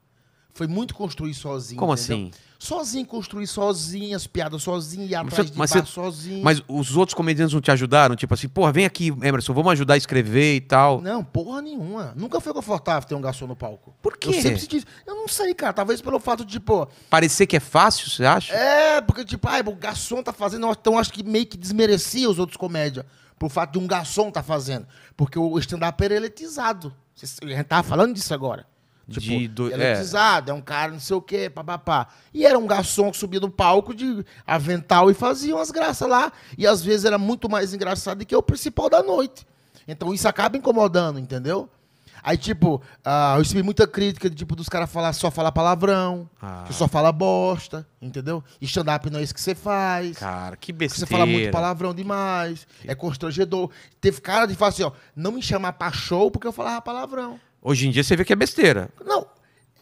Foi muito construir sozinho. Como entendeu? assim? Sozinho, construir sozinho, as piadas sozinho, ir atrás mas, de sozinho. Mas os outros comediantes não te ajudaram? Tipo assim, porra, vem aqui, Emerson, vamos ajudar a escrever e tal. Não, porra nenhuma. Nunca foi confortável ter um garçom no palco. Por quê? Eu sempre disse. Eu não sei, cara. Talvez pelo fato de, pô. Parecer que é fácil, você acha? É, porque, tipo, ah, o garçom tá fazendo, então acho que meio que desmerecia os outros comédia. Por fato de um garçom tá fazendo. Porque o stand-up era elitizado. A gente tava falando disso agora. Tipo, de do, é. eletrizado, é. é um cara não sei o quê, papapá. E era um garçom que subia no palco de avental e fazia umas graças lá. E às vezes era muito mais engraçado do que o principal da noite. Então isso acaba incomodando, entendeu? Aí, tipo, uh, eu recebi muita crítica tipo, dos caras falar, só falar palavrão, ah. que só fala bosta, entendeu? Stand-up não é isso que você faz. Cara, que besteira. você fala muito palavrão demais, que... é constrangedor. Teve cara de falar assim, ó, não me chamar pra show porque eu falava palavrão. Hoje em dia você vê que é besteira. Não,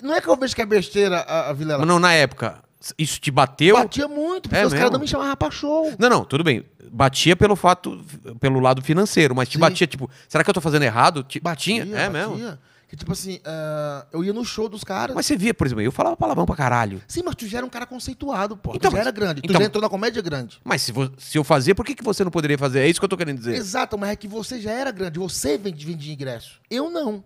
não é que eu vejo que é besteira a, a Vilela. Não, não, na época, isso te bateu? Batia muito, porque é os caras não me chamavam pra show. Não, não, tudo bem. Batia pelo fato, pelo lado financeiro, mas te Sim. batia, tipo, será que eu tô fazendo errado? Te... Batia, batia é batia. mesmo? Que, tipo assim, uh, eu ia no show dos caras. Mas você via, por exemplo, eu falava palavrão pra caralho. Sim, mas tu já era um cara conceituado, pô. Então, tu já era grande. Então, tu já entrou na comédia grande. Mas se, se, eu fazia por que, que você não poderia fazer? É isso que eu tô querendo dizer. Exato, mas é que você já era grande. Você vendia ingresso. Eu não.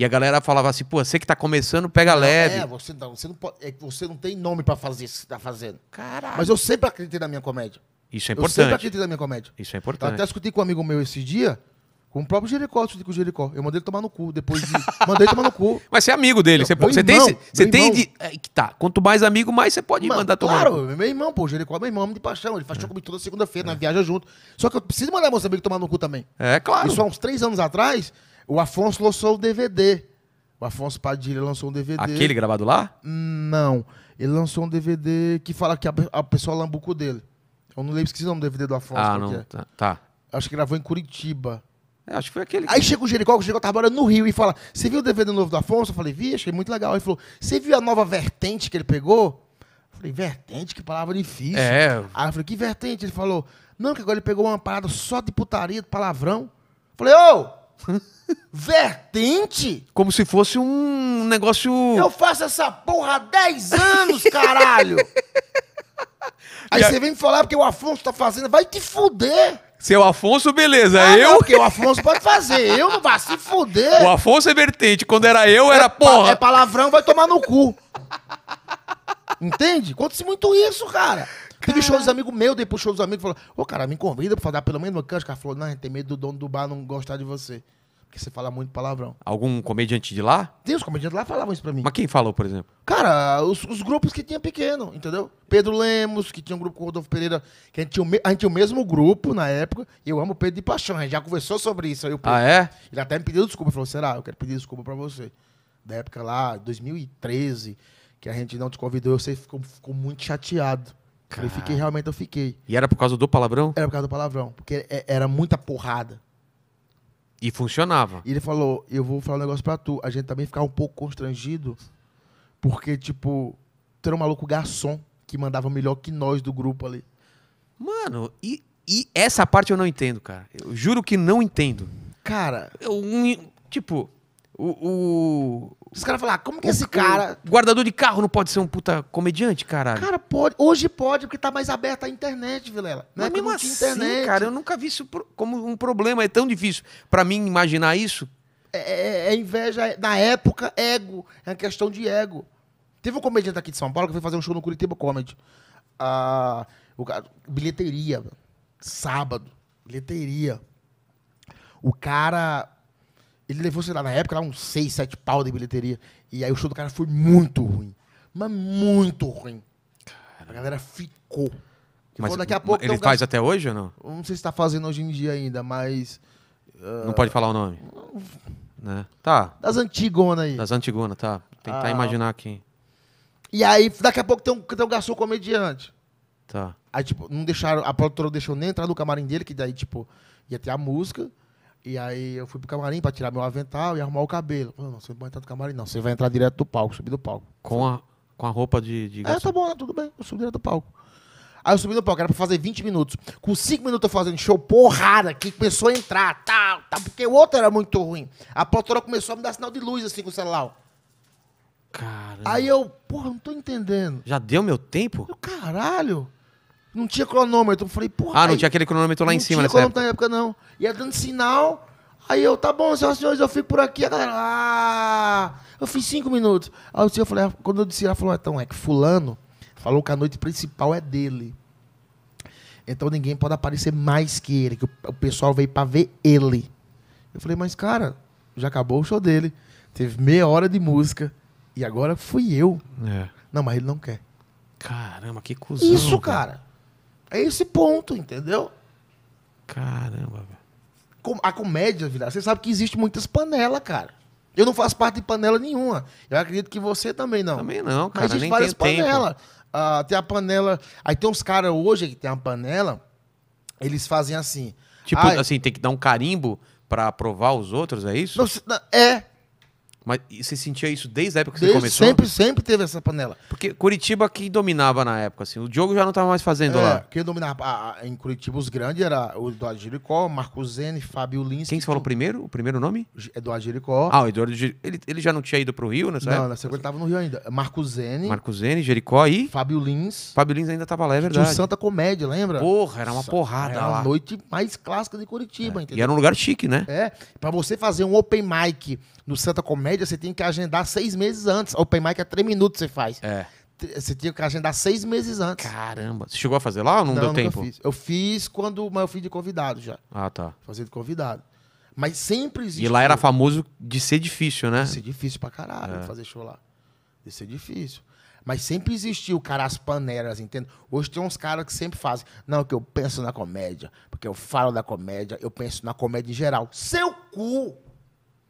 E a galera falava assim, pô, você que tá começando, pega não, leve. É, você não, você não, pode, é, você não tem nome para fazer isso que tá fazendo. Caralho. Mas eu sempre acreditei na minha comédia. Isso é importante. Eu sempre acreditei na minha comédia. Isso é importante. Eu até escutei com um amigo meu esse dia, com o próprio Jericó, eu escutei com o Jericó. Eu mandei ele tomar no cu, depois de... mandei ele tomar no cu. Mas você é amigo dele, você, pode, você tem... Você tem de, é, tá, quanto mais amigo, mais você pode mandar tomar Claro, meu irmão, pô, o Jericó é meu irmão, homem de paixão. Ele faz é. comigo toda segunda-feira, é. na viagem junto. Só que eu preciso mandar meus amigos tomar no cu também. É, claro. Isso há uns três anos atrás... O Afonso lançou o DVD. O Afonso Padilha lançou um DVD. Aquele gravado lá? Não. Ele lançou um DVD que fala que a, a pessoa lambuco dele. Eu não lembro, esqueci o nome do DVD do Afonso. Ah, não. É. Tá, tá. Acho que gravou em Curitiba. É, acho que foi aquele. Aí que... chega o Jericó, o Jericó tava morando no Rio e fala: Você viu o DVD novo do Afonso? Eu falei: Vi, achei muito legal. Ele falou: Você viu a nova vertente que ele pegou? Eu falei: Vertente? Que palavra difícil. É. Aí eu falei: Que vertente? Ele falou: Não, que agora ele pegou uma parada só de putaria, de palavrão. Eu falei: Ô! Oh! Vertente? Como se fosse um negócio. Eu faço essa porra há 10 anos, caralho! Aí você vem me falar porque o Afonso tá fazendo, vai te fuder! Seu Afonso, beleza. Ah, eu. Não, porque o Afonso pode fazer. Eu não vá se fuder. O Afonso é vertente. Quando era eu, era é, porra. É palavrão, vai tomar no cu. Entende? Conta-se muito isso, cara. Teve show dos amigos meus, depois show dos amigos falou: Ô, oh, cara, me convida pra falar pelo menos uma cancha. O cara falou: Não, tem medo do dono do bar não gostar de você. Porque você fala muito palavrão. Algum comediante de lá? Tem, os comediantes lá falavam isso pra mim. Mas quem falou, por exemplo? Cara, os, os grupos que tinha pequeno, entendeu? Pedro Lemos, que tinha um grupo com o Rodolfo Pereira, que a gente, tinha o me- a gente tinha o mesmo grupo na época. E eu amo o Pedro de paixão, a gente já conversou sobre isso. Aí o Pedro, Ah, é? Ele até me pediu desculpa, falou, será? Eu quero pedir desculpa pra você. Da época lá, 2013, que a gente não te convidou, você ficou, ficou muito chateado. Eu fiquei, realmente eu fiquei. E era por causa do palavrão? Era por causa do palavrão, porque é, era muita porrada. E funcionava. E ele falou: Eu vou falar um negócio pra tu. A gente também ficava um pouco constrangido, porque, tipo, tu era um maluco garçom que mandava melhor que nós do grupo ali. Mano, e, e essa parte eu não entendo, cara. Eu juro que não entendo. Cara. Eu, um, tipo, o, o... Os caras falaram, ah, como que o, esse cara. Guardador de carro não pode ser um puta comediante, caralho? Cara, pode. Hoje pode, porque tá mais aberta a internet, Vilela. Não é Mas é mesmo assim, internet. cara, eu nunca vi isso como um problema. É tão difícil para mim imaginar isso. É, é, é, inveja. É, na época, ego. É uma questão de ego. Teve um comediante aqui de São Paulo que foi fazer um show no Curitiba Comedy. Ah, o, bilheteria, sábado. Bilheteria. O cara ele levou, sei lá, na época, lá uns 6, 7 pau de bilheteria. E aí o show do cara foi muito ruim. Mas muito ruim. Cara. A galera ficou. Tipo, mas, daqui a pouco ele faz gasto... até hoje ou não? Não sei se está fazendo hoje em dia ainda, mas. Uh... Não pode falar o nome. Né? Tá. Das antigonas aí. Das antigonas, tá. Tentar ah. imaginar quem. E aí, daqui a pouco tem um, tem um garçom comediante. Tá. Aí, tipo, não deixaram. A produtora deixou nem entrar no camarim dele, que daí, tipo, ia ter a música. E aí eu fui pro camarim para tirar meu avental e arrumar o cabelo. Falei, não, você não vai entrar no camarim, não. Você vai entrar direto do palco, subir do palco. Com a, com a roupa de. de é, tá bom, né? tudo bem. Eu subi direto do palco. Aí eu subi no palco, era pra fazer 20 minutos. Com 5 minutos eu fazendo show, porrada, que começou a entrar, tal, tal, porque o outro era muito ruim. A produtora começou a me dar sinal de luz assim com o celular. Caralho. Aí eu, porra, não tô entendendo. Já deu meu tempo? Eu, caralho. Não tinha cronômetro. Eu falei, porra. Ah, não aí, tinha aquele cronômetro lá em cima, né? Não tinha cronômetro época. na época, não. Ia dando sinal. Aí eu, tá bom, senhoras e senhores, eu fico por aqui. A galera, ah! Eu fiz cinco minutos. Aí o senhor falou, é, quando eu disse, ela falou, então, é que fulano falou que a noite principal é dele. Então ninguém pode aparecer mais que ele, que o pessoal veio para ver ele. Eu falei, mas cara, já acabou o show dele. Teve meia hora de música. E agora fui eu. É. Não, mas ele não quer. Caramba, que cuzão. Isso, cara. É esse ponto, entendeu? Caramba, velho. A comédia, você sabe que existe muitas panelas, cara. Eu não faço parte de panela nenhuma. Eu acredito que você também não. Também não, cara. Mas existe várias panelas. Ah, tem a panela. Aí tem uns caras hoje que tem uma panela. Eles fazem assim. Tipo, ah, assim, tem que dar um carimbo para aprovar os outros, é isso? Não, é, mas você sentia isso desde a época que desde você começou? Sempre, sempre teve essa panela. Porque Curitiba quem dominava na época, assim, o Diogo já não estava mais fazendo é, lá. Quem dominava a, a, em Curitiba os grandes era o Eduardo Jericó, Marco Zene, Fábio Lins. Quem que falou primeiro? O primeiro nome? Eduardo Jericó. Ah, o Eduardo Giricó. Ele, ele já não tinha ido para o Rio, né? Não, nessa época ele tava no Rio ainda. Marco Zene. Marco Zene, Jericó e. Fábio Lins. Fábio Lins ainda estava lá, é verdade. De o Santa Comédia, lembra? Porra, era uma porrada era lá. Era a noite mais clássica de Curitiba, é. entendeu? E era um lugar chique, né? É. Pra você fazer um open mic no Santa Comédia, média, você tinha que agendar seis meses antes. Open mic é três minutos você faz. É. Você tinha que agendar seis meses antes. Caramba. Você chegou a fazer lá ou não, não deu tempo? Fiz. Eu fiz quando. Mas eu fiz de convidado já. Ah, tá. Fazer de convidado. Mas sempre existe. E lá era famoso de ser difícil, né? De ser difícil pra caralho é. fazer show lá. De ser difícil. Mas sempre existiu, cara, as paneras, entende? Hoje tem uns caras que sempre fazem. Não, que eu penso na comédia, porque eu falo da comédia, eu penso na comédia em geral. Seu cu!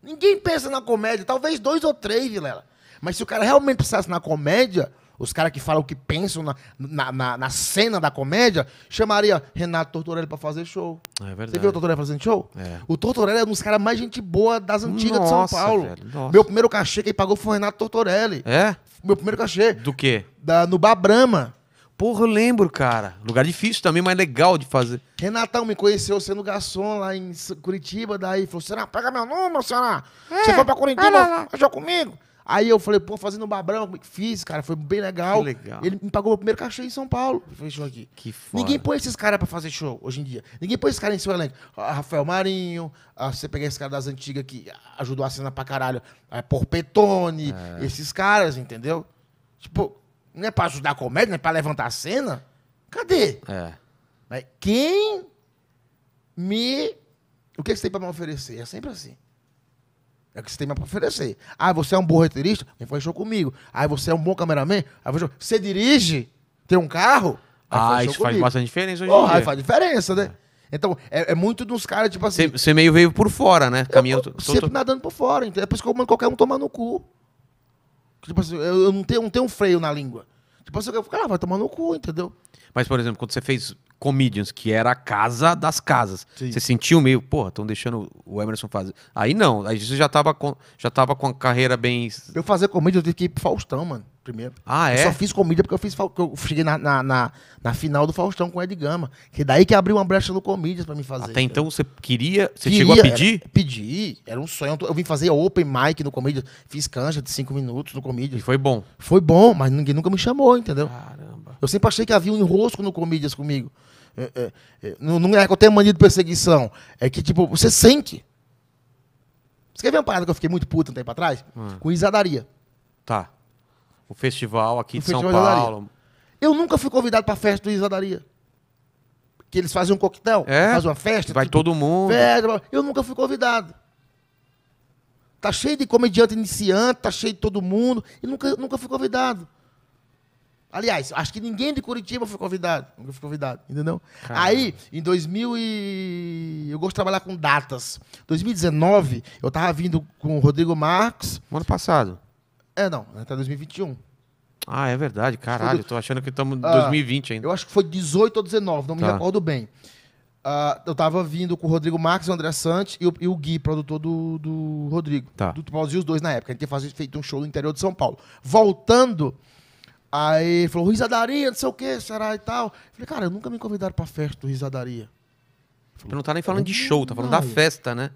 Ninguém pensa na comédia, talvez dois ou três, Vilela. Mas se o cara realmente pensasse na comédia, os caras que falam o que pensam na, na, na, na, cena da comédia, chamaria Renato Tortorelli pra fazer show. É verdade. Você viu o Tortorelli fazendo show? É. O Tortorelli é um dos caras mais gente boa das antigas nossa, de São Paulo. Velho, nossa. Meu primeiro cachê que ele pagou foi o Renato Tortorelli. É? Meu primeiro cachê. Do quê? Da, no Babrama. Porra, eu lembro, cara. Lugar difícil também, mas legal de fazer. Renatão me conheceu sendo garçom lá em Curitiba, daí falou, Será, pega meu número, Será. É. Você foi pra Curitiba, ah, lá, comigo. Aí eu falei, pô, fazendo babrão, é fiz, cara, foi bem legal. Que legal. Ele me pagou o primeiro cachê em São Paulo. Fez show aqui. Que foda. Ninguém põe esses caras pra fazer show hoje em dia. Ninguém põe esses caras em seu elenco. Ah, Rafael Marinho, ah, você pegar esse cara das antigas que ajudou a cena pra caralho, ah, Porpetone, é. esses caras, entendeu? Tipo, não é pra ajudar a comédia, não é pra levantar a cena? Cadê? É. Mas quem me. O que, você tem pra me oferecer? É sempre assim. É o que você tem pra oferecer. Ah, você é um bom roteirista? Vem fazer show comigo. Ah, você é um bom cameraman? Ah, você dirige? Tem um carro? Ah, isso comigo. faz bastante diferença hoje Porra, faz diferença, né? É. Então, é, é, muito dos caras, tipo assim... Você meio veio por fora, né? Caminhando... Sempre tô... nadando por fora. Então, é por isso que eu mando qualquer um tomar no cu. Tipo assim, eu, não, tenho, não tenho um freio na língua. Tipo assim, eu fico, ah, vai tomar no cu, entendeu? Mas, por exemplo, quando você fez Comedians, que era a casa das casas, Sim. você sentiu meio, porra, estão deixando o Emerson fazer. Aí não, aí você já tava com, já tava com a carreira bem. Eu fazer comédia, eu tive que ir pro Faustão, mano primeiro. Ah, é? Eu só é? fiz comida porque eu fiz eu cheguei na, na, na, na final do Faustão com o Ed Gama. Que daí que abriu uma brecha no Comídias pra mim fazer. Até então você queria. Você queria, chegou a pedir? Era, pedi. Era um sonho. Eu vim fazer open mic no Comídias. Fiz cancha de cinco minutos no Comídias. E foi bom. Foi bom, mas ninguém nunca me chamou, entendeu? Caramba. Eu sempre achei que havia um enrosco no Comídias comigo. É, é, é, não, é que eu tenha mania de perseguição. É que, tipo, você sente. Você quer ver uma parada que eu fiquei muito puto um tempo atrás? Hum. Com Isadaria. Tá. O festival aqui o de festival São Paulo. De eu nunca fui convidado para festa do Isadaria. Que eles fazem um coquetel, é? fazem uma festa. Vai tipo, todo mundo. Festa, eu nunca fui convidado. Tá cheio de comediante iniciante, tá cheio de todo mundo. E nunca, nunca fui convidado. Aliás, acho que ninguém de Curitiba foi convidado. Nunca fui convidado, entendeu? Caramba. Aí, em 2000 e... Eu gosto de trabalhar com datas. 2019, eu tava vindo com o Rodrigo Marques. Ano passado. É, não, é até 2021. Ah, é verdade, caralho. Tô achando que estamos em 2020 ainda. Eu acho que foi 18 ou 19, não me tá. recordo bem. Uh, eu tava vindo com o Rodrigo Marques, o André Santos e o, e o Gui, produtor do, do Rodrigo. Tá. Do Tupauzio, os dois na época. A gente tinha feito um show no interior de São Paulo. Voltando, aí ele falou, risadaria, não sei o que, será e tal. Eu falei, cara, eu nunca me convidaram pra festa do risadaria. Falei, não tá nem falando de show, tá falando não. da festa, né?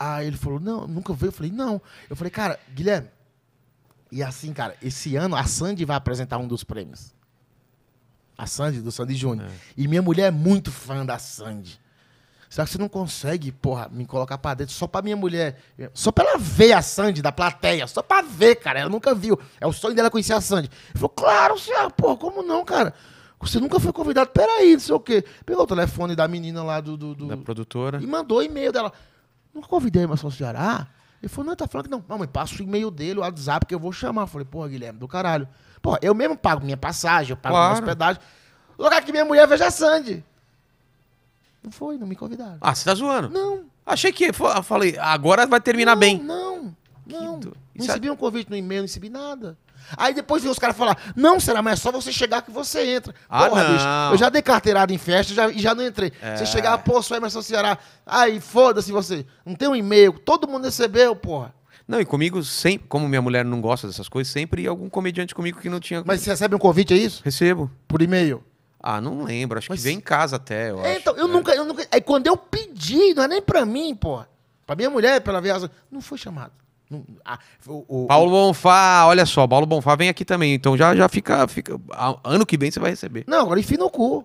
Aí ele falou, não, nunca veio. Eu falei, não. Eu falei, cara, Guilherme, e assim, cara, esse ano a Sandy vai apresentar um dos prêmios. A Sandy, do Sandy Júnior. É. E minha mulher é muito fã da Sandy. Será que você não consegue, porra, me colocar pra dentro só pra minha mulher? Só pra ela ver a Sandy da plateia. Só pra ver, cara. Ela nunca viu. É o sonho dela conhecer a Sandy. Ele falou, claro, senhor, porra, como não, cara? Você nunca foi convidado. Peraí, não sei o quê. Pegou o telefone da menina lá do. do, do... Da produtora. E mandou o e-mail dela. Nunca convidei, mas falou, senhora. Ah, ele falou, não, tá falando que não. mamãe passa o e-mail dele, o WhatsApp, que eu vou chamar. Eu falei, porra, Guilherme, do caralho. Porra, eu mesmo pago minha passagem, eu pago claro. minha hospedagem. Lugar que minha mulher veja a Sandy. Não foi, não me convidaram. Ah, você tá zoando? Não. Achei que, falei, agora vai terminar não, bem. Não, não. Quinto. Não é recebi um convite no e-mail, não recebi nada. Aí depois os caras falar, não, será, mas é só você chegar que você entra. Ah, Porra, não. bicho, eu já dei carteirada em festa já, e já não entrei. É. Você chegar, pô, sou Emerson Ceará. Aí, foda-se você. Não tem um e-mail. Todo mundo recebeu, porra. Não, e comigo, sempre, como minha mulher não gosta dessas coisas, sempre ia algum comediante comigo que não tinha. Mas você recebe um convite, é isso? Recebo. Por e-mail? Ah, não lembro. Acho Mas... que vem em casa até. Eu é, acho. então, eu é. nunca, eu nunca. Aí é, quando eu pedi, não é nem pra mim, porra. Pra minha mulher, pela viagem, não foi chamado. Ah, o, o, Paulo Bonfá, olha só, Paulo Bonfá vem aqui também. Então já, já fica, fica. Ano que vem você vai receber. Não, agora enfia no cu.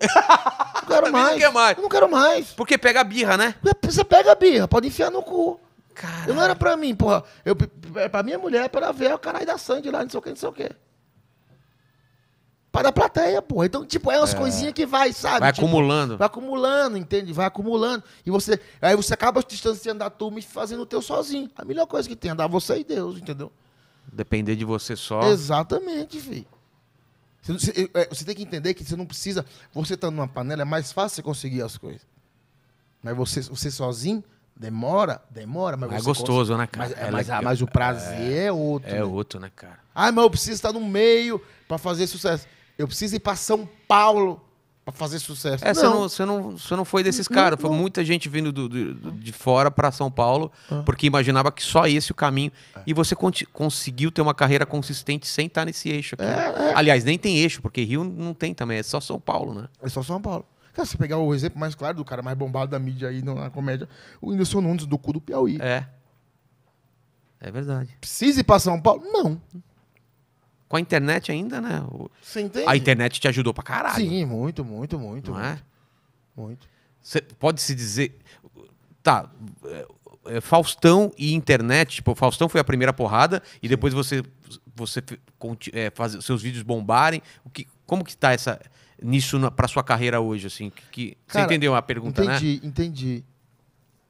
não quero mais. Não mais. Eu não quero mais. Porque pega a birra, né? É, você pega a birra, pode enfiar no cu. Caralho. Eu não era pra mim, porra. Eu, é pra minha mulher, pra ela ver o caralho da Sandy lá, não sei o que, não sei o que para a plateia, porra. Então, tipo, é umas é. coisinhas que vai, sabe? Vai tipo, acumulando. Vai acumulando, entende? Vai acumulando. E você. Aí você acaba se distanciando da turma e fazendo o teu sozinho. A melhor coisa que tem é andar você e Deus, entendeu? Depender de você só. Exatamente, filho. Você, é, você tem que entender que você não precisa. Você está tá numa panela, é mais fácil você conseguir as coisas. Mas você, você sozinho, Demora, demora, mas, é gostoso, consegue. né, cara? Mas, é, mas, mas o prazer é, é outro. É né? outro, né, cara? Ah, mas eu preciso estar no meio para fazer sucesso. Eu preciso ir para São Paulo para fazer sucesso. É, não. Você, não, você, não, você não foi desses caras. Foi muita gente vindo do, do de fora para São Paulo, ah. porque imaginava que só esse o caminho. É. E você conseguiu ter uma carreira consistente sem estar nesse eixo aqui. É, é. Aliás, nem tem eixo, porque Rio não tem também. É só São Paulo, né? É só São Paulo. Cara, você pegar o exemplo mais claro do cara mais bombado da mídia aí na comédia, o Whindersson Nunes do cu do Piauí. É. É verdade. Precisa ir para São Paulo? Não com a internet ainda, né? O... Você entende? A internet te ajudou pra caralho. Sim, muito, muito, muito. Não muito. é? Muito. Você pode se dizer. Tá. É, é, Faustão e internet, tipo, Faustão foi a primeira porrada e Sim. depois você, você é, faz seus vídeos bombarem. O que, como que tá essa, nisso para sua carreira hoje, assim? Que, que Cara, você entendeu a pergunta, entendi, né? Entendi,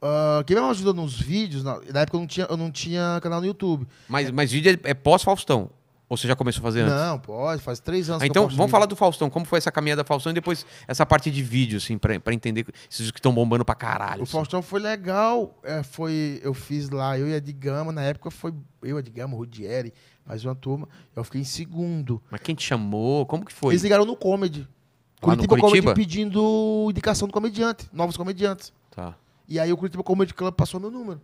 uh, quem me ajudou nos vídeos, na, na, época eu não, tinha, eu não tinha canal no YouTube. Mas, é, mas vídeo é, é pós-Faustão? Ou você já começou a fazer antes? Não, pode, faz três anos ah, Então, vamos falar do Faustão. Como foi essa caminhada do Faustão e depois essa parte de vídeo, assim, pra, pra entender esses que estão bombando pra caralho. O assim. Faustão foi legal. É, foi, eu fiz lá, eu e a Digama, na época foi eu, a Digama, o Rudieri, mais uma turma. Eu fiquei em segundo. Mas quem te chamou? Como que foi? Eles ligaram no Comedy. Curitiba, no Curitiba? Comedy pedindo indicação do comediante, novos comediantes. Tá. E aí o Curitiba Comedy Club passou meu número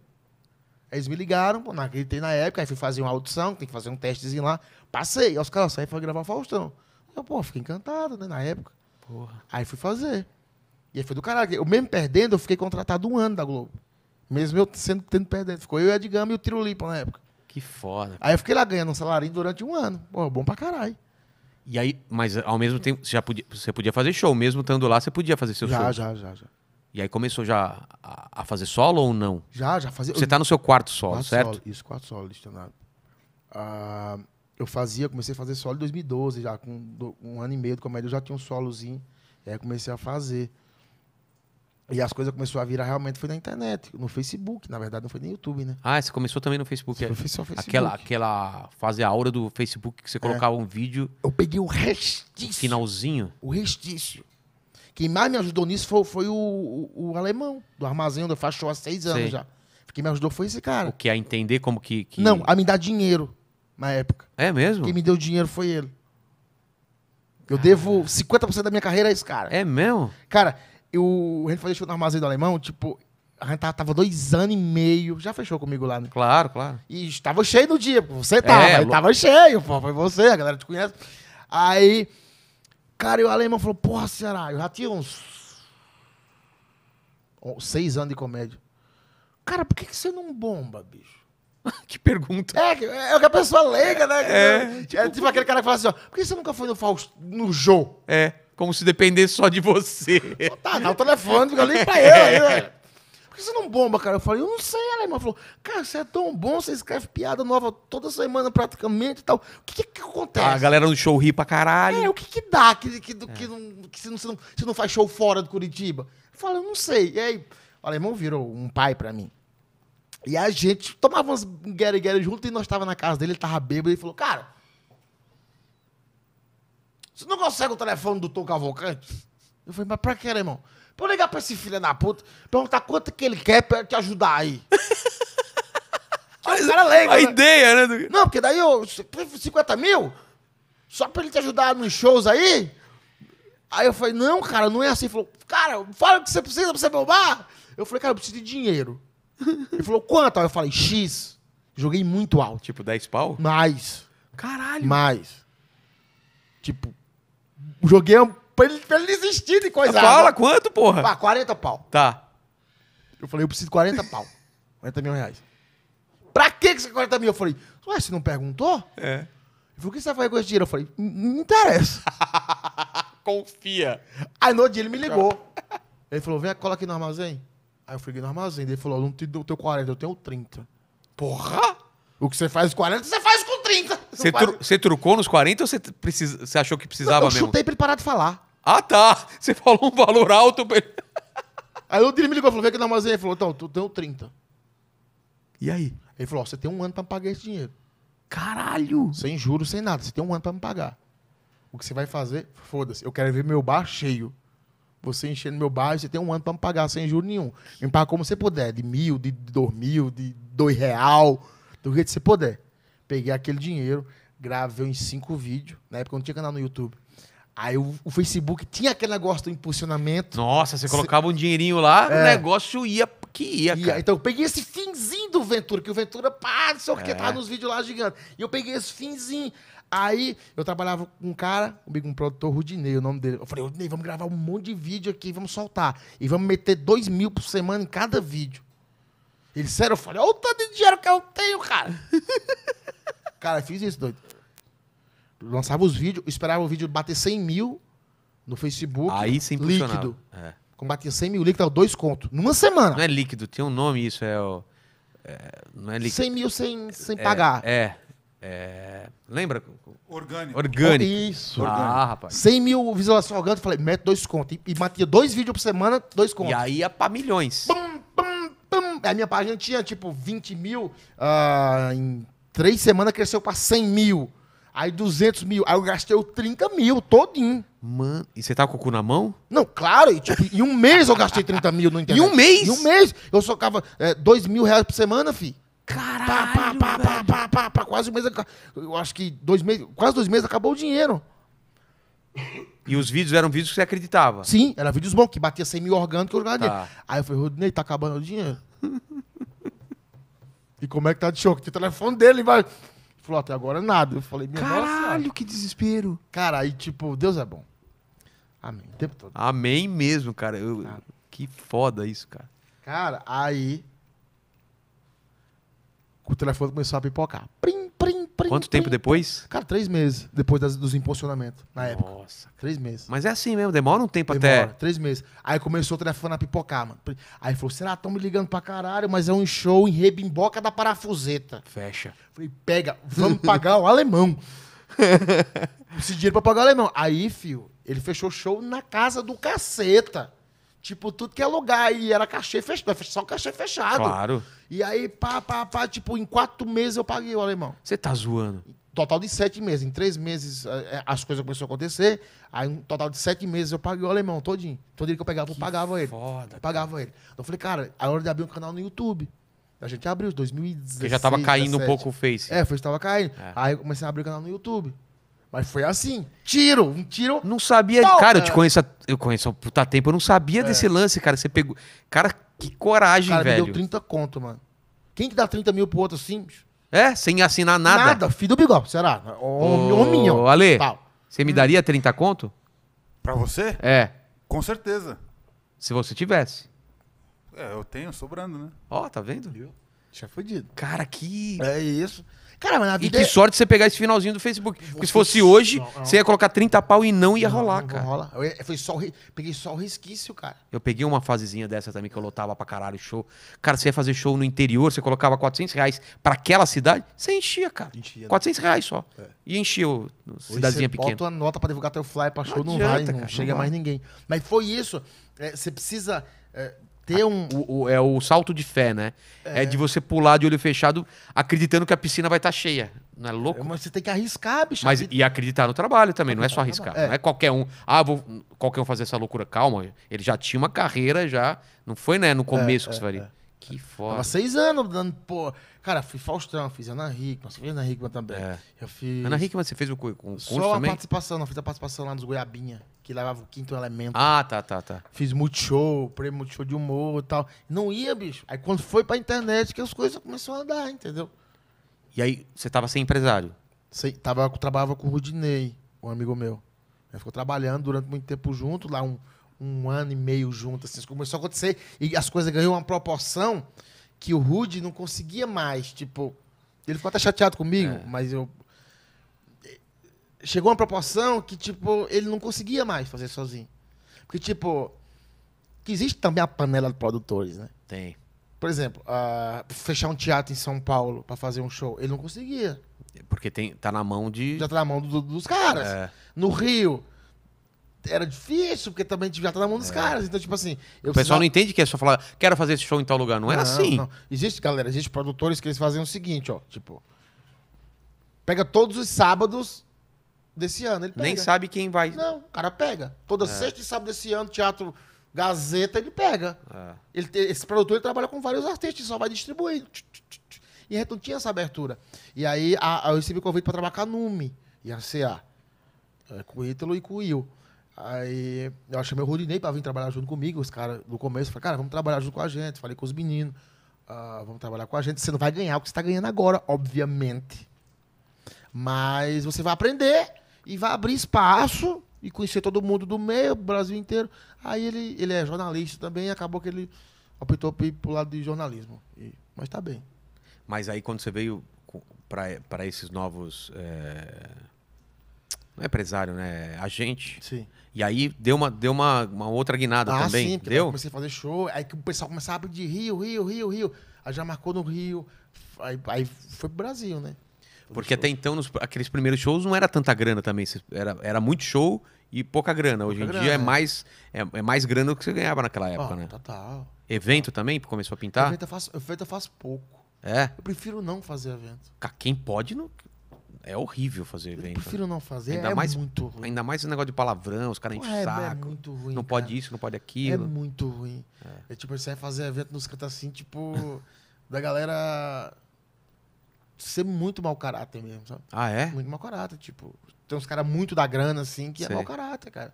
eles me ligaram, pô, não acreditei na época, aí fui fazer uma audição, tem que fazer um testezinho lá. Passei, aí os caras saíram e foram gravar Faustão. Eu, pô, fiquei encantado, né, na época. Porra. Aí fui fazer. E aí foi do caralho. Eu mesmo perdendo, eu fiquei contratado um ano da Globo. Mesmo eu sendo, tendo perdendo. Ficou eu, a Edgama e o Tirulipa na época. Que foda. Aí eu fiquei lá ganhando um salarinho durante um ano. Pô, bom pra caralho. E aí, mas ao mesmo tempo, você já podia, você podia fazer show. Mesmo estando lá, você podia fazer seu já, show. Já, já, já. E aí começou já a, fazer solo ou não? Já, já fazia. Você está no seu quarto solo, quarto certo? Solo, isso, quarto solo, destinado. Ah, eu fazia, comecei a fazer solo em 2012, já com do, um ano e meio de comédia, eu já tinha um solozinho. E aí comecei a fazer. E as coisas começaram a virar realmente foi na internet, no Facebook, na verdade, não foi nem YouTube, né? Ah, você começou também no Facebook. É. Foi só Facebook. Aquela, aquela fase a aura do Facebook que você é. colocava é. um vídeo. Eu peguei o restício. finalzinho. O restício. Quem mais me ajudou nisso foi, foi o, o, o, alemão, do armazém onde eu faço show há seis anos Sei. já. Quem me ajudou foi esse cara. O que a entender como que, que, Não, a me dar dinheiro na época. É mesmo? Quem me deu dinheiro foi ele. Eu Caramba. devo 50% da minha carreira a esse cara. É mesmo? Cara, eu, a gente fazia show no armazém do alemão, tipo, a gente tava, tava dois anos e meio. Já fechou comigo lá, né? Claro, claro. E estava cheio no dia, você tava. É, tava cheio, pô, foi você, a galera te conhece. Aí Cara, e o alemão falou, porra, será? eu já tinha uns seis anos de comédia. Cara, por que, que você não bomba, bicho? que pergunta. É, é o que a pessoa leiga, né? É, tipo, é, tipo aquele cara que fala assim, ó, por que você nunca foi no Fausto, no Jô? É, como se dependesse só de você. tá, dá o telefone, fica ali pra ele. Né? que você não bomba, cara? Eu falei, eu não sei, alemão. É falou, cara, você é tão bom, você escreve piada nova toda semana praticamente e tal. O que, que, que acontece? Ah, a galera no show ri pra caralho. É, o que, que dá que, que, do é. que, não, que você, não, você, não, você não faz show fora de Curitiba? Eu falei, eu não sei. E aí, o alemão virou um pai pra mim. E a gente tomava umas guerra-guerra junto e nós tava na casa dele, ele tava bêbado e ele falou, cara, você não consegue o telefone do Tom Cavalcante? Eu falei, mas pra quê, alemão? Vou ligar pra esse filho da puta, perguntar quanto que ele quer pra te ajudar aí. Mas, o cara lembra. A né? ideia, né? Não, porque daí eu. 50 mil? Só pra ele te ajudar nos shows aí? Aí eu falei, não, cara, não é assim. Ele falou, cara, fala o que você precisa pra você bombar. Eu falei, cara, eu preciso de dinheiro. Ele falou, quanto? Aí eu falei, X. Joguei muito alto. Tipo, 10 pau? Mais. Caralho. Mais. Tipo, joguei pra ele, pra ele desistir de coisa. Fala, quanto, porra? Ah, 40 pau. Tá. Eu falei, eu preciso de 40 pau. 40 mil reais. Pra que você 40 mil? Eu falei, ué, você não perguntou? É. Ele falou, o que você vai tá fazer com esse dinheiro? Eu falei, não interessa. Confia. Aí no outro dia ele me ligou. Ele falou, vem, cola aqui no armazém. Aí eu fui no armazém. Ele falou, eu não te dou teu 40, eu tenho 30. Porra! O que você faz com 40, você faz com 30. Você, tru faz... você trucou nos 40 ou você, precisa, você achou que precisava não, eu mesmo? Eu chutei pra ele parar de falar. Ah, tá. Você falou um valor alto pra ele. Aí o ele me ligou e falou: vem aqui na armazém. Ele falou: então, tu deu 30. E aí? Ele falou: você tem um ano pra me pagar esse dinheiro. Caralho! Sem juros, sem nada. Você tem um ano pra me pagar. O que você vai fazer? Foda-se. Eu quero ver meu bar cheio. Você enchendo meu bar, você tem um ano pra me pagar sem juros nenhum. Me paga como você puder. De mil, de dois mil, de dois real. Do jeito que você puder. Peguei aquele dinheiro, gravei em cinco vídeos. Na época eu não tinha canal no YouTube. Aí o, o, Facebook tinha aquele negócio do impulsionamento. Nossa, você colocava Cê... um dinheirinho lá, é. o negócio ia que ia, ia. Então eu peguei esse finzinho do Ventura, que o Ventura, pá, não sei o que, é. tava nos vídeos lá gigante. E eu peguei esse finzinho. Aí eu trabalhava com um cara, comigo um produtor, Rudinei, o nome dele. Eu falei, Rudinei, vamos gravar um monte de vídeo aqui, vamos soltar. E vamos meter dois mil por semana em cada vídeo. Ele, sério, eu falei, olha o tanto de dinheiro que eu tenho, cara. cara, fiz isso, doido lançava os vídeos, esperava o vídeo bater 100 mil no Facebook. Aí sim Líquido. É. Quando batia 100 mil líquido, tava dois contos. Numa semana. Não é líquido, tem um nome isso, é o... É, não é líquido. 100 mil sem, é, sem é, pagar. É, é, Lembra? Orgânico. Orgânico. Isso. Ah, Orgânico. Ah, rapaz. 100 mil visualizações orgânicas, falei, mete dois contos. E, e batia dois vídeos por semana, dois contos. E aí ia pra milhões. Pum, pum, pum. A minha página tinha, tipo, 20 mil. Uh, em três semanas cresceu pra 100 mil. Aí 200 mil. Aí eu gastei o 30 mil todinho. Mano, e você tá com o cu na mão? Não, claro. E, tipo, em um mês eu gastei 30 mil no internet. Em um mês? Em um mês. Eu socava 2 é, mil reais por semana, fi. Caralho, pá, pá, pá, pá, pá, pá, pá, quase um mês. Eu acho que dois meses, quase dois meses acabou o dinheiro. E os vídeos eram vídeos que você acreditava? Sim, eram vídeos bons, que batia 100 mil orgânicos, eu jogava tá. Aí eu falei, Rodinei, tá acabando o dinheiro. e como é que tá de choque? Tem telefone dele, vai. Falou, até agora nada. Eu falei, minha Caralho, nossa. que desespero. Cara, aí tipo, Deus é bom. Amém. O tempo todo. Amém mesmo, cara. Eu, Que foda isso, cara. Cara, aí o telefone começou a pipocar. Prim, prim, prim. Quanto prim, tempo prim. depois? Cara, três meses depois das, dos impulsionamentos, na época. Nossa. Três meses. Mas é assim mesmo, demora um tempo demora, até. Três meses. Aí começou o telefone a pipocar, mano. Aí falou: será estão me ligando pra caralho, mas é um show em rebimboca da parafuseta. Fecha. Falei: pega, vamos pagar o alemão. Esse dinheiro pra pagar o alemão. Aí, fio, ele fechou o show na casa do caceta. Tipo, tudo que é lugar. E era cachê fechado, só cachê fechado. Claro. E aí, pá, pá, pá, tipo, em quatro meses eu paguei o alemão. Você tá zoando? Total de sete meses. Em três meses é, é, as coisas começaram a acontecer. Aí, um total de sete meses eu paguei o alemão todinho. Todo dia que eu pegava, que eu pagava foda, ele. Foda. Pagava ele. Eu falei, cara, a hora de abrir um canal no YouTube. A gente abriu, 2016. Porque já tava caindo 17. um pouco o Face. É, o Face tava caindo. É. Aí eu comecei a abrir o canal no YouTube. Mas foi assim, tiro, um tiro. Não sabia, cara, eu te conheço, eu conheço há um puta tempo, eu não sabia é. desse lance, cara. Você pegou. Cara, que coragem, cara, velho. Cara, deu 30 conto, mano. Quem que dá 30 mil pro outro assim? É, sem assinar nada. Nada, filho do bigode, será? Homem, Ô, Ale, você me daria 30 conto? Pra você? É. Com certeza. Se você tivesse. É, eu tenho sobrando, né? Ó, oh, tá vendo? Viu? Tinha é fudido. Cara, que. É isso. Cara, mas na vida. E que é... sorte você pegar esse finalzinho do Facebook. Porque se fosse hoje, Não, não. você ia colocar 30 pau e não ia rolar, Não cara. rola. Eu, foi só, re- peguei só o resquício, cara. Eu peguei uma fasezinha dessa também que eu lotava pra caralho show. Cara, você ia fazer show no interior, você colocava 400 reais pra aquela cidade, você enchia, cara. Enchia, né? 400 reais só. É. E enchia o, o Hoje cidadezinha você pequena. Bota uma nota pra divulgar teu flyer pra show, não, adianta, vai, não cara, não chega mais ninguém. Mas foi isso. É, você precisa é, ter um. O, o, é o salto de fé, né? É. é. de você pular de olho fechado acreditando que a piscina vai estar tá cheia. Não é louco? É, mas você tem que arriscar, bicho. Mas, e acreditar no trabalho também, não é só arriscar. É. Não é qualquer um. Ah, vou qualquer um fazer essa loucura. Calma, ele já tinha uma carreira, já. Não foi, né, no é, começo é, que você faria. Que foda. Tava seis anos dando, pô. Cara, fui Faustão, fiz Ana Hickman, você fez Ana Hickman também. É. Eu fiz. Ana Hickman, você fez o concurso Só também? a participação, não, fiz a participação lá nos Goiabinha, que levava o quinto elemento. Ah, tá, tá, tá. Fiz Multishow, prêmio Multishow de humor e tal. Não ia, bicho. Aí quando foi pra internet que as coisas começaram a andar, entendeu? E aí, você tava sem empresário? Sei, tava, trabalhava com o Rudinei, um amigo meu. ficou trabalhando durante muito tempo junto, lá um um ano e meio junto, assim, começou a acontecer e as coisas ganhou uma proporção que o Rude não conseguia mais, tipo, ele ficou até chateado comigo, é. mas eu eh, chegou uma proporção que tipo ele não conseguia mais fazer sozinho, porque tipo que existe também a panela de produtores, né? Tem. Por exemplo, uh, fechar um teatro em São Paulo para fazer um show, ele não conseguia. É porque tem, tá na mão de. Já tá na mão do, dos caras. É. No Rio, era difícil, porque também devia estar na mão dos é. caras. Então, tipo assim. o pessoal precisava... não entende que é só falar, quero fazer esse show em tal lugar. Não era é não, assim. Não. Existe, galera, existe produtores que eles fazem o seguinte, ó. Tipo. Pega todos os sábados desse ano. Ele pega. Nem sabe quem vai. Não, o cara pega. Toda é. sexta e sábado desse ano, teatro Gazeta, ele pega. É. Ele, esse produtor ele trabalha com vários artistas, só vai distribuindo. E a gente não tinha essa abertura. E aí a, a, eu recebi convite para trabalhar com a Nume e a CA. É, com o Ítalo e com o Will. Aí eu chamei o Rudinei para vir trabalhar junto comigo. Os caras, no começo, falaram, cara, vamos trabalhar junto com a gente. Falei com os meninos, ah, vamos trabalhar com a gente. Você não vai ganhar o que você está ganhando agora, obviamente. Mas você vai aprender e vai abrir espaço e conhecer todo mundo do meio, Brasil inteiro. Aí ele, ele é jornalista também acabou que ele optou para ir pro lado de jornalismo. E, mas está bem. Mas aí quando você veio para esses novos... É não é empresário, né? É agente. Sim. E aí deu uma, deu uma, uma outra guinada ah, também. Sim, deu? comecei a fazer show, aí que o pessoal começava a Rio, Rio, Rio, Rio. Aí já marcou no Rio. Aí, aí foi pro Brasil, né? Porque até então, nos, aqueles primeiros shows não era tanta grana também. Era, era muito show e pouca grana. Hoje pouca em grana, dia é, é, mais, é, é, mais grana do que você ganhava naquela época, ah, né? Total. Evento total. também começou a pintar? Evento eu faço, evento eu faço pouco. É? Eu prefiro não fazer evento. Quem pode, não, é horrível fazer evento. Eu prefiro né? não fazer, ainda é mais, muito ruim. Ainda mais esse negócio de palavrão, os caras enchem é, saco. É muito ruim. Não cara. pode isso, não pode é aquilo. É muito ruim. É, é tipo, você vai fazer evento nos cantos tá assim, tipo, da galera ser muito mau caráter mesmo, sabe? Ah, é? Muito mau caráter, tipo. Tem uns caras muito da grana, assim, que Sei. é mau caráter, cara.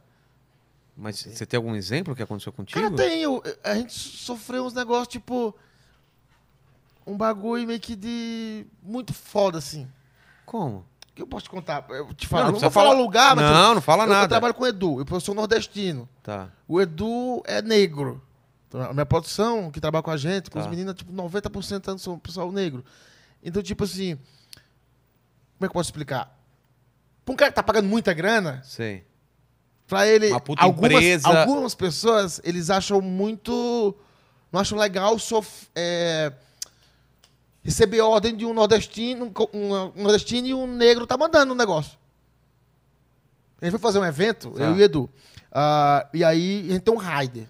Mas você tem algum exemplo que aconteceu contigo? Cara, tem. Eu, a gente sofreu uns negócios, tipo. Um bagulho meio que de. Muito foda, assim. Como? que eu posso te contar? Eu te falo. Não, não, não vou falar lugar, mas. Não, eu, não fala eu, nada. Eu trabalho com o Edu, eu sou nordestino. Tá. O Edu é negro. Então, a minha produção, que trabalha com a gente, com tá. os meninos, é, tipo, 90% é são pessoal negro. Então, tipo assim. Como é que eu posso explicar? Pra um cara que tá pagando muita grana. Sim. Pra ele. algumas, empresa. algumas pessoas, eles acham muito. Não acham legal sofrer. é, receber ordem de um nordestino, um nordestino e um negro tá mandando um negócio. A gente foi fazer um evento, ah. eu e Edu. Uh, e aí a gente tem um rider.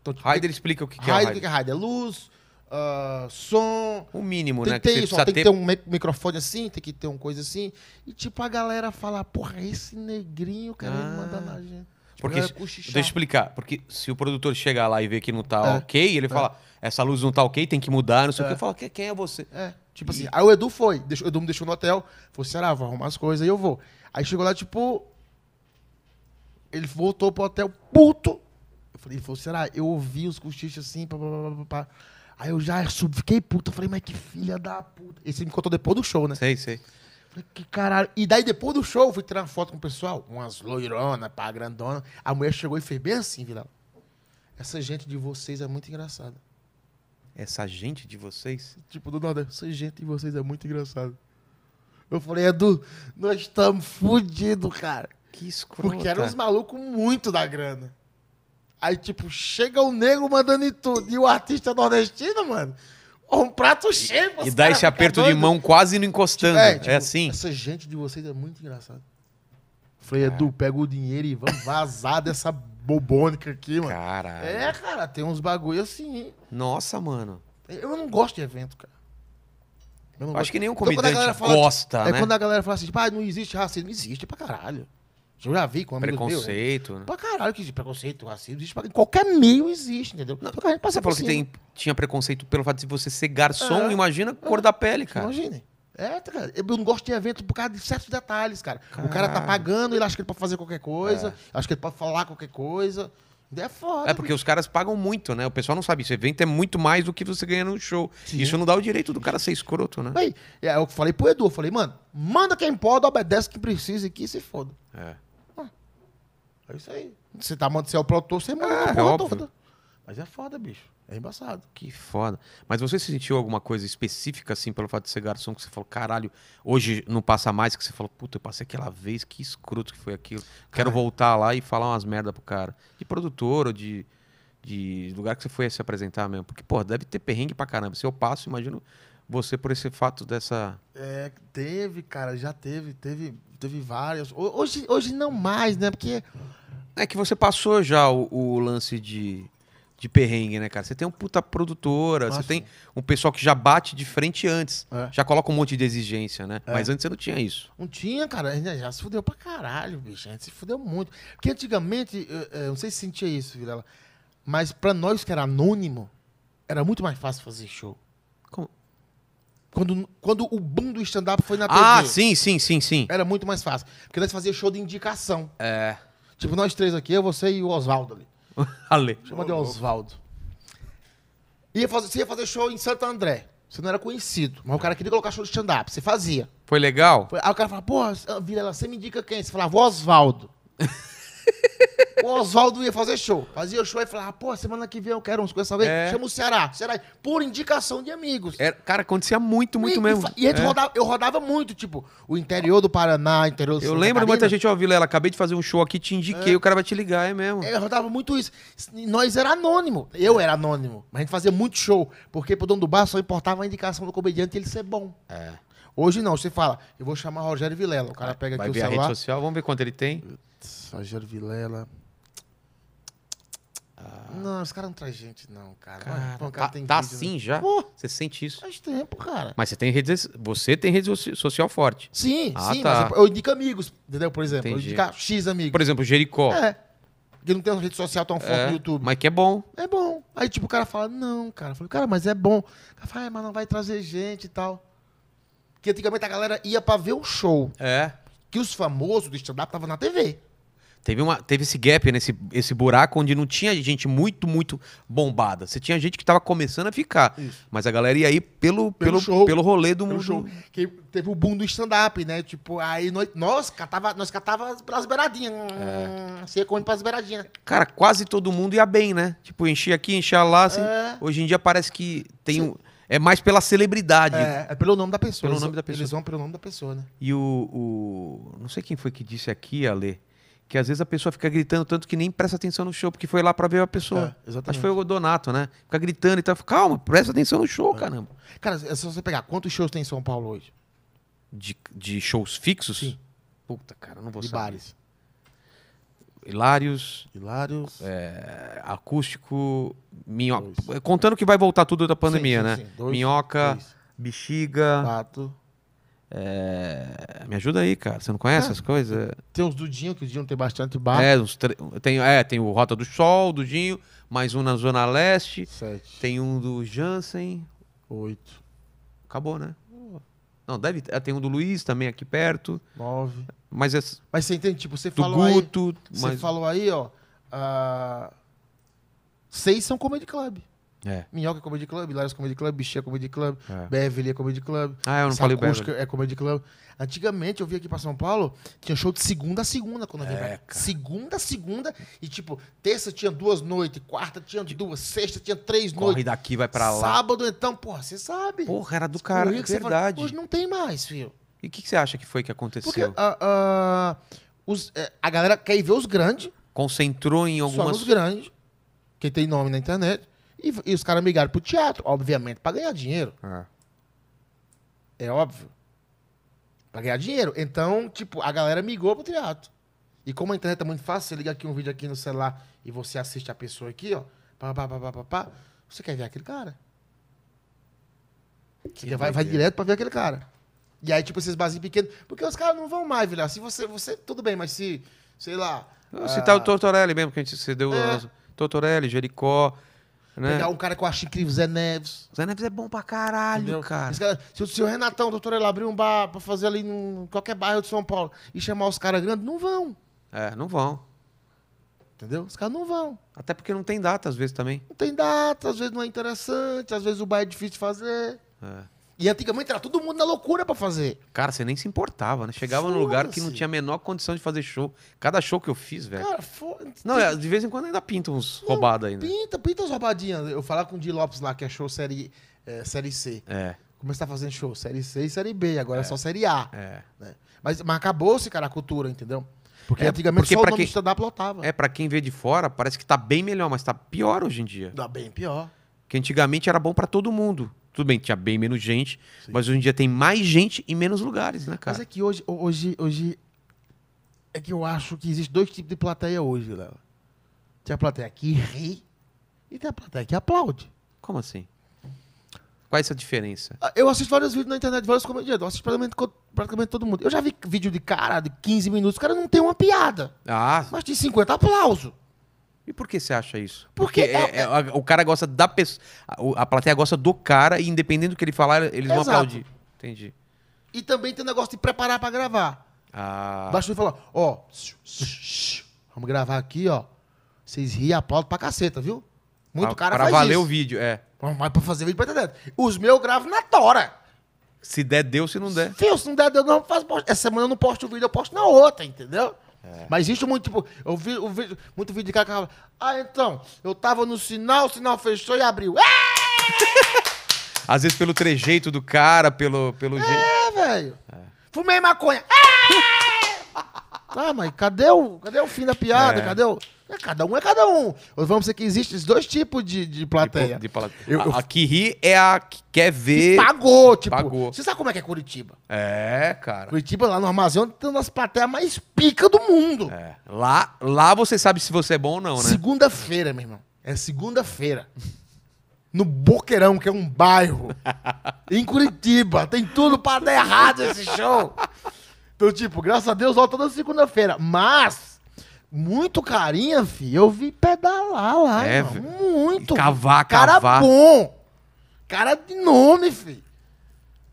Então, rider explica o que, que é rider. O que é rider? Luz, uh, som. O mínimo, tem né? que isso, ó, tem ter... que ter um microfone assim, tem que ter uma coisa assim. E tipo, a galera fala, porra, esse negrinho querendo ah. mandar na gente. Porque, é deixa eu explicar. Porque se o produtor chegar lá e ver que não tá é. ok, ele é. fala, essa luz não tá ok, tem que mudar, não sei o que. É. Eu falo, quem é você? É, tipo assim, aí o Edu foi, deixou, o Edu me deixou no hotel, falou assim, ah, vou arrumar as coisas, e eu vou. Aí chegou lá, tipo, ele voltou pro hotel puto. Eu falei, ele falou, será? Eu ouvi os cochichos assim, pá, pá, pá, pá, pá. Aí eu já subi, fiquei puto. Eu falei, mas que filha da puta. Esse me contou depois do show, né? Sei, sei. Falei, que caralho. E daí, depois do show, fui tirar uma foto com o pessoal, umas loironas, pá, grandona. A mulher chegou e fez bem assim, Vila. Essa gente de vocês é muito engraçada. Essa gente de vocês? Tipo, do nada, essa gente de vocês é muito engraçada. Eu falei, Edu, nós estamos fodidos, cara. Que escroto. Porque eram uns malucos muito da grana. Aí, tipo, chega o nego mandando em tudo. E o artista nordestino, mano um prato cheio. E dá esse aperto doido. de mão quase não encostando. É, é tipo, é, assim. Essa gente de vocês é muito engraçada. Falei, Edu, é. pega o dinheiro e vamos vazar dessa bobônica aqui, mano. Caralho. É, cara, tem uns bagulho assim. Hein? Nossa, mano. Eu não gosto de evento, cara. Eu não Acho gosto. que nenhum então, comediante então, gosta, de... É, né? É quando a galera fala assim, tipo, ah, não existe racismo. Existe pra caralho. Eu já vi com amigos Preconceito. Meu, né? Pra caralho, que preconceito, racismo, existe. Pra... qualquer meio existe, entendeu? Não, gente passa você falou que tem, tinha preconceito pelo fato de você ser garçom, é, imagina a cor é, da pele, cara. Imagine. É, tá, cara, eu não gosto de evento por causa de certos detalhes, cara. Caralho. O cara tá pagando, ele acha que ele pode fazer qualquer coisa, é. acha que ele pode falar qualquer coisa. É foda. É porque bicho. os caras pagam muito, né? O pessoal não sabe Esse evento é muito mais do que você ganha no show. Sim. Isso não dá o direito do cara ser escroto, né? Aí, é, é eu falei pro Edu, eu falei, mano, manda quem pode, obedece quem precisa e que se foda. É. É isso aí. Você, tá, você é o produtor, você manda é, porra óbvio. Mas é foda, bicho. É embaçado. Que foda. Mas você sentiu alguma coisa específica, assim, pelo fato de ser garçom, que você falou, caralho, hoje não passa mais, que você falou, puta, eu passei aquela vez, que escroto que foi aquilo. Quero Ai. voltar lá e falar umas merda pro cara. De produtor ou de, de lugar que você foi se apresentar mesmo. Porque, pô, deve ter perrengue pra caramba. Se eu passo, imagino você por esse fato dessa. É, teve, cara, já teve, teve, teve várias. Hoje, hoje não mais, né? Porque. É que você passou já o, o lance de, de perrengue, né, cara? Você tem um puta produtora, Nossa. você tem um pessoal que já bate de frente antes. É. Já coloca um monte de exigência, né? É. Mas antes você não tinha isso. Não tinha, cara. A gente já se fudeu pra caralho, bicho. A gente se fudeu muito. Porque antigamente, eu, é, eu não sei se sentia isso, Vilela. Mas pra nós que era anônimo, era muito mais fácil fazer show. Como? Quando, quando o boom do stand-up foi na TV. Ah, sim, sim, sim, sim. Era muito mais fácil. Porque nós fazia show de indicação. É. Tipo, nós três aqui, eu, você e o Oswaldo ali. Ale. Chama de Oswaldo. Ia fazer, você ia fazer show em Santo André. Você não era conhecido, mas o cara queria colocar show de stand-up. Você fazia. Foi legal? Foi, aí o cara falava, pô, Vilela, você me indica quem? Você falava, Oswaldo. O Oswaldo ia fazer show. Fazia show e falava, pô, semana que vem eu quero uns coisas, dessa vez. É. Chama o Ceará. Ceará. Por indicação de amigos. É, cara, acontecia muito, muito e, mesmo. E, e é. rodava, eu rodava muito, tipo, o interior do Paraná, interior do Eu Santa lembro muita gente, ó, Vilela, acabei de fazer um show aqui, te indiquei, é. o cara vai te ligar, é mesmo. É, eu rodava muito isso. Nós era anônimo. Eu era anônimo. Mas a gente fazia muito show. Porque pro dono do bar só importava a indicação do comediante ele ser bom. É. Hoje não, você fala, eu vou chamar Rogério Vilela. O cara pega Vai aqui ver o celular. A rede social, vamos ver quanto ele tem. Rogério Vilela. Ah. Não, os caras não traz gente, não, cara. cara, Pô, tá cara tá, vídeo, tá assim né? já? Pô, você sente isso. Faz tempo, cara. Mas você tem redes. Você tem rede social forte. Sim, ah, sim, tá. mas eu indico amigos, entendeu? Por exemplo, Entendi. eu indico ah, X amigos. Por exemplo, Jericó. É. Porque não tem uma rede social tão forte é, no YouTube. Mas que é bom. É bom. Aí, tipo, o cara fala, não, cara. Eu falei, cara, mas é bom. O cara fala, é, mas não vai trazer gente e tal que antigamente a galera ia pra ver o show. É. Que os famosos do stand-up estavam na TV. Teve, uma, teve esse gap, né? Esse, esse buraco onde não tinha gente muito, muito bombada. Você tinha gente que tava começando a ficar. Isso. Mas a galera ia aí pelo, pelo, pelo, show, pelo rolê do mundo. Que teve o boom do stand-up, né? Tipo, aí nós, nós catava, nós catava pras beiradinhas. É. Hum, você ia comendo pras beiradinhas. Cara, quase todo mundo ia bem, né? Tipo, enchia aqui, enchia lá. Assim. É. Hoje em dia parece que tem... Sim. Um, é mais pela celebridade. É, é pelo nome da pessoa. Pelo eles, nome da pessoa. Eles vão pelo nome da pessoa, né? E o, o, Não sei quem foi que disse aqui, Ale, que às vezes a pessoa fica gritando tanto que nem presta atenção no show, porque foi lá para ver a pessoa. É, exatamente. Acho que foi o Donato, né? Fica gritando e tal. Calma, presta atenção no show, é. caramba. Cara, se você pegar. Quantos shows tem em São Paulo hoje? De, de shows fixos? Sim. Puta, cara, não vou de saber. De bares. Hilários. Hilários. É, acústico. Minhoca. Dois. É, contando que vai voltar tudo da pandemia, sim, sim, né? Sim, dois, minhoca, três. bexiga. Pato. É... Me ajuda aí, cara. Você não conhece é, as coisas? Tem uns Dudinho, que o Dudinho tem bastante bar. É, tre... tem, é, tem o Rota do Sol, Dudinho, mais um na Zona Leste. Sete. Tem um do Jansen. Oito. Acabou, né? Não, deve. É, tem um do Luiz também aqui perto. Nove. Mas, é. mas você entende? Tipo, você falou. Guto, aí, mas... Você falou aí, ó. Uh, seis são Comedy Club. É. Minhoca é Comedy Club, Larissa é Comedy Club, Bichinha é Comedy Club, é. Beverly é Comedy Club. Ah, eu não falei Beverly. é Comedy Club. Antigamente, eu vim aqui pra São Paulo, tinha show de segunda a segunda quando eu vim é, pra Segunda a segunda. E, tipo, terça tinha duas noites, quarta tinha duas, sexta tinha três Corre noites. Corre daqui, vai pra lá. Sábado, então, porra, você sabe. Porra, era do cara, é verdade. Fala, Hoje não tem mais, filho. E o que, você acha que foi que aconteceu? Porque uh, ah, uh, ah, os, eh, a galera quer ir ver os grandes. Concentrou em algumas... Só grandes, que tem nome na internet e, e os caras migraram pro teatro, obviamente, para ganhar dinheiro. É, é óbvio. para ganhar dinheiro. Então, tipo, a galera migou pro teatro. E como a internet é muito fácil, você liga aqui um vídeo aqui no celular e você assiste a pessoa aqui, ó. Pá, pá, pá, pá, pá, pá você quer ver aquele cara. Você vai, vai direto pra ver aquele cara. E aí, tipo, esses bases pequenos. Porque os caras não vão mais, virar. Se você, você. Tudo bem, mas se. Sei lá. se ah, tá o Tortorelli mesmo, que a gente se deu. É. Tortorelli, Jericó. Né? Pegar um cara que eu acho incrível, Zé Neves. Zé Neves é bom pra caralho, Entendeu? cara. cara se, o, se, o Renatão, o doutor, ele abrir um bar pra fazer ali em qualquer bairro de São Paulo e chamar os caras grandes, não vão. É, não vão. Entendeu? Os caras não vão. Até porque não tem data, às vezes, também. Não tem data, às vezes não é interessante, às vezes o bar é difícil de fazer. É. E antigamente era todo mundo na loucura para fazer. Cara, você nem se importava, né? Chegava num lugar que não tinha a menor condição de fazer show. Cada show que eu fiz, velho. Cara, foda Não, é, de vez em quando ainda pinta uns roubados ainda. Pinta, pinta uns roubadinhas. Eu falar com o Di Lopes lá, que é show série, é, série C. É. Começar fazendo show série C e série B, agora é, é só série A. É. Né? Mas, mas acabou-se, cara, a cultura, entendeu? Porque é, antigamente porque só o nome quem, do stand-up lotava. É, pra quem vê de fora, parece que tá bem melhor, mas tá pior hoje em dia. Tá bem pior. Que antigamente era bom para todo mundo. Tudo bem, tinha bem menos gente, Sim. mas hoje em dia tem mais gente e menos lugares, né, cara? Mas é que hoje, hoje, hoje é que eu acho que existe dois tipos de plateia hoje, Léo. Tem a plateia que ri e tem a plateia que aplaude. Como assim? Qual é essa diferença? Ah, eu assisto vários vídeos na internet, vários comediantes. Eu assisto praticamente, praticamente, todo mundo. Eu já vi vídeo de cara de 15 minutos, o cara não tem uma piada. Ah. Mas tem 50 aplausos. E por que você acha isso? Porque, Porque é, é, o cara gosta da pessoa. A, plateia gosta do cara e, independente do que ele falar, eles Exato. vão aplaudir. Entendi. E também tem o negócio de preparar para gravar. Ah. e falar, ó. Vamos gravar aqui, ó. Vocês riem e aplaudem pra caceta, viu? Muito ah, cara pra faz valer isso. o vídeo, é. Mas pra fazer vídeo pra internet. Os meus eu gravo na tora. Se der, deu. Se não der. Fio, se não der, deu. Não, faz, Essa semana eu não posto o vídeo, eu posto na outra, entendeu? É. Mas existe muito. Tipo, eu vi, eu vi muito vídeo de cara que fala, ah, então, eu tava no sinal, o sinal fechou e abriu. É! Às vezes pelo trejeito do cara, pelo. pelo é, velho. É. Fumei maconha. É! Tá, mas cadê o, cadê o fim da piada? É. Cadê o. É, cada um é cada um. vamos dizer que existem esses dois tipos de, de plateia. Tipo, de, de plateia. Eu, eu... A, que ri é a que quer ver. Que pagou, tipo. Pagou. Você sabe como é que é Curitiba? É, cara. Curitiba, lá no armazém, tem uma das plateias mais pica do mundo. É. Lá, lá você sabe se você é bom ou não, né? Segunda-feira, meu irmão. É segunda-feira. no Boqueirão, que é um bairro. em Curitiba. Tem tudo para dar errado esse show. Então, tipo, graças a Deus, ó, toda segunda-feira. Mas, muito carinha, fi, eu vi pedalar lá, é, mano. Muito. Cavar, cara cavar. Cara bom. Cara de nome, fi.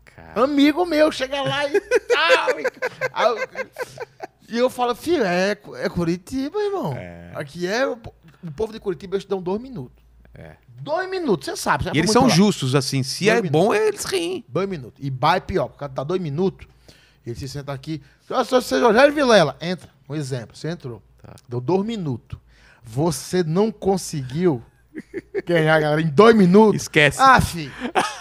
Cara. Amigo meu, chega lá e e eu falo, filho, é, é Curitiba, irmão. É. Aqui é. O povo de Curitiba, eles dão dois minutos. É. Dois minutos, você sabe. Cê e eles são lá. justos, assim. Se dois é minutos. bom, eles riem. Dois minutos. E vai pior, porque tá dois minutos. Ele se senta aqui. Eu se você Rogério Vilela, entra. Um exemplo, você entrou. Tá. Deu dois minutos. Você não conseguiu ganhar, galera, em dois minutos. Esquece. Ah, filho.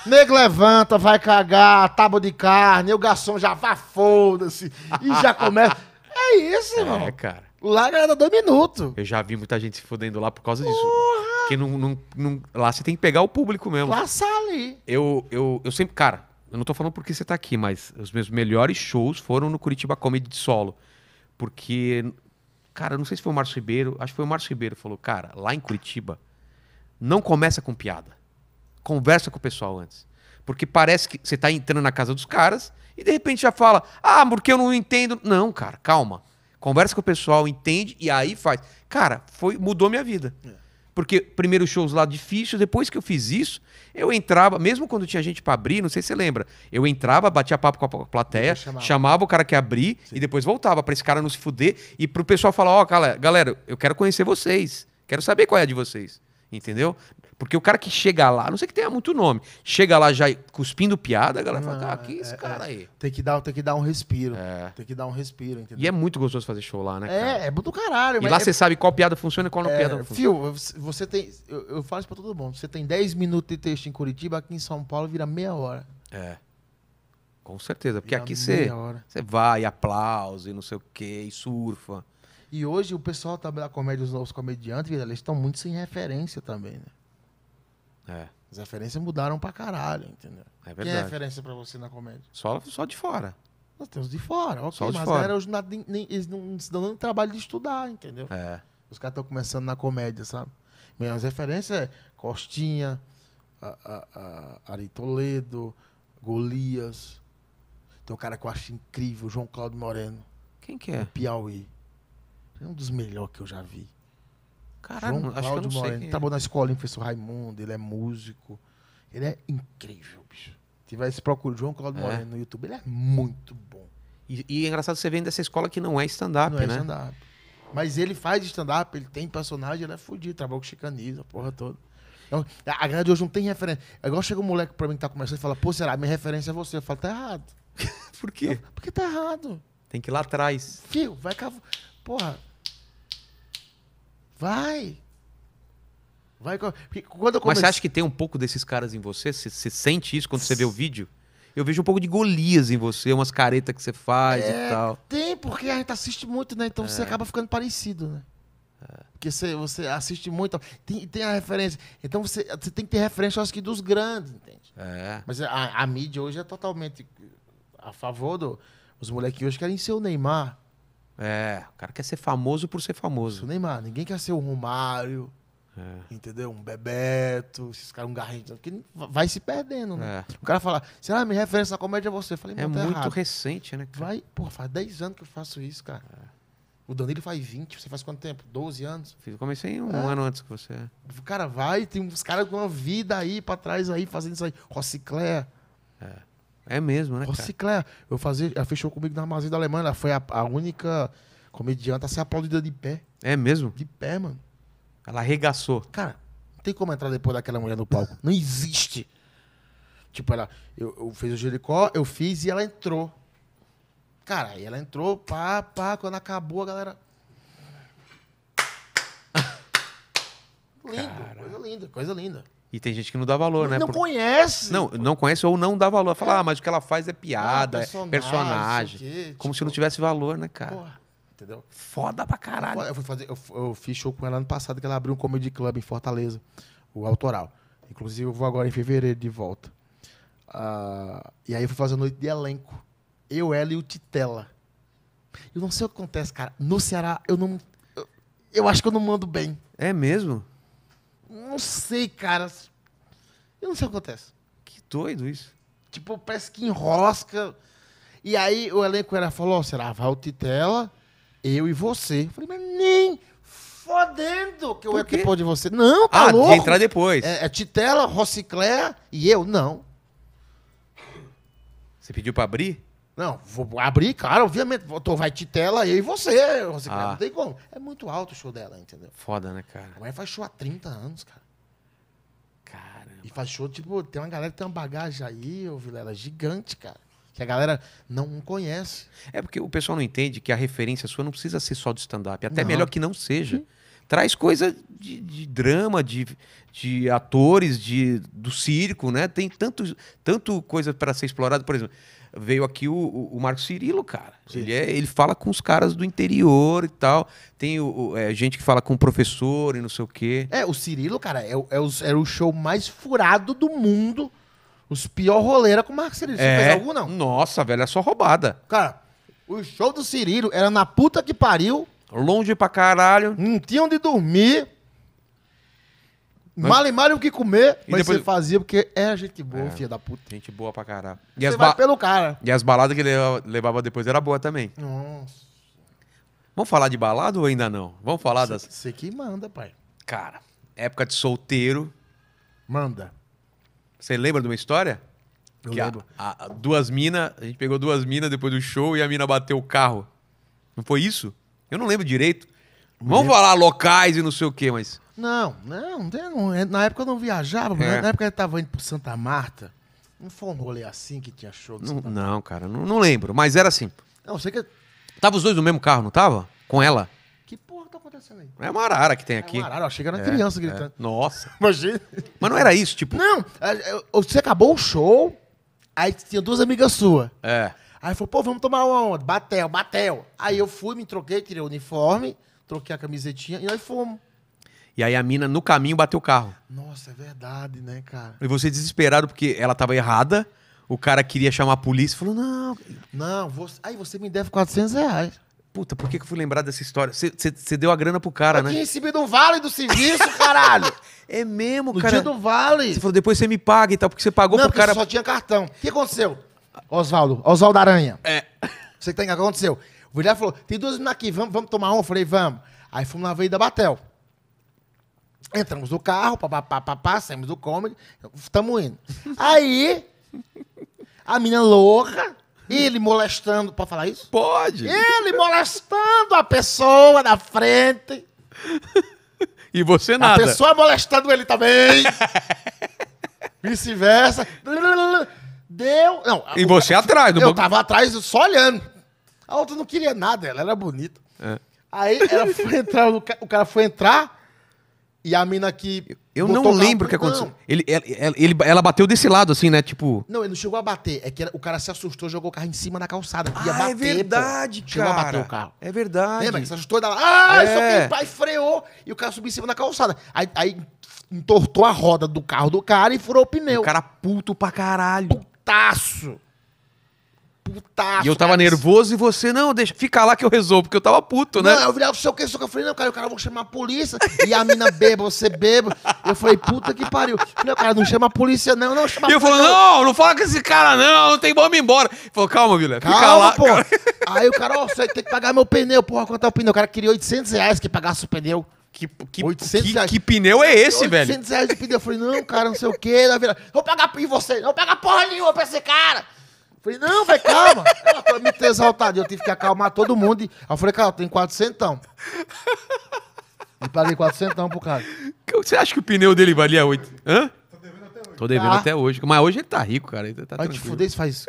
Nego levanta, vai cagar, tábua de carne, o garçom já vá, foda-se. E já começa. É isso, mano. É, cara. Lá, galera, dois minutos. Eu já vi muita gente se fudendo lá por causa disso. Porque não, não, não, lá você tem que pegar o público mesmo. Lá, ali. Eu, eu, eu sempre, cara, eu não estou falando porque você está aqui, mas os meus melhores shows foram no Curitiba Comedy de solo. Porque, cara, não sei se foi o Márcio Ribeiro, acho que foi o Márcio Ribeiro que falou, cara, lá em Curitiba, não começa com piada. Conversa com o pessoal antes. Porque parece que você está entrando na casa dos caras e de repente já fala, ah, porque eu não entendo. Não, cara, calma. Conversa com o pessoal, entende e aí faz. Cara, foi mudou minha vida. É. Porque primeiro os shows lá de depois que eu fiz isso, eu entrava, mesmo quando tinha gente para abrir, não sei se você lembra, eu entrava, batia papo com a plateia, chamava. chamava. o cara que abrir e depois voltava para esse cara não se fuder e pro pessoal falar, ó, oh, galera, eu quero conhecer vocês, quero saber qual é a de vocês, entendeu? Porque o cara que chega lá, não sei que tenha muito nome, chega lá já cuspindo piada, a galera não, fala, ah, que é, esse é. cara é, aí? Tem que dar, tem que dar um respiro. É. Tem que dar um respiro, entendeu? E é muito gostoso fazer show lá, né? É, cara? É, é do caralho. E lá é você sabe qual piada funciona e qual não piada não funciona. Fio, você tem. Eu, eu falo isso pra todo mundo. Você tem 10 minutos de texto em Curitiba, aqui em São Paulo vira meia hora. É. Com certeza, porque vira aqui você, você vai, aplausa e não sei o quê, e surfa. E hoje o pessoal tá, da comédia, os novos comediantes, eles estão muito sem referência também, né? É. As referências mudaram pra caralho, entendeu? É verdade. Quem é referência pra você na comédia? Só, só de fora. Nós temos de fora, ok. Só de mas fora. Era, nem, nem, eles não se dão nem trabalho de estudar, entendeu? É. Os caras estão começando na comédia, sabe? Minhas referências é Costinha, Ari Toledo, Golias. Tem um cara que eu acho incrível, João Cláudio Moreno. Quem que é? Do Piauí. É um dos melhores que eu já vi. Caralho, João acho Cláudio que eu não sei. Tá é. Trabalhou na escola, professor Raimundo, ele é músico. Ele é incrível, bicho. Se tivesse procura João Cláudio é. Moreno no YouTube, ele é muito bom. E, e, é engraçado você vem dessa escola que não é stand-up, né? Não é né? stand-up. Mas ele faz stand-up, ele tem personagem, ele é fodido, trabalha com chicaniza, a porra toda. Então, a galera de hoje não tem referência. É igual chega um moleque pra mim que tá começando e fala, pô, será, minha referência é você. Eu falo, tá errado. Por quê? Eu, porque tá errado. Tem que ir lá atrás. Fio, vai cavar. Porra, Vai. Vai. quando eu Mas você acha que tem um pouco desses caras em você? Você, você sente isso quando você vê o vídeo? Eu vejo um pouco de Golias em você, umas caretas que você faz é, e tal. Tem, porque a gente assiste muito, né? Então é. você acaba ficando parecido, né? É. Porque você, você assiste muito, tem, tem a referência. Então você, você tem que ter referência, eu acho que dos grandes, entende? É. Mas é, a, a mídia hoje é totalmente a favor do. Os moleques hoje querem ser o Neymar. É, o cara quer ser famoso por ser famoso. Isso, Neymar, ninguém quer ser o Romário, é. entendeu? Um Bebeto, esses caras, um Garrincha, que vai se perdendo, né? É. O cara fala, será me referência à comédia é você. Eu falei, é tá muito errado. recente, né, cara? Vai, pô, faz 10 anos que eu faço isso, cara. É. O Danilo faz 20, você faz quanto tempo? 12 anos? Eu comecei um é. ano antes que você. O cara vai, tem uns caras com uma vida aí pra trás aí, fazendo isso aí. Rocicléia. É. É mesmo, né? Nossa, Ciclé, eu fazer, ela fechou comigo na armazém da Alemanha. Ela foi a, a, única comediante a ser aplaudida de pé. É mesmo? De pé, mano. Ela arregaçou. Cara, não tem como entrar depois daquela mulher no palco. Não existe. Tipo, ela. Eu, eu fiz o Jericó, eu fiz e ela entrou. Cara, aí ela entrou, pá, pá, quando acabou, a galera. Lindo, coisa linda, coisa linda. E tem gente que não dá valor, não, né? Não Por... conhece. Não, não conhece ou não dá valor. Fala, é. ah, mas o que ela faz é piada, personagem. Ah, é personagem. tipo... Como se tipo não tivesse valor, né, cara? Porra. Entendeu? Foda pra caralho. Eu, fui fazer, eu, eu fiz show com ela ano passado, que ela abriu um comedy club em Fortaleza, o Autoral. Inclusive, eu vou agora em fevereiro de volta. Uh, e aí eu fui fazer a noite de elenco. Eu, ela e o Titela. Eu não sei o que acontece, cara. No Ceará, eu não. Eu, eu acho que eu não mando bem. É mesmo? Não sei, cara. Eu não sei o que acontece. Que doido isso. Tipo, parece que enrosca. E aí o elenco era falou: será? Vai o Titela, eu e você. Eu falei, mas nem fodendo que eu ia depois de você. Não, tá ah, louco. de entrar depois. É, é Titela, Rocicler e eu? Não. Você pediu pra abrir? Não, vou abrir, cara, obviamente. Tô, vai Titela, eu e você. você ah. Não tem como. É muito alto o show dela, entendeu? Foda, né, cara? A mulher faz show há 30 anos, cara. Caramba. E faz show, tipo, tem uma galera que tem uma bagagem aí, ô Vilela, é gigante, cara. Que a galera não conhece. É porque o pessoal não entende que a referência sua não precisa ser só de stand-up. Até não. melhor que não seja. Sim traz coisa de, de drama, de, de, atores, de, do circo, né? Tem tanto, tanto coisa para ser explorada. Por exemplo, Veio aqui o, o, Marco Cirilo, cara. Ele, é, ele fala com os caras do interior e tal. Tem o, o é, gente que fala com o professor e não sei o quê. É, o Cirilo, cara, é, é, o, é o show mais furado do mundo. Os pior roleira com o Marco Cirilo. Você é, fez algum, não? Nossa, velho, é só roubada. Cara, o show do Cirilo era na puta que pariu. Longe pra caralho. Não tinha onde dormir mal e mal o que comer, mas depois... você fazia porque é gente boa, é, filha da puta. Gente boa pra caralho. E você as ba... pelo cara. E as baladas que ele levava depois era boa também. Nossa. Vamos falar de balada ou ainda não? Vamos falar cê, das. Você que manda, pai. Cara, época de solteiro. Manda. Você lembra de uma história? Eu que lembro. A, a, duas minas, a gente pegou duas minas depois do show e a mina bateu o carro. Não foi isso? Eu não lembro direito. Vamos falar locais e não sei o quê, mas. Não, não, não, é, na época eu não viajava, é. na época eu tava indo para Santa Marta. Não foi um rolê assim que tinha show de Santa Não, Marta. não cara, não, não, lembro, mas era assim. Não, sei que. É tava os dois no mesmo carro, não tava? Com ela? Que porra tá acontecendo aí? É uma arara que tem é aqui. É uma arara, ó, chega na é, criança gritando. É. Nossa. Imagina. Mas não era isso, tipo. Não, você acabou o show, aí tinha duas amigas suas. É. Aí falou, pô, vamos tomar uma onda. Batel, batel. Aí eu fui, me troquei, tirei o uniforme, troquei a camisetinha e nós fomos. E aí a mina, no caminho, bateu o carro. Nossa, é verdade, né, cara? E você desesperado porque ela tava errada. O cara queria chamar a polícia falou: não. Não, você... aí você me deve 400 reais. Puta, por que, que eu fui lembrar dessa história? Você deu a grana pro cara, eu né? Eu tinha recebido um vale do serviço, caralho! é mesmo, no cara. No dia do vale. Você falou, depois você me paga e tal, porque você pagou não, pro cara. Não, só tinha cartão. O que aconteceu? Oswaldo, Oswaldo Aranha. É. Você que tá em o que aconteceu? O Vilhar falou, tem duas meninas aqui, vamos, vamos tomar um? Eu falei, vamos. Aí fomos na veia da Batel. Entramos no carro, papapá, papá, saímos do comedy, estamos indo. Aí, a menina louca, ele molestando. Pode falar isso? Pode! Ele molestando a pessoa na frente. E você nada. A pessoa molestando ele também. Vice-versa. Deu. Não, e você atrás, não Eu tava atrás só olhando. A outra não queria nada, ela era bonita. É. Aí ela foi entrar, o cara foi entrar. E a mina que. Eu não lembro o que aconteceu. Não. Ele, ela, ele, ela bateu desse lado, assim, né? Tipo. Não, ele não chegou a bater. É que o cara se assustou, jogou o carro em cima na calçada. Ia ah, é bater, é verdade, pô. cara. Chegou a bater o carro. É verdade. Lembra? Ele se assustou e dava. Ah, isso aqui, o é. pai freou. E o cara subiu em cima da calçada. Aí, aí entortou a roda do carro do cara e furou o pneu. O cara puto pra caralho. Putaço putaço. E eu tava cara. Né? nervoso e você, não, deixa, fica lá que eu resolvo, porque eu tava puto, né? Não, eu virava, sei o que, sei o que. Eu falei, não, cara, o cara vou chamar a polícia. E a mina beba, você beba. Eu falei, puta que pariu. Não, cara, não chama a polícia, não, não chama E eu falei, não, não fala com esse cara, não, não tem bomba embora. Ele falou, calma, Vila, calma, fica lá. Pô. Aí o cara, ó, você tem que pagar meu pneu, porra, quanto é o pneu? O cara queria 800 reais que pagasse o pneu. Que, que, 800 que, que, pneu é esse, 800 velho? 800 reais de pneu. Eu falei, não, cara, não sei o quê. Vou pagar pra você. Não pega porra nenhuma pra esse cara. Falei, não, velho, calma. Ela foi muito exaltada. Eu tive que acalmar todo mundo. Aí eu falei, cara, tem 400. E paguei 400 pro cara. Você acha que o pneu dele valia 8? Hã? Tô devendo ah. até hoje. Mas hoje ele tá rico, cara. Ele tá Vai te fuder, isso faz.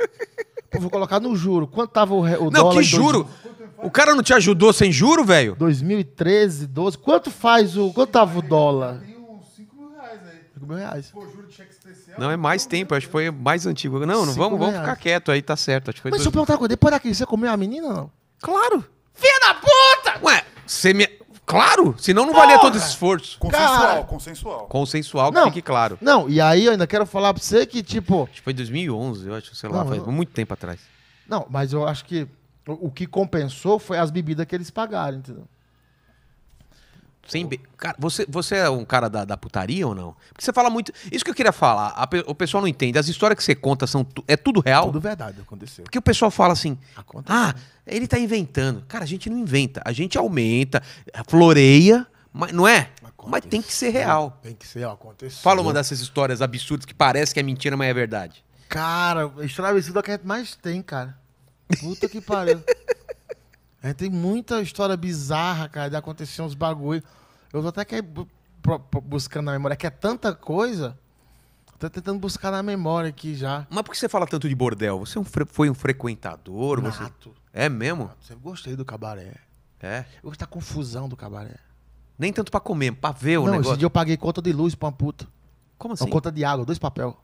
Pô, vou colocar no juro. Quanto tava o, o não, dólar? Não, que juro? Dois... O cara não te ajudou sem juro, velho? 2013, 12. Quanto faz o. Quanto tava o dólar? Tem uns 5 mil reais aí. 5 mil reais. Pô, juro de cheque não, é mais tempo, acho que foi mais antigo. Não, não vamos, vamos ficar quieto aí, tá certo. Acho que foi Mas deixa eu perguntar uma coisa, depois daquele você comeu a menina ou não? Claro! Filha da puta! Ué, você me. Claro! Senão não valia todo esse esforço. Consensual, Cara. consensual. Consensual, que Não. fique claro. Não, e aí eu ainda quero falar pra você que, tipo. Acho que foi 2011, eu acho, sei lá, Não, faz muito tempo atrás. Não, mas eu acho que o que compensou foi as bebidas que eles pagaram, entendeu? Sem be... Cara, você, você é um cara da, da putaria ou não? Porque você fala muito. Isso que eu queria falar. A, o pessoal não entende. As histórias que você conta são tu... é tudo real? Tudo verdade, aconteceu. Porque o pessoal fala assim: aconteceu. ah, ele tá inventando. Cara, a gente não inventa. A gente aumenta, floreia, mas, não é? Aconteceu. Mas tem que ser real. Tem que ser, aconteceu. Fala uma dessas histórias absurdas que parece que é mentira, mas é verdade. Cara, história absurda é que a gente mais tem, cara. Puta que pariu. A gente tem muita história bizarra, cara, de acontecer uns bagulho. Eu tô até que buscando na memória, que é tanta coisa. Tô tentando buscar na memória aqui já. Mas por que você fala tanto de bordel? Você é foi um frequentador? Nato. Você... É mesmo? Eu gostei do cabaré. É? Eu gostei da confusão do cabaré. Nem tanto para comer, pra ver o Não, negócio. Não, esse dia eu paguei conta de luz pra uma puta. Como assim? Uma conta de água, dois papel.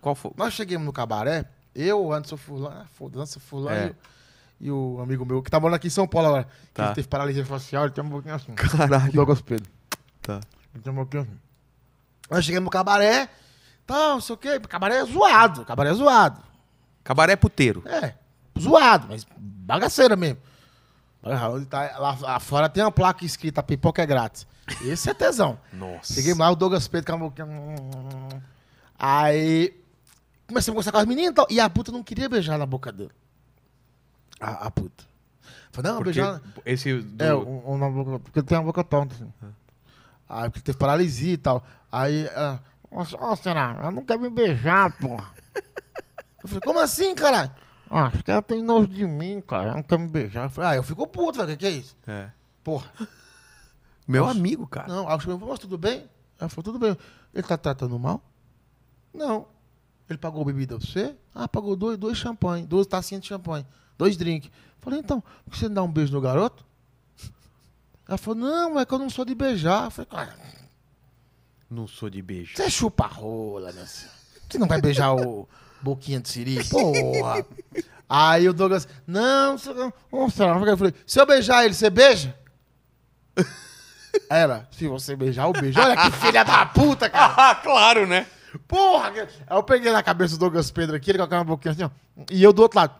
Qual foi? Nós chegamos no cabaré, eu, Anderson Fulano, ah, foda-se Fulano, é. eu, e o amigo meu, que tá morando aqui em São Paulo agora, tá. que ele teve paralisia facial, ele tem um pouquinho assim. Caralho. Douglas Pedro. Tá. Ele tem um pouquinho assim. Aí cheguei no cabaré, tal, não sei o quê. Cabaré é zoado, cabaré é zoado. Cabaré é puteiro. É, zoado, mas bagaceira mesmo. Tá, lá, lá, fora tem uma placa escrita pipoca é grátis. Esse é tesão. Nossa. Cheguei lá, o Douglas Pedro com a boquinha. Hum, hum, hum, Aí comecei a conversar com as meninas e, e a puta não queria beijar na boca dele. A, ah, a ah, puta. Falei, não, porque beijar. Esse. Do... É, um, um, porque ele tem uma boca tonta. Assim. É. Aí, ah, porque teve paralisia e tal. Aí, ah, nossa será? Ela não quer me beijar, porra. Eu falei, como assim, caralho? Ah, acho que ela tem nojo de mim, cara. Ela não quer me beijar. Eu falei, ah, eu fico puto, velho. O que, é isso? É. Porra. Meu Nossa. amigo, cara. Não, acho que eu falei, tudo bem? Ela falou, tudo bem. Ele tá tratando mal? Não. Ele pagou bebida pra você? Ah, pagou dois, dois champanhe, duas tacinhas de champanhe dois drinks. Falei, então, por que você não dá um beijo no garoto? Ela falou, não, é que eu não sou de beijar. Eu falei, ah, não sou de beijo. Você chupa rola, né? Você não vai beijar o boquinha de siri? Porra! Aí o Douglas, não, não, não. Eu falei, se eu beijar ele, você beija? Ela, se você beijar, eu beijo. Olha que filha da puta, cara. Ah, claro, né? Porra! Aí eu peguei na cabeça do Douglas Pedro aqui, ele colocava uma boquinha assim, ó. E eu do outro lado.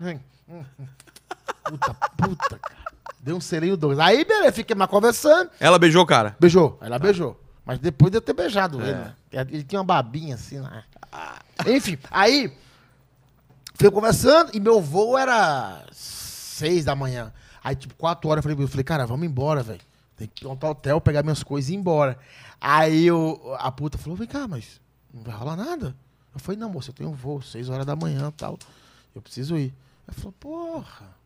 Puta, puta, cara. Deu um selinho dois. Aí, beleza, fiquei mais conversando. Ela beijou o cara? Beijou, ela tá. beijou. Mas depois de eu ter beijado é. ele, né? Ele tinha uma babinha assim, né? Enfim, aí fui conversando e meu voo era seis da manhã. Aí, tipo, quatro horas eu falei, eu falei, cara, vamos embora, velho. Tem que montar hotel, pegar minhas coisas e ir embora. Aí eu, a puta falou, vem cá, mas não vai rolar nada? Eu falei, não, moça, eu tenho um voo, seis horas da manhã e tal. Eu preciso ir. Ela falou, porra.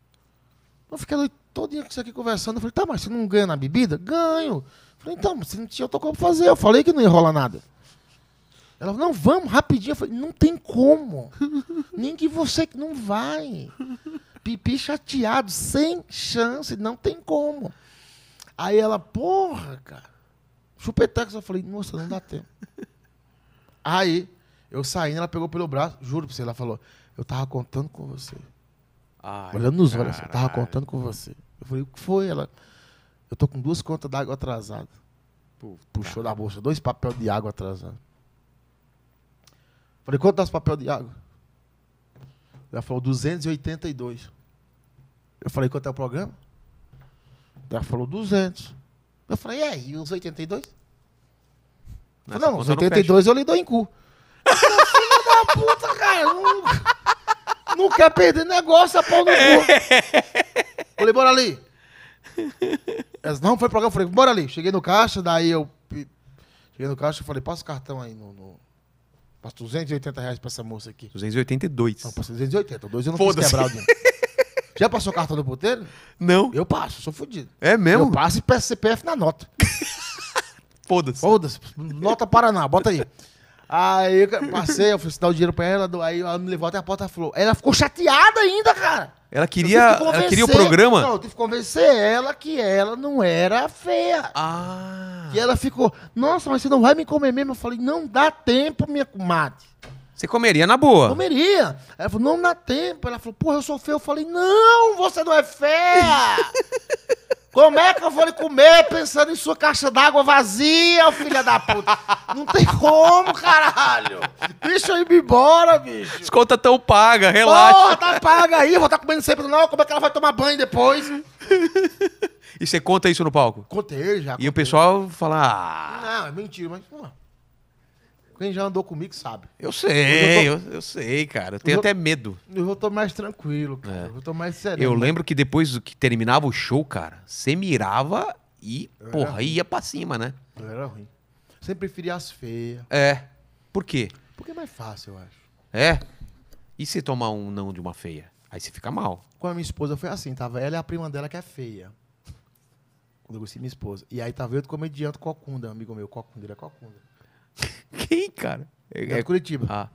Eu fiquei a todo dia com isso aqui conversando. Eu falei, tá, mas você não ganha na bebida? Ganho. Eu falei, então, você não tinha tocou pra fazer. Eu falei que não ia rolar nada. Ela falou, não, vamos rapidinho. Eu falei, não tem como. Nem que você não vai. Pipi chateado, sem chance, não tem como. Aí ela, porra, cara. Chupetex, eu falei, nossa, não dá tempo. Aí, eu saindo, ela pegou pelo braço, juro pra você, ela falou, eu tava contando com você. Ai, olhando nos olhos, assim, eu tava contando com você. Eu falei, o que foi? Ela, eu tô com duas contas d'água atrasada. Puxou da bolsa dois papéis de água atrasado. Falei, quanto dá esse papel de água? Ela falou, 282. Eu falei, quanto é o programa? Ela falou, 200. Eu falei, e aí, uns 82? falei, não, uns 82 eu lhe dou em cu. Filho da puta, cara. Não quer perder negócio, a pau no cu. Falei, bora ali. Elas não foi programa, eu falei, bora ali. Cheguei no caixa, daí eu. Cheguei no caixa e falei, passa o cartão aí no. no... Passa 280 reais pra essa moça aqui. 282. Não, passa 280. Dois eu não quis quebrar o dinheiro. Já passou o cartão do puteiro? Não. Eu passo, sou fodido. É mesmo? Eu passo e peço CPF na nota. Foda-se. Foda-se. Nota Paraná, bota aí. Aí eu passei, eu fui dar o dinheiro pra ela, aí ela me levou até a porta e falou. Ela ficou chateada ainda, cara. Ela queria, que ela queria o programa? Não, eu tive que convencer ela que ela não era feia. Ah. E ela ficou, nossa, mas você não vai me comer mesmo? Eu falei, não dá tempo, minha comadre. Você comeria na boa? Comeria. Ela falou, não dá tempo. Ela falou, porra, eu sou feia. Eu falei, não, você não é feia. Como é que eu vou lhe comer pensando em sua caixa d'água vazia, filha da puta? Não tem como, caralho. Deixa eu ir embora, bicho. As contas tão paga, relaxa. Porra, tá paga aí, vou estar tá comendo sempre. Não, como é que ela vai tomar banho depois? E você conta isso no palco? Contei já. Contei. E o pessoal fala... Ah, não, é mentira, mas... Porra. Quem já andou comigo sabe. Eu sei, eu, tô... eu, eu sei, cara. Eu tenho eu, até medo. Eu tô mais tranquilo, cara. É. Eu tô mais sereno. Eu né? lembro que depois que terminava o show, cara, você mirava e, eu porra, ia pra cima, né? Eu era ruim. Sempre preferia as feias. É. Por quê? Porque é mais fácil, eu acho. É? E se tomar um não de uma feia? Aí você fica mal. Com a minha esposa foi assim, tava ela é a prima dela que é feia. Quando eu gostei minha esposa. E aí tava eu comediante Cocunda, amigo meu. Cocunda, ele é Cocunda. Quem, cara? É, é, Curitiba. Ah.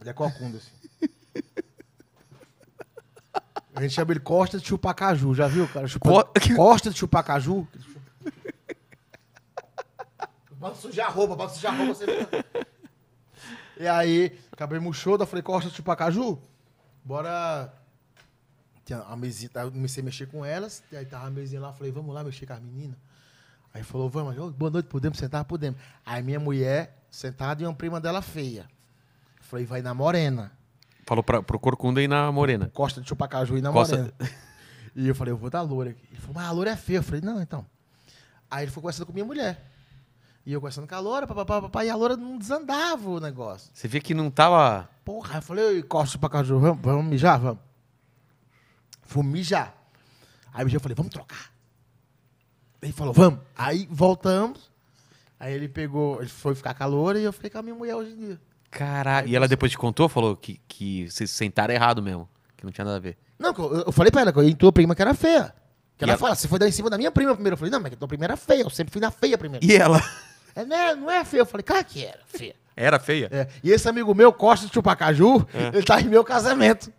Ele é cocunda, assim. A gente chama ele Costa de Chupacaju, já viu, cara? Chupa... Co... Costa de Chupacaju. bota sujar a roupa, bota sujar a roupa. Você... e aí, acabei murchando, falei, Costa de Chupacaju, bora... Tinha a mesinha, tá, comecei a mexer com elas, aí tava a mesinha lá, falei, vamos lá mexer com as meninas. Aí falou, vamos, boa noite, podemos sentar? Podemos. Aí minha mulher sentado e uma prima dela feia. falei, vai na morena. Falou pra, pro Corcunda e na morena. Costa de Chupacaju e na Costa... morena. E eu falei, eu vou dar loura aqui. Ele falou, mas a loura é feia. Eu falei, não, então. Aí ele foi conversando com minha mulher. E eu conversando com a loura, papapá, papapá, e a loura não desandava o negócio. Você via que não tava. Porra, eu falei, Costa de Chupacaju, vamos, vamos mijar, vamos. Fui mijar. Aí eu falei, vamos trocar. Ele falou, vamos. Aí voltamos. Aí ele pegou, ele foi ficar calor e eu fiquei com a minha mulher hoje em dia. Caralho. E ela depois te contou, falou que, que vocês sentaram errado mesmo, que não tinha nada a ver. Não, eu, falei pra ela que eu ia em tua prima que era feia. Que ela, ela fala, você foi dar em cima da minha prima primeiro. Eu falei, não, mas a tua prima era feia, eu sempre fui na feia primeiro. E ela? É, né, não é feia. Eu falei, cara que era feia. Era feia? É. E esse amigo meu, Costa de Chupacaju, é. ele tá em meu casamento.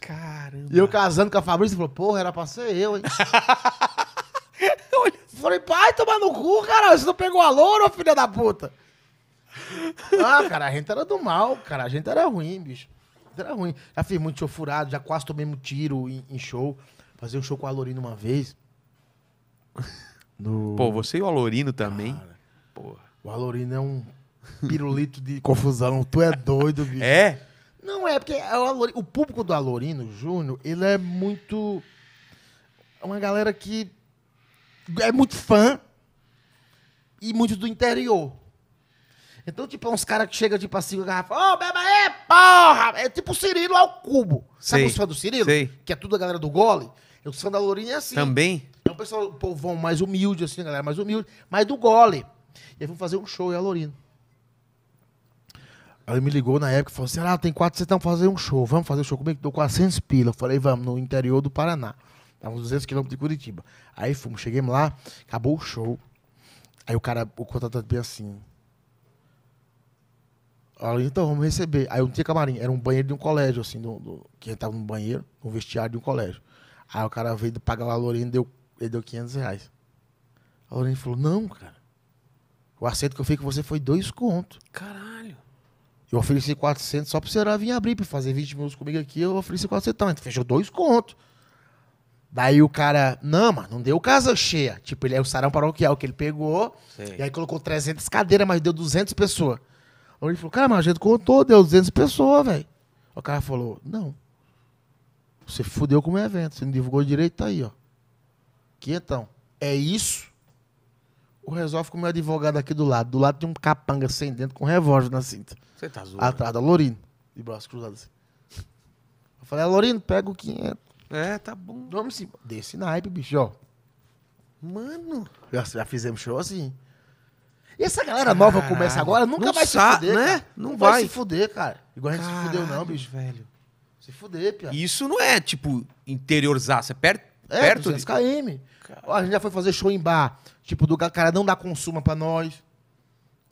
Caramba. E eu casando com a Fabrício, ele falou, porra, era pra ser eu, hein? Olha. Falei, pai, toma no cu, cara. Você não pegou a loura, filha da puta. Ah, cara, a gente era do mal, cara. A gente era ruim, bicho. Era ruim. Já fiz muito show furado, já quase tomei um tiro em, em show. Fazer um show com a Alorino uma vez. No... Pô, você e o Alorino também. Cara, Porra. O Alorino é um pirulito de confusão. Tu é doido, bicho. É? Não é, porque é o, o público do Alorino Júnior, ele é muito. É uma galera que é muito fã e muitos do interior. Então, tipo, é uns caras que chegam, tipo assim, com a garrafa, ô, oh, beba aí, porra! É tipo o Cirilo ao cubo. Sabe sei, os fãs do Cirilo? Sei. Que é tudo a galera do gole. eu fã da Lourinha é assim. Também? É um pessoal, povão mais humilde, assim, a galera mais humilde, mas do gole. E aí vamos fazer um show, e a Lourinha. Aí me ligou na época e falou assim: Ah, tem quatro, vocês estão fazendo um show, vamos fazer um show comigo? com 400 pila. Eu falei: Vamos, no interior do Paraná. Tava uns 200 quilômetros de Curitiba. Aí fomos, chegamos lá, acabou o show. Aí o cara, o contratante bem assim. Olha, então vamos receber. Aí eu não tinha camarim, era um banheiro de um colégio, assim, do, do, que tava no banheiro, no vestiário de um colégio. Aí o cara veio pagar a Lorena deu, ele deu 500 reais. A Lorena falou: Não, cara. O aceito que eu fiz com você foi dois contos. Caralho. Eu ofereci 400 só pra você vir abrir, pra fazer 20 minutos comigo aqui. Eu ofereci 400, então. Fechou dois contos. Daí o cara, não, mas não deu casa cheia. Tipo, ele é o sarão paroquial que ele pegou, Sim. e aí colocou 300 cadeiras, mas deu 200 pessoas. Aí ele falou, cara, mas a gente contou, deu 200 pessoas, velho. O cara falou, não. Você fudeu com o meu evento, você não divulgou direito, tá aí, ó. Que então? É isso? O resolve com o meu advogado aqui do lado. Do lado tem um capanga sem dentro com um revólver na cinta. Você tá zoando. Atrás da Lorino, de braço cruzado assim. Eu falei, é, Lorino, pega o 500. É, tá bom. Vamos Desse naipe, bicho, ó. Mano. Já, já fizemos show assim. E essa galera Caralho. nova começa agora, nunca não vai se fuder, né? Não, não, vai. vai se fuder, cara. Igual a gente Caralho, se fudeu, não, bicho. velho. Se fuder, pia. Isso não é, tipo, interiorzaço. É perto, é, perto de... km. a gente já foi fazer show em bar. Tipo, do cara não dá consuma pra nós.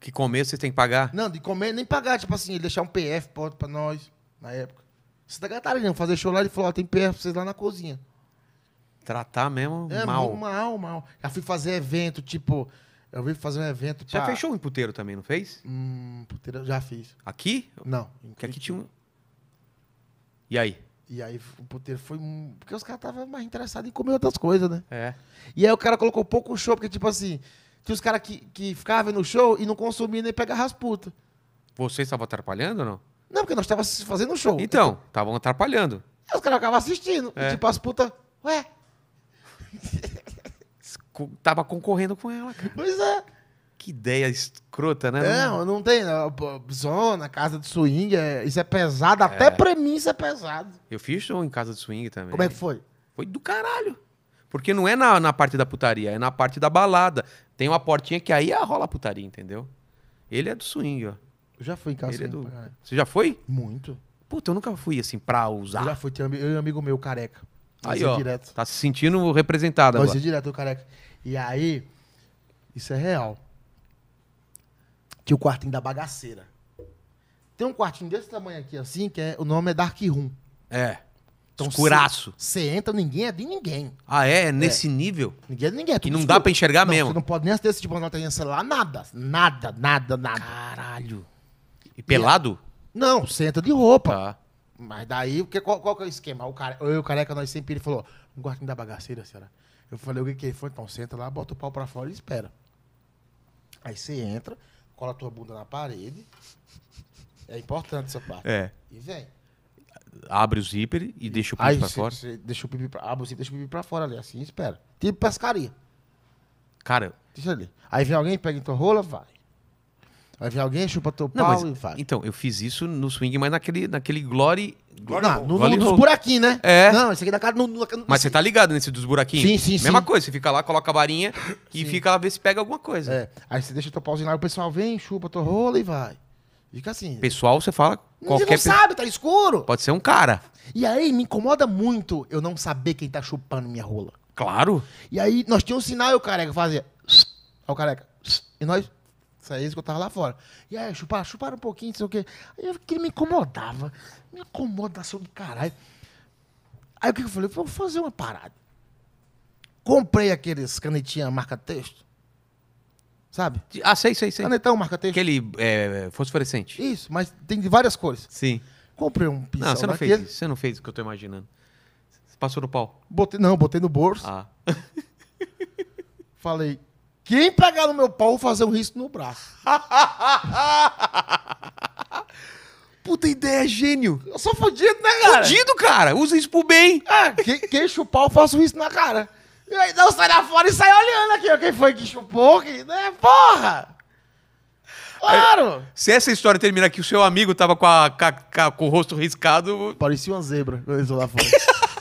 Que comer vocês têm que pagar? Não, de comer nem pagar. Tipo assim, ele deixar um PF pra nós, na época. Santa Catarina, fazer show lá, ele falou, ó, tem perna pra vocês lá na cozinha. Tratar mesmo é, mal. Mal, mal. Já fui fazer evento, tipo, eu vim fazer um evento você pra... Já fechou em puteiro também, não fez? Hum, puteiro já fiz. Aqui? Não. Porque aqui tinha um... E aí? E aí o puteiro foi... Porque os caras estavam mais interessados em comer outras coisas, né? É. E aí o cara colocou pouco show, porque tipo assim, tinha os caras que, que ficavam no show e não consumiam nem pegavam as putas. Vocês estavam atrapalhando ou não? Não, porque nós estávamos fazendo um show. Então, estavam atrapalhando. E os caras acabavam assistindo. É. E tipo, as putas, ué. Tava concorrendo com ela, cara. Pois é. Que ideia escrota, né? Não, não tem. Não. Zona, casa de swing, é, isso é pesado. É. Até pra mim isso é pesado. Eu fiz show em casa de swing também. Como é que foi? Foi do caralho. Porque não é na, na parte da putaria, é na parte da balada. Tem uma portinha que aí rola a putaria, entendeu? Ele é do swing, ó. Eu já fui em casa. É você já foi? Muito. Puta, eu nunca fui assim pra usar. Eu já fui, eu e um amigo meu, careca. Aí, ó, direto. tá se sentindo representado. agora. direto direto, careca. E aí, isso é real. Tinha o quartinho da bagaceira. Tem um quartinho desse tamanho aqui, assim, que é, o nome é Dark Room. É. Então, Escuraço. Você entra, ninguém é de ninguém. Ah, é? é? Nesse é. nível? Ninguém é de ninguém. É não escuro. dá pra enxergar não, mesmo. Você não pode nem acessar, tipo, nota de celular, tipo nada. Nada, nada, nada. Caralho. E pelado? Não, senta de roupa. Tá. Mas daí, porque, qual, qual que é o esquema? O cara, eu e o careca, nós sempre, ele falou, não gosto da bagaceira, senhora. Eu falei, o que que é? ele foi? Então, senta lá, bota o pau pra fora e espera. Aí você entra, cola a tua bunda na parede. É importante essa parte. É. E vem. Abre o zíper e deixa o pipi pra fora. deixa o pipi pra, abre o zíper, deixa o pipi pra fora ali, assim, espera. Tipo pescaria. Cara, Deixa ali. Aí vem alguém, pega em tua rola, vai. Vai vir alguém, chupa teu não, pau mas, e faz. Então, eu fiz isso no swing, mas naquele, naquele glory... glory não, é no, glory no, dos é buraquinhos, né? É. Não, esse aqui da cara... No, no, mas você assim. tá ligado nesse dos buraquinhos? Sim, sim, Mesma sim. coisa, você fica lá, coloca a varinha e sim. fica lá, ver se pega alguma coisa. É, aí você deixa teu pauzinho lá, o pessoal vem, chupa teu rolo e vai. Fica assim. Pessoal, você fala... Qualquer você não sabe, tá escuro. Pode ser um cara. E aí, me incomoda muito eu não saber quem tá chupando minha rola. Claro. E aí, nós tínhamos um sinal, o careca, fazia... Olha o careca. E nós... Saía isso eu tava lá fora. E aí, chupar, chupar um pouquinho, não sei o quê. Aí eu que me incomodava. Me incomodação do caralho. Aí o que eu falei? Eu vou fazer uma parada. Comprei aqueles canetinha marca-texto. Sabe? Ah, sei, sei, sei. Canetão, marca-texto. Aquele é, fosforescente. Isso, mas tem de várias cores. Sim. Comprei um pincel Não, você não daquele. fez Você não fez o que eu tô imaginando. Você passou no pau. Botei, não, botei no bolso. Ah. Falei, quem pegar no meu pau, vou fazer um risco no braço. Puta ideia, é gênio. Eu sou fodido, né, cara? Fodido, cara. Usa isso pro bem. É, quem, quem chupar, eu faço isso na cara. E aí, não, sai lá fora e sai olhando aqui. quem foi que chupou? Que, né? Porra! Claro! Aí, se essa história terminar que o seu amigo tava com, a, com, a, com o rosto riscado... Parecia uma zebra quando ele lá fora.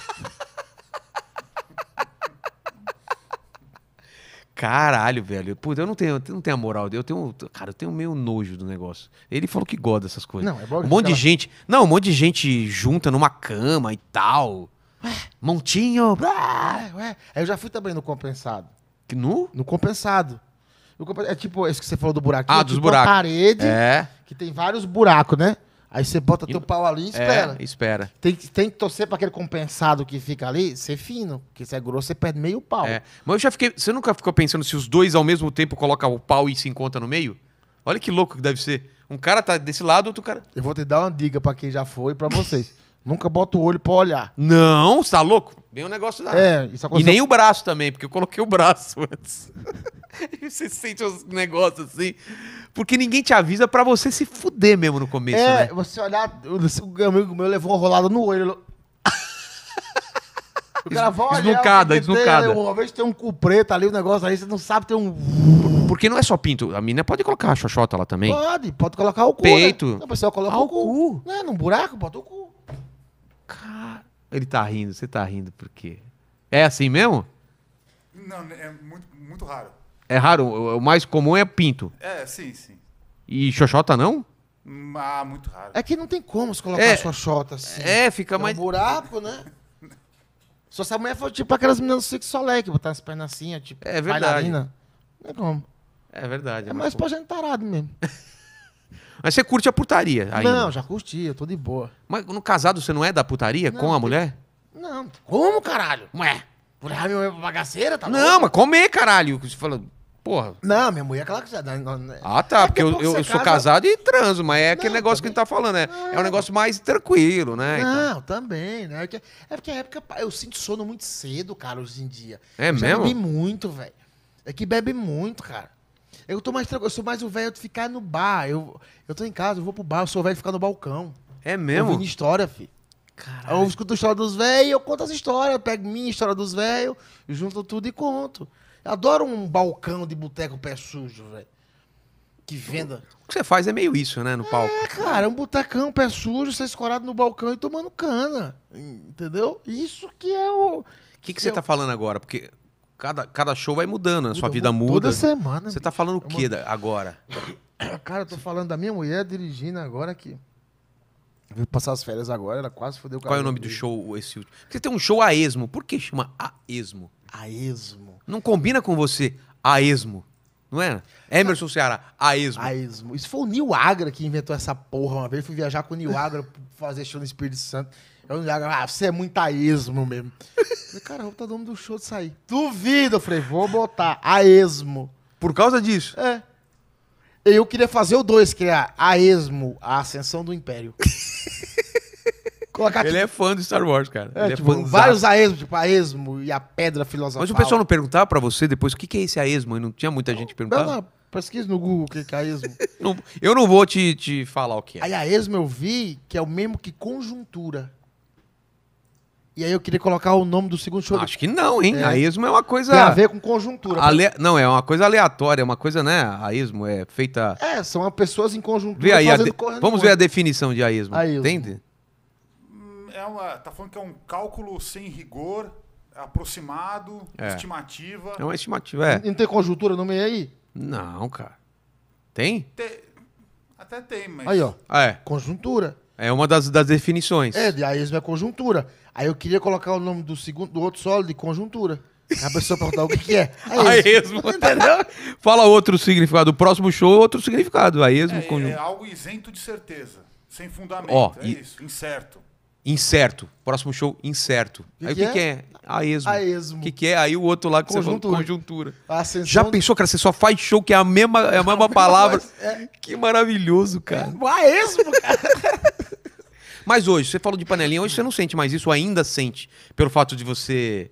Caralho, velho. Puta, eu não tenho, não tenho a moral. Eu tenho, cara, eu tenho meio nojo do negócio. Ele falou que gosta dessas coisas. Não, é bom Um monte de gente. Não, um monte de gente junta numa cama e tal. Ué, montinho. Ah, ué, ué. Eu já fui também no compensado. Que No No compensado. É tipo esse que você falou do buraquinho. Ah, dos tipo buracos. parede é. que tem vários buracos, né? Aí você bota e... teu pau ali e espera. É, espera. Tem, tem que torcer para aquele compensado que fica ali ser fino. Porque se é grosso, você perde meio pau. É. Mas eu já fiquei. Você nunca ficou pensando se os dois ao mesmo tempo colocam o pau e se encontram no meio? Olha que louco que deve ser. Um cara tá desse lado, outro cara. Eu vou te dar uma dica para quem já foi e pra vocês. Nunca bota o olho pra olhar. Não, você tá louco? Nem o um negócio da. É, isso aconteceu. E nem o braço também, porque eu coloquei o braço antes. você sente os negócios assim. Porque ninguém te avisa para você se fuder mesmo no começo. É, né? você olhar. O amigo meu levou uma rolada no olho. O cara desnucada, desnucada. uma vez tem um cu preto ali, o um negócio aí, você não sabe, tem um. Porque não é só pinto. A menina pode colocar a xoxota lá também. Pode, pode colocar o cu. Peito. Né? A pessoa coloca ah, o cu. cu. Né? Num buraco, bota o cu ele tá rindo, você tá rindo por quê? É assim mesmo? Não, é muito, muito raro. É raro, o mais comum é pinto. É, sim, sim. E xoxota não? Hum, ah, muito raro. É que não tem como se colocar é, xoxota assim. É, fica é mais. Um buraco, né? Só se a mulher for tipo aquelas meninas do sexo Solé que botar as pernas assim, tipo, é verdade. Bailarina. Não é como. É verdade. É, é mais pra gente tarado mesmo. Mas você curte a putaria aí? Não, né? já curti, eu tô de boa. Mas no casado você não é da putaria não, com a mulher? Não, como, caralho? Ué? Mulher minha bagaceira, tá Não, bom? mas comer, caralho. Você fala, Porra. Não, minha mulher, é aquela que já dá. Ah, tá, é porque eu, eu, eu sou casado e transo, mas é não, aquele negócio também... que a gente tá falando, né? Não. É um ah. negócio mais tranquilo, né? Não, então. também, né? É, é porque a é época eu sinto sono muito cedo, cara, hoje em dia. É eu mesmo? Bebe muito, velho. É que bebe muito, cara. Eu tô mais Eu sou mais o velho de ficar no bar. Eu, eu tô em casa, eu vou pro bar, eu sou o velho de ficar no balcão. É mesmo? Ouvindo história, filho. Caralho. Eu escuto a história dos velhos, eu conto as histórias, eu pego minha história dos velhos, junto tudo e conto. Eu adoro um balcão de boteco pé sujo, velho. Que venda. O que você faz é meio isso, né, no é, palco. É, cara, um botecão, pé sujo, você escorado no balcão e tomando cana. Entendeu? Isso que é o. O que, que, que você é tá o... falando agora? Porque cada, cada show vai mudando, né? muda, sua vida muda. Toda semana. Você tá falando o quê agora? Cara, eu tô falando da minha mulher dirigindo agora aqui. vou passar as férias agora, ela quase fodeu o Qual é o nome do show esse último? você tem um show a esmo. Por que chama a esmo? A esmo. Não combina com você, a esmo. Não é? Emerson Ceará, a esmo. A esmo. Isso foi o Nil Agra que inventou essa porra uma vez. Eu fui viajar com o Nil Agra fazer show no Espírito Santo. Eu não ah, você é muito aesmo mesmo. Eu falei, cara, eu vou tá dando do show de sair. Duvido, eu falei, vou botar aesmo. Por causa disso? É. Eu queria fazer o dois, criar é a esmo, a ascensão do império. Colocar, tipo, Ele é fã do Star Wars, cara. É, Ele é tipo, é vários aesmos, tipo a esmo e a pedra filosofal. Mas o pessoal não perguntava pra você depois o que, que é esse aesmo? E não tinha muita gente perguntando? Não, não, pesquisa no Google o que, que é aesmo. não, eu não vou te, te falar o que é. Aí aesmo eu vi que é o mesmo que conjuntura. E aí eu queria colocar o nome do segundo show. Ah, acho que não, hein? É. A esmo é uma coisa. Tem a ver com conjuntura. Ale... Não, é uma coisa aleatória, é uma coisa, né? A esmo é feita. É, são pessoas em conjuntura Vê aí fazendo de... Vamos ver a definição de aísmo. Entende? Hum, é uma... Tá falando que é um cálculo sem rigor, aproximado, é. estimativa. É uma estimativa, é. Não tem conjuntura no meio aí? Não, cara. Tem? Te... Até tem, mas. Aí, ó. Ah, é. Conjuntura. É uma das, das definições. É, de aísmo é conjuntura. Aí eu queria colocar o nome do segundo, do outro solo de conjuntura. A pessoa perguntar o que, que é. Aesmo. É esmo. É entendeu? Fala outro significado. O próximo show, outro significado. Aesmo, é, é, conjunto. É algo isento de certeza. Sem fundamento. Ó, é isso. Incerto. Incerto. Próximo show, incerto. Que aí o que, é? que é? Aesmo. Aesmo. O que, que é? Aí o outro lá que conjuntura. você falou, conjuntura. Já pensou, cara? Você só faz show que é a mesma, é a mesma palavra. É. Que maravilhoso, cara. É. Aesmo, cara. Mas hoje, você falou de panelinha, hoje você não sente mais isso, ainda sente, pelo fato de você.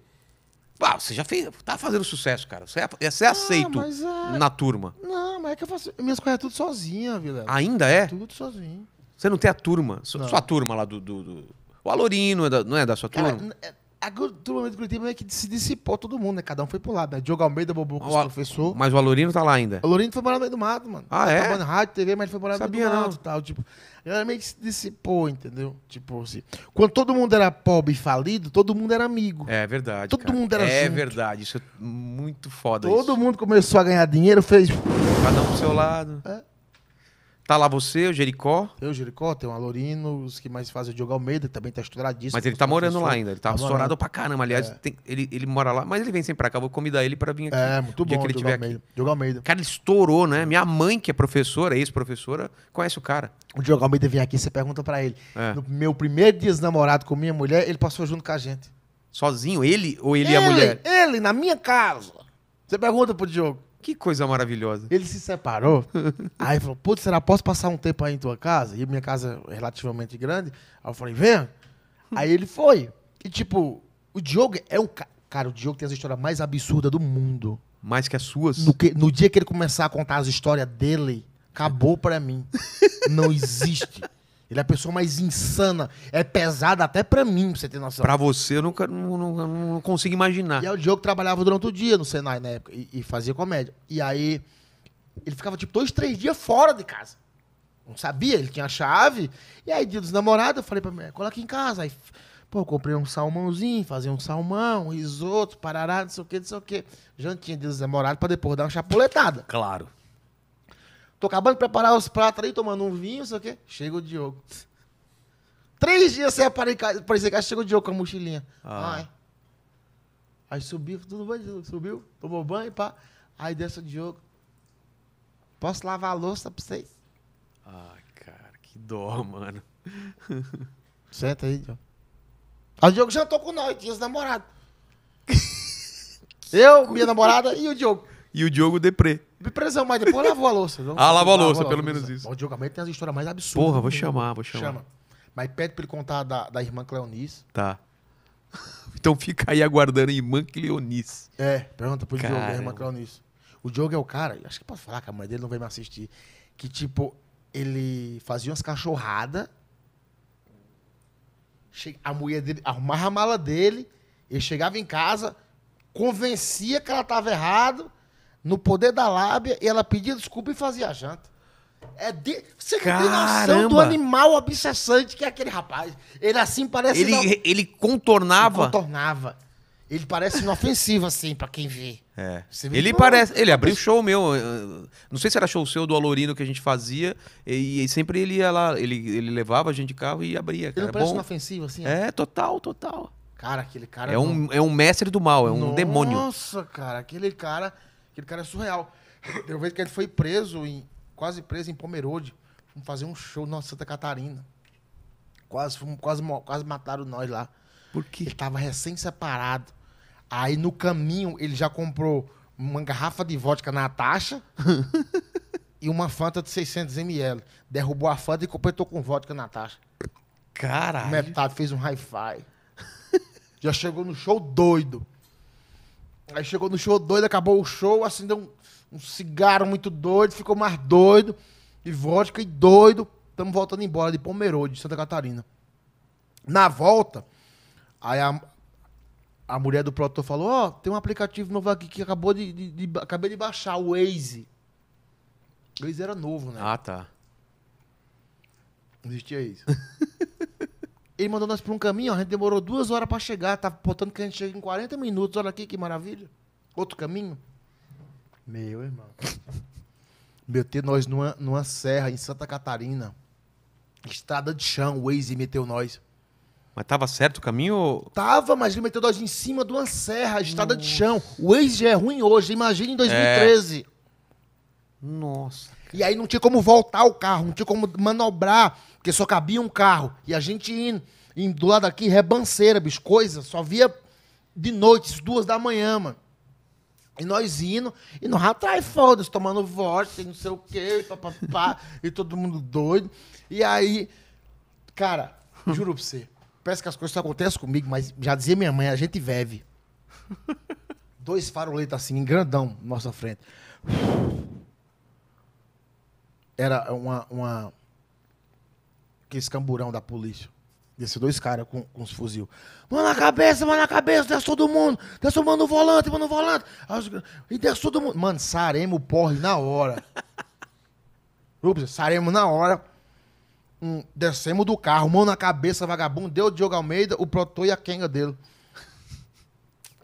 Ah, você já fez, tá fazendo sucesso, cara. Você é, é você é ah, aceito é... na turma. Não, mas é que eu faço minhas coisas é tudo sozinha, Vila. Ainda é? é? Tudo sozinho. Você não tem a turma, sua turma lá do, do, do... O Alorino é não é da sua turma? Cara, a turma do Curitiba é que se dissipou todo mundo, né? Cada um foi pro lado, né? Diogo Almeida bobou com o professor. Mas o Alorino tá lá ainda. O Alorino foi morar no meio do mato, mano. Ah, é? Tava tá rádio, TV, mas ele foi morar no meio do mato e tal. Tipo, a meio que se dissipou, entendeu? Tipo assim. Quando todo mundo era pobre e falido, todo mundo era amigo. É verdade. Todo cara. mundo era É junto. verdade, isso é muito foda. Todo isso. mundo começou a ganhar dinheiro, fez. Cada um pro seu lado. É. Tá lá você, o Jericó? Eu, Jericó, tem o Alorino, os que mais fazem o Diogo Almeida, também tá estouradíssimo. Mas ele tá morando lá ainda, ele tá, tá estourado pra caramba. Aliás, é. tem, ele, ele mora lá, mas ele vem sempre pra cá, vou convidar ele pra vir aqui. É, muito bom, Diogo, Almeida. Diogo Almeida. Cara, ele estourou, né? Minha mãe, que é professora, ex-professora, conhece o cara. O Diogo Almeida vem aqui, você pergunta pra ele. É. No meu primeiro dia de namorado com minha mulher, ele passou junto com a gente. Sozinho? Ele ou ele, ele e a mulher? Ele, na minha casa. Você pergunta pro Diogo. Que coisa maravilhosa. Ele se separou. aí falou: Putz, será posso passar um tempo aí em tua casa? E minha casa é relativamente grande. Aí eu falei: Vem. Hum. aí ele foi. E tipo, o Diogo é um. Ca... Cara, o Diogo tem as histórias mais absurdas do mundo. Mais que as suas? No, que, no dia que ele começar a contar as histórias dele, acabou para mim. Não existe. Ele é a pessoa mais insana. É pesada até pra mim, pra você ter noção. Pra você, eu nunca, não, não, não consigo imaginar. E aí é o Diogo trabalhava durante o dia no Senai na né, época e, e fazia comédia. E aí ele ficava tipo dois, três dias fora de casa. Não sabia, ele tinha a chave. E aí, dia dos namorados, eu falei pra mim, cola aqui em casa. Aí, pô, comprei um salmãozinho, fazia um salmão, um risoto, parará, não sei o que, não sei o que. Jantinha dia dos namorados pra depois dar uma chapuletada. Claro. Tô acabando de preparar os pratos aí, tomando um vinho, sei o quê. Chega o Diogo. Três dias sem aparecer em casa, chega o Diogo com a mochilinha. Ah. Ai. Aí subiu, tudo bem, Diogo? Subiu, tomou banho, pá. Aí desce o Diogo. Posso lavar a louça pra vocês? Ai, ah, cara, que dó, mano. Senta aí, Diogo. Aí o Diogo jantou com nós, tinha os namorados. Eu, minha namorada e o Diogo e o Diogo Depré. Depressão, mas depois lavou a louça. Vamos ah, lavou a louça, pelo menos isso. O Diogo Amento tem as histórias mais absurdas. Porra, vou chamar, vou chamar. Chama. Mas pede pra ele contar da, da irmã Cleonice. Tá. então fica aí aguardando a irmã Cleonice. É, pergunta pro Caramba. Diogo, a irmã Cleonice. O Diogo é o cara, acho que posso falar que a mãe dele não veio me assistir, que tipo, ele fazia umas cachorradas, a mulher dele arrumava a mala dele, ele chegava em casa, convencia que ela tava errado no poder da lábia e ela pedia desculpa e fazia a janta. É de... Você Caramba. tem noção do animal obsessante que é aquele rapaz. Ele assim parece. Ele, ino... ele contornava. Ele contornava. Ele parece inofensivo, assim, para quem vê. É. Ele parece. Ele abriu show meu. Não sei se era show seu do Alorino que a gente fazia. E, e sempre ele ia lá. Ele, ele levava a gente de carro e abria. Cara. Ele parece é inofensivo, assim? É? É? é, total, total. Cara, aquele cara. É, é um, é um mestre do mal, é um Nossa, demônio. Nossa, cara, aquele cara. Aquele cara é surreal. Eu vejo que ele foi preso, em, quase preso em Pomerode. Fomos fazer um show na Santa Catarina. Quase, fomos, quase, quase mataram nós lá. Por quê? Ele tava recém-separado. Aí no caminho ele já comprou uma garrafa de vodka Natasha e uma Fanta de 600ml. Derrubou a Fanta e completou com vodka Natasha. Caralho. Metade fez um hi-fi. já chegou no show doido. Aí chegou no show doido, acabou o show, acendeu um, um cigarro muito doido, ficou mais doido, e vodka e doido. Estamos voltando embora de Pomerode, de Santa Catarina. Na volta, aí a, a mulher do produtor falou: Ó, oh, tem um aplicativo novo aqui que acabou de, de, de, Acabei de baixar, o Waze. O Waze era novo, né? Ah, tá. Não existia isso. Ele mandou nós para um caminho, ó, a gente demorou duas horas para chegar. Tá botando que a gente chega em 40 minutos. Olha aqui que maravilha. Outro caminho. Meu irmão. Meteu nós numa, numa serra em Santa Catarina. Estrada de chão, o Waze meteu nós. Mas tava certo o caminho? Tava, mas ele meteu nós em cima de uma serra, estrada Nossa. de chão. O Waze já é ruim hoje, imagina em 2013. É. Nossa. E aí não tinha como voltar o carro, não tinha como manobrar porque só cabia um carro. E a gente indo, indo do lado aqui, rebanceira, bicho, coisa, só via de noite, duas da manhã, mano. E nós indo, e nós atrás, foda-se, tomando vórtice, não sei o quê, papapá, e todo mundo doido. E aí, cara, juro pra você, parece que as coisas só acontecem comigo, mas já dizia minha mãe, a gente vive. Dois faroletos assim, grandão, nossa frente. Era uma, uma, que esse camburão da polícia. Desses dois caras com, com os fuzil. Mão na cabeça, mão na cabeça, desce todo mundo. Desce mano no volante, mano no volante. E desce todo mundo. Mano, saremos o porre na hora. Ups, saremos na hora. Um, descemos do carro, mão na cabeça, vagabundo. Deu o Diogo Almeida, o protô e a quenga dele.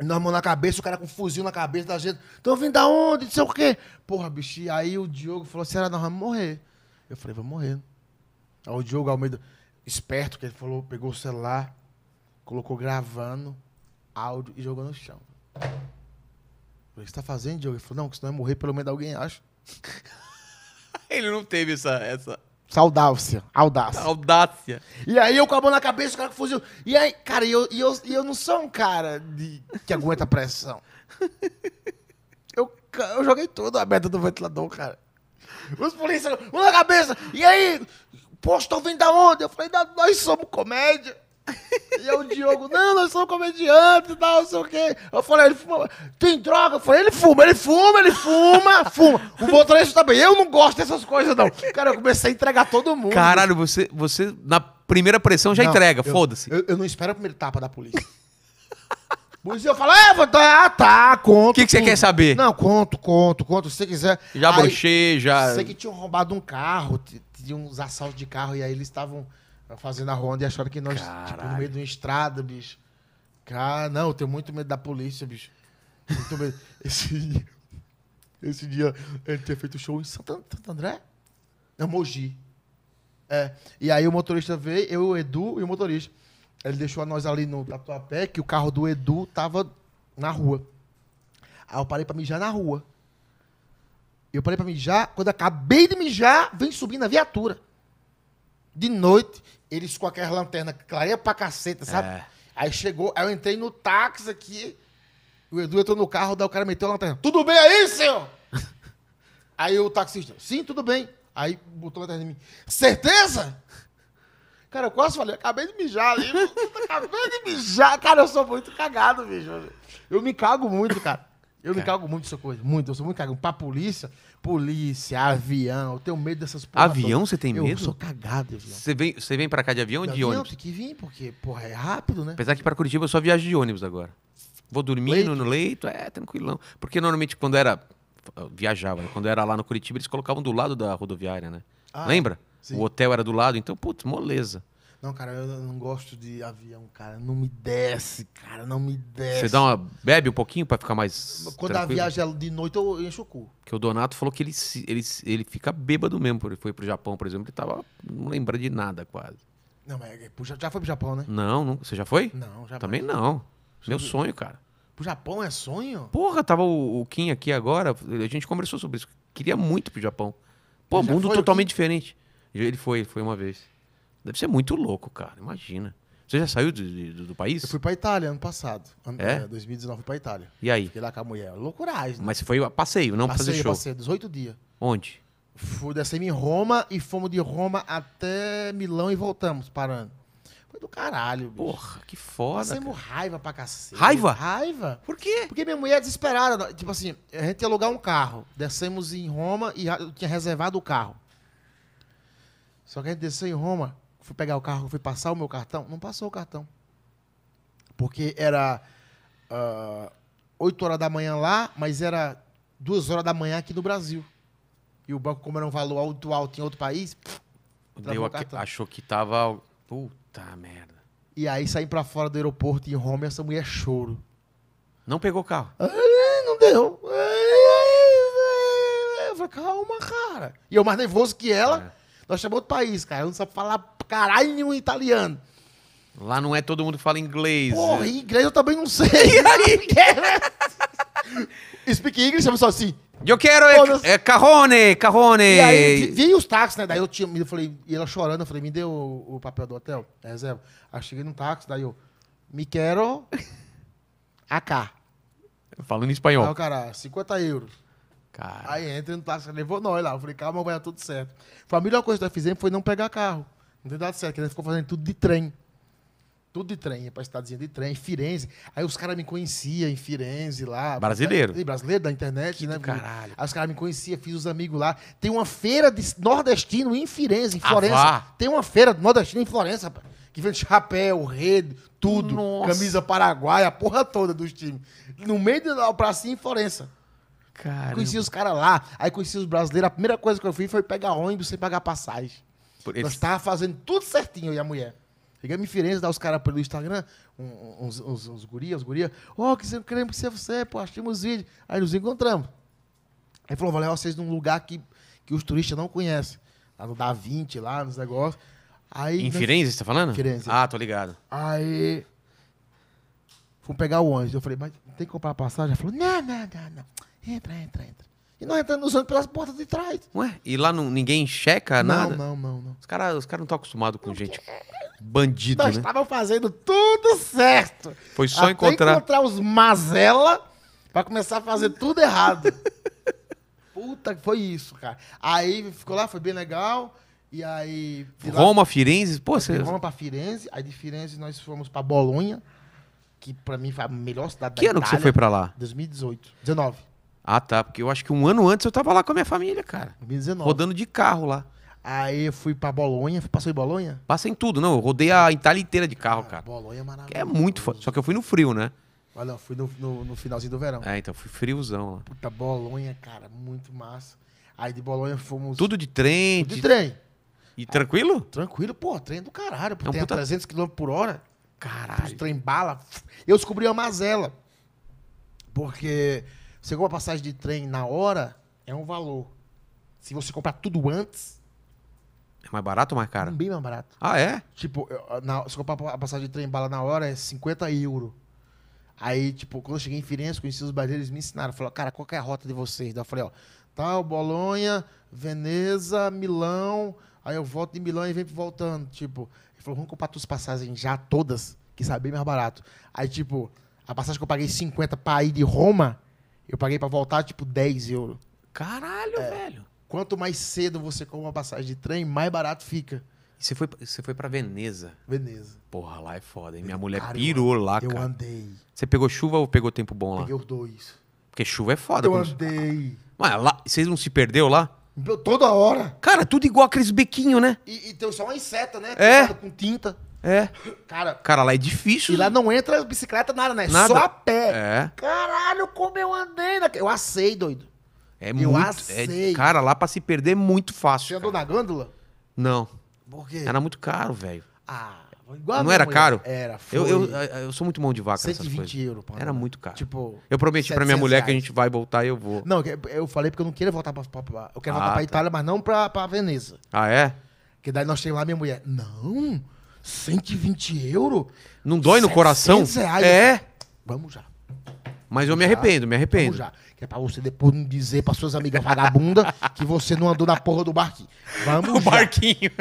Nós mão na cabeça, o cara com fuzil na cabeça da gente. Tão vindo da onde? Não sei o quê. Porra, bicho. E aí o Diogo falou: será que nós vamos morrer? Eu falei: vamos morrer. O Diogo Almeida, esperto, que ele falou, pegou o celular, colocou gravando áudio e jogou no chão. Falei, o que você tá fazendo, Diogo? Ele falou, não, que senão eu morrer, pelo menos alguém acho ele não teve essa... essa... Saudácia, audácia. Audácia. E aí eu com a mão na cabeça, o cara com fuzil. E aí, cara, e eu, e eu, e eu não sou um cara de, que aguenta pressão. Eu, eu joguei toda a merda do ventilador, cara. Os policiais, mão na cabeça. E aí, Postal vem da onde? Eu falei, nós somos comédia. E aí o Diogo, não, nós somos comediantes e tal, não sei o quê. Eu falei, ele fuma. Tem droga? Eu falei, ele fuma, ele fuma, ele fuma, fuma. O motorista também. Eu não gosto dessas coisas, não. Cara, eu comecei a entregar todo mundo. Caralho, você, você na primeira pressão já não, entrega, foda-se. Eu, eu, não espero a primeira tapa da polícia. Eu falo, é, vou tá, ah, tá, conto. O que, que você quer saber? Não, conto, conto, conto, se você quiser. Já brochei, já. Sei que tinham roubado um carro, de uns assaltos de carro e aí eles estavam fazendo a ronda e acharam que nós, Caralho. tipo, no meio de uma estrada, bicho. Cara, não, eu tenho muito medo da polícia, bicho. Muito medo. Esse dia, esse dia ele tinha feito show em Santo, Santo André? é Mogi. É. E aí o motorista veio, eu, o Edu e o motorista. Ele deixou nós ali no Tatuapé, que o carro do Edu tava na rua. Aí eu parei pra mijar na rua. Eu parei para mijar. Quando acabei de mijar, vem subindo a viatura. De noite, eles com aquela lanterna clareia pra caceta, sabe? É. Aí chegou, aí eu entrei no táxi aqui. O Edu entrou no carro, daí o cara meteu a lanterna. Tudo bem aí, senhor? aí o taxista, sim, tudo bem. Aí botou a lanterna em mim. Certeza? Cara, eu quase falei, acabei de mijar ali. acabei de mijar. Cara, eu sou muito cagado, bicho. Eu me cago muito, cara. Eu me cago muito dessa coisa. Muito. Eu sou muito cagado. Pra polícia, Polícia, avião. Eu tenho medo dessas porra. Avião você tem medo? Eu sou cagado, avião. Você vem, você vem pra cá de avião ou de, ônibus? avião, ônibus? Tem que vir, porque, porra, é rápido, né? Apesar que pra Curitiba eu só viajo de ônibus agora. Vou dormindo leito. no leito, é, tranquilão. Porque normalmente quando era. Viajava, né? quando era lá no Curitiba, eles colocavam do lado da rodoviária, né? Ah, é? Lembra? Sim. O hotel era do lado, então, putz, moleza. Não, cara, eu não gosto de avião, cara. Não me desce, cara, não me desce. Você dá uma. Bebe um pouquinho pra ficar mais. Quando tranquilo? a viagem é de noite, eu encho o cu. Porque o Donato falou que ele, ele, ele fica bêbado mesmo. Ele foi pro Japão, por exemplo, ele tava. Não lembra de nada quase. Não, mas é já foi pro Japão, né? Não, não. Você já foi? Não, já Também não. Meu sonho, cara. Pro Japão é sonho? Porra, tava o, o Kim aqui agora, a gente conversou sobre isso. Queria muito pro Japão. Pô, mundo totalmente diferente. Ele foi, ele foi uma vez. Deve ser muito louco, cara. Imagina. Você já saiu de, de, do país? Eu fui pra Itália ano passado. Ano, é? 2019 é, fui pra Itália. E aí? Fiquei lá com a mulher. Loucuragem. Né? Mas você foi a passeio, não passeio, fazer show? Passeio, 18 dias. Onde? Fui, descemos em Roma e fomos de Roma até Milão e voltamos parando. Foi do caralho, bicho. Porra, que foda. Passamos cara. raiva pra cacete. Raiva? Raiva. Por quê? Porque minha mulher é desesperada. Tipo assim, a gente ia alugar um carro. Descemos em Roma e eu tinha reservado o carro. Só que a gente desceu em Roma, fui pegar o carro, fui passar o meu cartão, não passou o cartão. Porque era uh, ah, 8 horas da manhã lá, mas era 2 horas da manhã aqui no Brasil. E o banco, como era um valor alto, alto em outro país, Deu a, achou que tava. Puta merda. E aí saí pra fora do aeroporto em Roma e essa mulher é choro. Não pegou carro? Ah, não deu. Ah, eu falei, calma, cara. E eu mais nervoso que ela. É. Nós chamamos outro país, cara. Eu não sabe falar caralho nenhum italiano. Lá não é todo mundo que fala inglês. Porra, né? inglês eu também não sei. E aí? Né? Speak English, chama só assim. Eu quero é, é carrone, carrone. E aí, vi, vi os táxis, né? Daí eu, tinha, eu falei, e ela chorando, eu falei, me deu o, o, papel do hotel, é reserva. Aí cheguei num táxi, daí eu, me quero acá. Falando em espanhol. Aí o cara, 50 euros. Cara. Aí entra no táxi, levou nós lá. Eu falei, calma, vai dar tudo certo. Foi a melhor coisa que nós fizemos foi não pegar carro. Não deu dado certo, que a gente ficou fazendo tudo de trem. Tudo de trem, ia pra cidadezinha de trem, Firenze. Aí os caras me conheciam em Firenze lá. Brasileiro. Tá, brasileiro da internet, que né? Caralho. Aí os caras me conheciam, fiz os amigos lá. Tem uma feira de nordestino em Firenze, em ah, Florença. Ah, Tem uma feira Nordestino em Florença, rapaz que vende chapéu, rede, tudo, Nossa. camisa paraguaia, a porra toda dos times. No meio da pracinha em Florença. Caramba. Conheci os caras lá, aí conheci os brasileiros. A primeira coisa que eu fiz foi pegar ônibus sem pagar passagem. Por Nós esse... fazendo tudo certinho, eu e a mulher. Cheguei em Firenze, dá os caras pelo Instagram, uns, uns, uns gurias, uns gurias. Ó, oh, que você que ser você, pô, achamos vídeo. Aí nos encontramos. Aí falou, vou levar vocês num lugar que, que os turistas não conhecem. Lá no Da 20, lá nos negócios. Aí, em nós... Firenze, você tá falando? Firenze. Ah, tô ligado. Aí. Fomos pegar o ônibus. Eu falei, mas tem que comprar passagem? Ela falou, não, não, não, não. Entra, entra, entra. E nós entramos usando pelas portas de trás. Ué, e lá não, ninguém checa não, nada? Não, não, não. Os caras os cara não estão acostumados com gente bandido, nós né? fazendo tudo certo. Foi só Até encontrar... encontrar os mazela para começar a fazer tudo errado. Puta, foi isso, cara. Aí ficou lá, foi bem legal. E aí... Roma, lá, Firenze? Pô, você... Roma pra Firenze. Aí de Firenze nós fomos para Bolonha, que para mim foi a melhor cidade que da Itália. Que ano que você foi para lá? 2018. 19. Ah, tá. Porque eu acho que um ano antes eu tava lá com a minha família, cara. 2019. Rodando de carro lá. Aí eu fui pra Bolonha. Passou em Bolonha? Passei em tudo, não. Eu rodei a Itália inteira de carro, ah, cara. Bolonha é maravilhoso. É muito foda. Só que eu fui no frio, né? Olha, eu fui no, no, no finalzinho do verão. É, então fui friozão lá. Puta, Bolonha, cara, muito massa. Aí de Bolonha fomos. Tudo de trem. Tudo de, de... trem. E tranquilo? tranquilo, pô, trem do caralho. Porque é um tem puta... 300 km por hora. Caralho. Os trem bala. Eu descobri a mazela. Porque você compra passagem de trem na hora, é um valor. Se você comprar tudo antes. É mais barato ou mais caro? Bem mais barato. Ah, é? Tipo, ah, na, se comprar a passagem de trem bala na hora, é 50 euros. Aí, tipo, quando eu cheguei em Firenze, conheci os brasileiros, me ensinaram. Falaram, cara, qual que é a rota de vocês? Daí eu falei, ó, tal, Bolonha, Veneza, Milão. Aí eu volto de Milão e venho voltando. Tipo, ele falou, vamos comprar tuas passagens já todas, que sai bem mais barato. Aí, tipo, a passagem que eu paguei 50 para ir de Roma eu paguei para voltar, tipo, 10 euros. Caralho, é. velho. Quanto mais cedo você compra uma passagem de trem, mais barato fica. E você foi, você foi para Veneza. Veneza. Porra, lá é foda, hein? Minha mulher cara, pirou eu, lá, cara. Eu andei. Você pegou chuva ou pegou tempo bom lá? Peguei os dois. Porque chuva é foda. Eu quando... andei. Mas lá, vocês não se perdeu lá? Toda hora. Cara, tudo igual aqueles bequinhos, né? E, e tem só uma inseta, né? É. Com tinta. É. Cara, cara, lá é difícil. E lá né? não entra bicicleta nada, né? Nada. Só a pé. É. Caralho, como eu andei. Na... Eu assei, doido. É eu muito. É assei. É, cara, lá pra se perder é muito fácil. Você andou na gândola? Não. Por quê? Era muito caro, velho. Ah, igual Não era mulher. caro? Era, foi. Eu, eu, eu, sou muito mão de vaca 120 nessas coisas. euros, pô. Era muito caro. Tipo, eu prometi pra minha mulher reais. que a gente vai voltar e eu vou. Não, eu falei porque eu não queria voltar pra. pra eu quero ah, voltar pra tá. Itália, mas não pra, pra Veneza. Ah, é? Que daí nós temos lá minha mulher. Não. 120 euros? Não dói no coração? Reais. É. Vamos já. Mas eu me arrependo, me arrependo. Vamos já. Que é pra você depois não dizer pra suas amigas vagabunda que você não andou na porra do barquinho. Vamos O já. barquinho.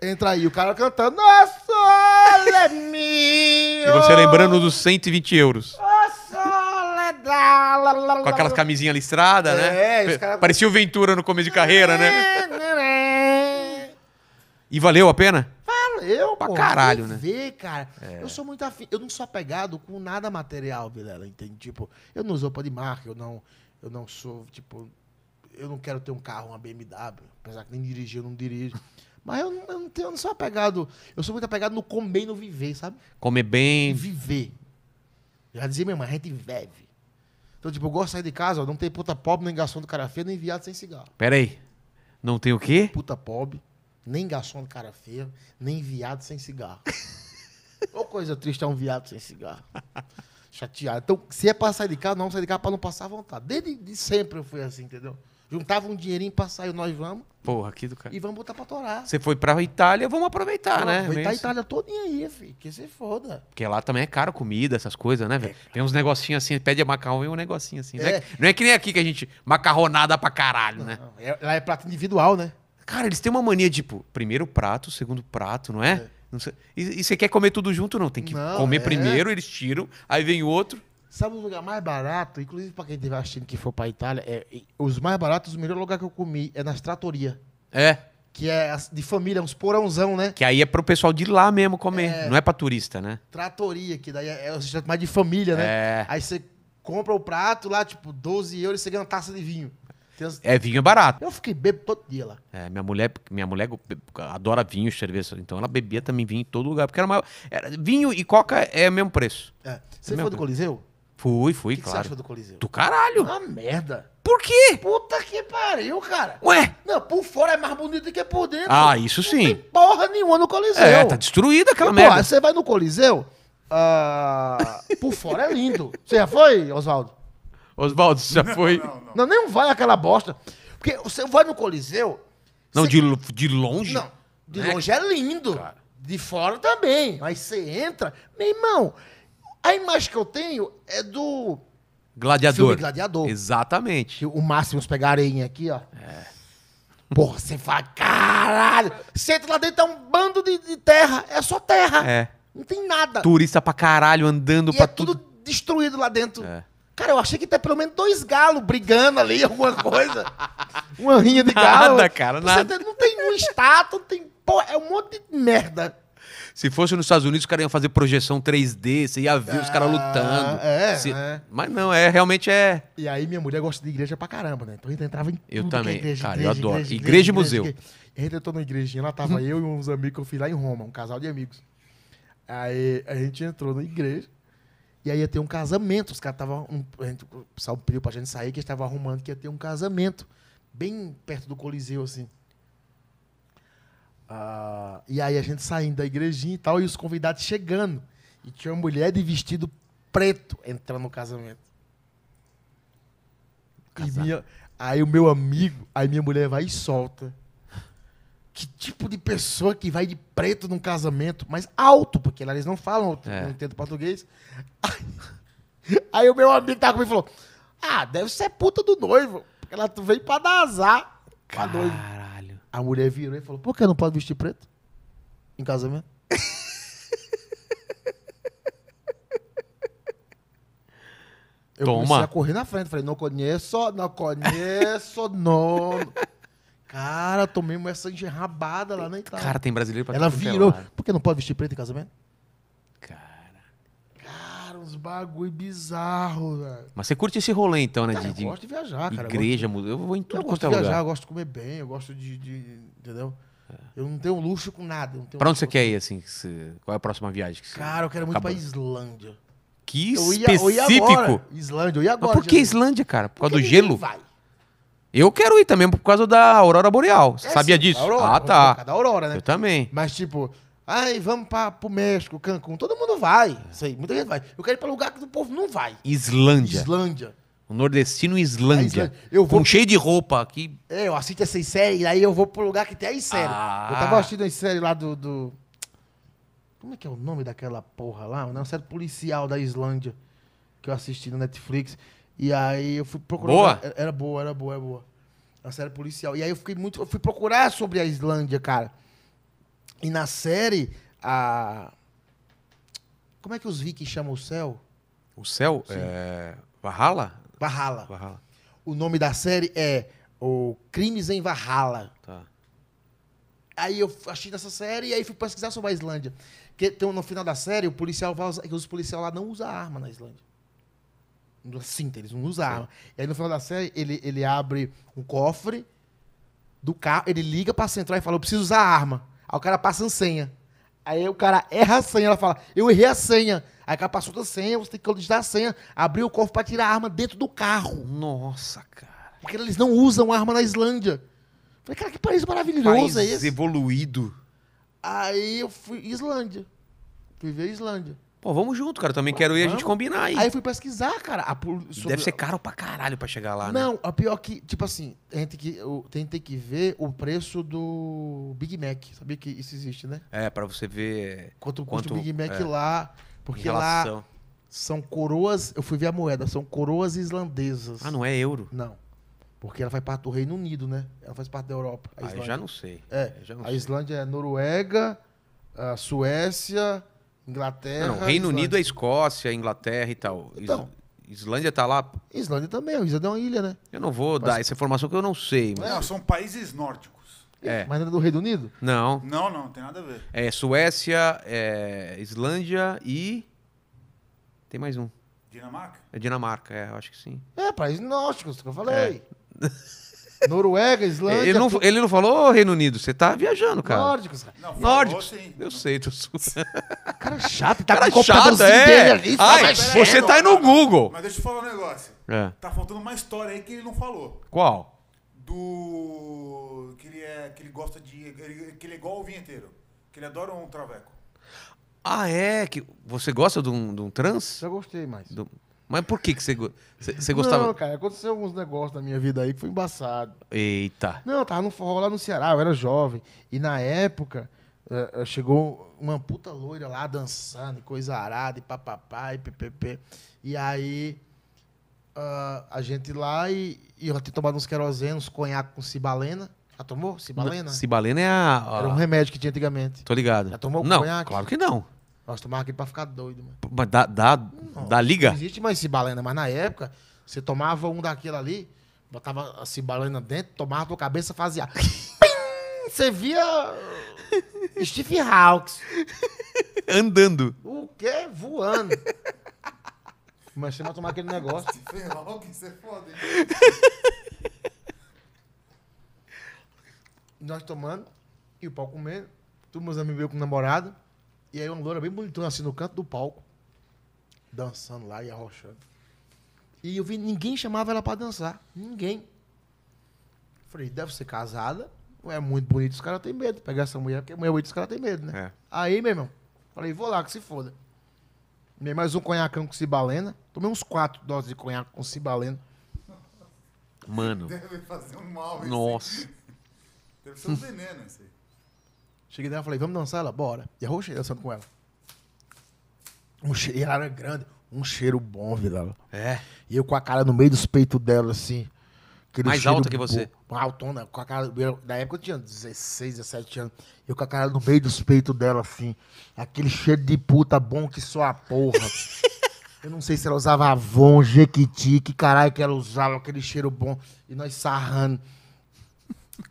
Entra aí, o cara cantando. Nossa, olha é E meu! você lembrando dos 120 euros. Nossa, olha é da... Com aquelas camisinhas listradas, É, né? É, Parecia o Ventura no começo de carreira, né? E valeu a pena? Valeu! eu, pra pô, caralho, né? Ver, cara. É. Eu sou muito afim. Eu não sou apegado com nada material, Vilela, entende? Tipo, eu não uso roupa de marca, eu não, eu não sou, tipo, eu não quero ter um carro, uma BMW, apesar que nem dirigir, eu não dirijo. Mas eu, eu não, tenho, eu não sou apegado. Eu sou muito apegado no comer e no viver, sabe? Comer bem. Viver. Já dizia minha mãe, a gente vive. Então, tipo, eu gosto de sair de casa, ó, não tem puta pobre, nem garçom do cara feio, nem viado sem cigarro. Peraí. Não tem o quê? Puta pobre, nem garçom de cara feia, nem viado sem cigarro. Ou coisa triste é um viado sem cigarro. Chateado. Então, se é pra sair de casa, não sair de casa pra não passar vontade. Desde de sempre eu fui assim, entendeu? Juntava um dinheirinho pra sair, nós vamos. Porra, aqui do cara. E vamos botar pra torar. Você foi pra Itália, vamos aproveitar, não, né? Aproveitar a assim. Itália todinha aí, filho. Que você foda. Porque lá também é caro comida, essas coisas, né, velho? É Tem uns negocinhos assim, pede macarrão e um negocinho assim. É. Não, é, é. não, é, que nem aqui que a gente macarronada pra caralho, né? não, né? Lá é prato individual, né? Cara, eles têm uma mania, tipo, primeiro prato, segundo prato, não é? é. e, você quer comer tudo junto? Não, tem que não, comer é. primeiro, eles tiram, aí vem o outro. Sabe o lugar mais barato? Inclusive, para quem estiver assistindo que for para Itália, é, os mais baratos, o melhor lugar que eu comi é nas tratoria. É. Que é de família, uns porãozão, né? Que aí é pro pessoal de lá mesmo comer, é, não é pra turista, né? Tratoria, que daí é, é mais de família, né? É. Aí você compra o prato lá, tipo, 12 euros e você ganha uma taça de vinho. É vinho barato. Eu fiquei bebo todo dia lá. É, minha mulher, minha mulher adora vinho, cerveja, então ela bebia também vinho em todo lugar, porque era, uma, era vinho e coca é o mesmo preço. É. é você é foi do Coliseu? Fui, fui, que claro. O que você achou do Coliseu? Do caralho. Uma ah, merda. Por quê? Puta que pariu, cara. Ué? Não, por fora é mais bonito do que por dentro. Ah, isso não sim. Não tem porra nenhuma no Coliseu. É, tá destruída aquela e, merda. Porra, você vai no Coliseu, uh, por fora é lindo. Você já foi, Oswaldo? Oswaldo, você já foi? Não, não. não, nem vai aquela bosta. Porque você vai no Coliseu. Não, você... de, de longe? Não. De né? longe é lindo. Cara. De fora também. Mas você entra. Meu irmão, a imagem que eu tenho é do. Gladiador. Gladiador. Exatamente. O Máximos pegar areinha aqui, ó. É. Porra, você fala, caralho! Você entra lá dentro, é um bando de, de, terra. É só terra. É. Não tem nada. Turista pra caralho andando e pra é tudo. tudo destruído lá dentro. É. Cara, eu achei que tem tá pelo menos dois galos brigando ali, alguma coisa. Uma rinha de galo. Nada, cara, nada. Você não tem um estátua, não tem. Pô, é um monte de merda. Se fosse nos Estados Unidos, os caras iam fazer projeção 3D, você ia ver ah, os caras ah, lutando. É, é. se... é, Mas não, é realmente é. E aí minha mulher gosta de igreja pra caramba, né? Então a gente entrava em tudo. Eu é também. Igreja, cara, igreja, eu adoro. Igreja, igreja e museu. Igreja. A gente entrou numa igrejinha, lá tava eu e uns amigos que eu fui lá em Roma, um casal de amigos. Aí a gente entrou na igreja. E aí ia ter um casamento. Os caras estavam. Um, o Saulo pediu pra gente sair, que estava arrumando que ia ter um casamento. Bem perto do Coliseu, assim. Ah, e aí a gente saindo da igrejinha e tal, e os convidados chegando. E tinha uma mulher de vestido preto entrando no casamento. Minha, aí o meu amigo, aí minha mulher vai e solta que tipo de pessoa que vai de preto num casamento, mas alto, porque lá eles não falam, é. não entendo português. Aí, aí, o meu amigo tava comigo e falou: Ah, deve ser puta do noivo, porque ela veio pra dar azar pra noivo. Caralho. A mulher virou e falou: Por que não pode vestir preto em casamento? Eu Toma. comecei a correr na frente, falei, não conheço, não conheço, não. Cara, tomei uma essa enrabada lá na Itália. Cara, tem brasileiro pra Ela é virou. Por que não pode vestir preto em casamento? Cara. Cara, uns bagulho bizarro, velho. Mas você curte esse rolê então, né? Didi? eu gosto de viajar, cara. Igreja, eu gosto... eu vou em tudo eu quanto é lugar. Eu gosto de viajar, eu gosto de comer bem, eu gosto de... de entendeu? É. Eu não tenho luxo com nada. Pra onde você quer ir, assim? Você... Qual é a próxima viagem? Que você... Cara, eu quero muito Acabou. pra Islândia. Que específico! Eu ia, eu ia Islândia, eu ia agora. Mas por que Islândia, cara? Por causa do gelo? vai. Eu quero ir também por causa da Aurora Boreal. Você é sabia sim, disso? Aurora, ah, tá. Por causa da Aurora, né? Eu também. Mas, tipo, ai, vamos pra, pro México, Cancún. Todo mundo vai. Isso aí, muita gente vai. Eu quero ir pra lugar que o povo não vai. Islândia. Islândia. O nordestino Islândia. Islândia. Eu vou... Com cheio de roupa aqui. É, eu assisto essa série, aí eu vou pro lugar que tem aí, série. Ah. Eu tava ah. assistindo a série lá do, do... Como é que é o nome daquela porra lá? Uma série policial da Islândia que eu assisti na Netflix. E aí eu fui procurar. Boa? Era, era boa, era boa, era boa. A série policial. E aí eu fiquei muito. Eu fui procurar sobre a Islândia, cara. E na série, a. Como é que os vikings chamam o céu? O céu? Sim. É. Valhalla? Valhalla. Valhalla. O nome da série é o Crimes em Valhalla. Tá. Aí eu achei nessa série e aí fui pesquisar sobre a Islândia. Porque tem, no final da série, o policial os policiais lá não usam arma na Islândia. Uma cinta, eles não usam arma. E aí no final da série, ele, ele abre um cofre do carro, ele liga pra central e fala: Eu preciso usar arma. Aí o cara passa a senha. Aí o cara erra a senha, ela fala, eu errei a senha. Aí o cara passou outra senha, você tem que digitar a senha, abrir o cofre pra tirar a arma dentro do carro. Nossa, cara. Porque eles não usam arma na Islândia. Falei, cara, que país maravilhoso país é esse? evoluído. Aí eu fui Islândia. Fui ver Islândia. Pô, vamos junto, cara. Eu também quero ir, a gente combinar aí. Aí eu fui pesquisar, cara. a pol- sobre- Deve ser caro pra caralho pra chegar lá, né? Não, a pior que, tipo assim, a gente tem que, tem tem que ver o preço do Big Mac. Sabia que isso existe, né? É, pra você ver Quanto, custa o Big Mac é. lá. Porque lá são coroas. Eu fui ver a moeda, são coroas islandesas. Ah, não é euro? Não. Porque ela faz parte do Reino Unido, né? Ela faz parte da Europa. Ah, eu já não sei. É, já não a sei. Islândia é Noruega, a Suécia, Inglaterra. Não, não. Reino Islândia. Unido é Escócia, Inglaterra e tal. Então, Islândia tá lá? Islândia também, a Islândia é uma ilha, né? Eu não vou Mas... dar essa informação que eu não sei. Mas... Não, são países nórdicos. É. é. Mas não é do Reino Unido? Não. Não, não, tem nada a ver. É Suécia, é Islândia e. Tem mais um. Dinamarca? É Dinamarca, é, eu acho que sim. É, países nórdicos, é que eu falei. É. Noruega, Islândia. Ele não, tu... ele não falou Reino Unido, você tá viajando, cara. Nórdicos. Não, Nórdicos. eu sei, sou. Cara chato, tá cara com chato, é. Ali, tá Ai, mas você tá aí no Google. Mas deixa eu falar um negócio. É. Tá faltando uma história aí que ele não falou. Qual? Do. Que ele, é, que ele gosta de. Que ele é igual ao vinheteiro. Que ele adora um traveco. Ah, é? Que você gosta de um, de um trans? Já gostei mais. Do... Mas por que, que você, você gostava? Não, cara, aconteceu alguns negócios na minha vida aí que foi embaçado. Eita. Não, eu tava no forró lá no Ceará, eu era jovem. E na época, uh, chegou uma puta loira lá dançando, coisa arada, e papapá, e ppp. E aí, uh, a gente lá e, e eu tinha tomado uns querosenos, conhaque com cibalena. Já tomou cibalena? Cibalena é a, Era um remédio que tinha antigamente. Tô ligado. Já tomou não, conhaque? claro que não. Nós tomava aquilo pra ficar doido, mano. Mas da, da, da liga? Não existe mais cibalena, mas na época, você tomava um daquilo ali, botava a cibalena dentro, tomava a tua cabeça fazia. Pim! Você via. Uh, Steve Hawks. Andando. O quê? Voando. Mas você não tomar aquele negócio. Steve Hawks, é foda. Nós tomando, e o pau comendo, tu meus amigos com namorada. E aí uma loura bem bonitona, assim, no canto do palco, dançando lá e arrochando. E eu vi, ninguém chamava ela para dançar. Ninguém. Falei, deve ser casada. Não é muito bonito, os caras têm medo. Pegar essa mulher, porque mulher bonita, os caras têm medo, né? É. Aí, meu irmão, falei, vou lá, que se foda. Tomei mais um conhacão com cibalena. Tomei uns quatro doses de conhaque com cibalena. Mano. Deve fazer um mal. Nossa. Esse. Deve ser um veneno esse aí. Cheguei dela, falei, vamos dançar? Ela, bora. E arrochei dançando com ela. Um cheiro, e ela era grande, um cheiro bom, vida. É. E eu com a cara no meio dos peitos dela, assim. Mais alta que você? Uma altona, com a cara. Na época eu tinha 16, 17 anos. Eu com a cara no meio dos peitos dela, assim. Aquele cheiro de puta bom que só a porra. eu não sei se ela usava Avon, Jequiti, que caralho que ela usava, aquele cheiro bom. E nós sarrando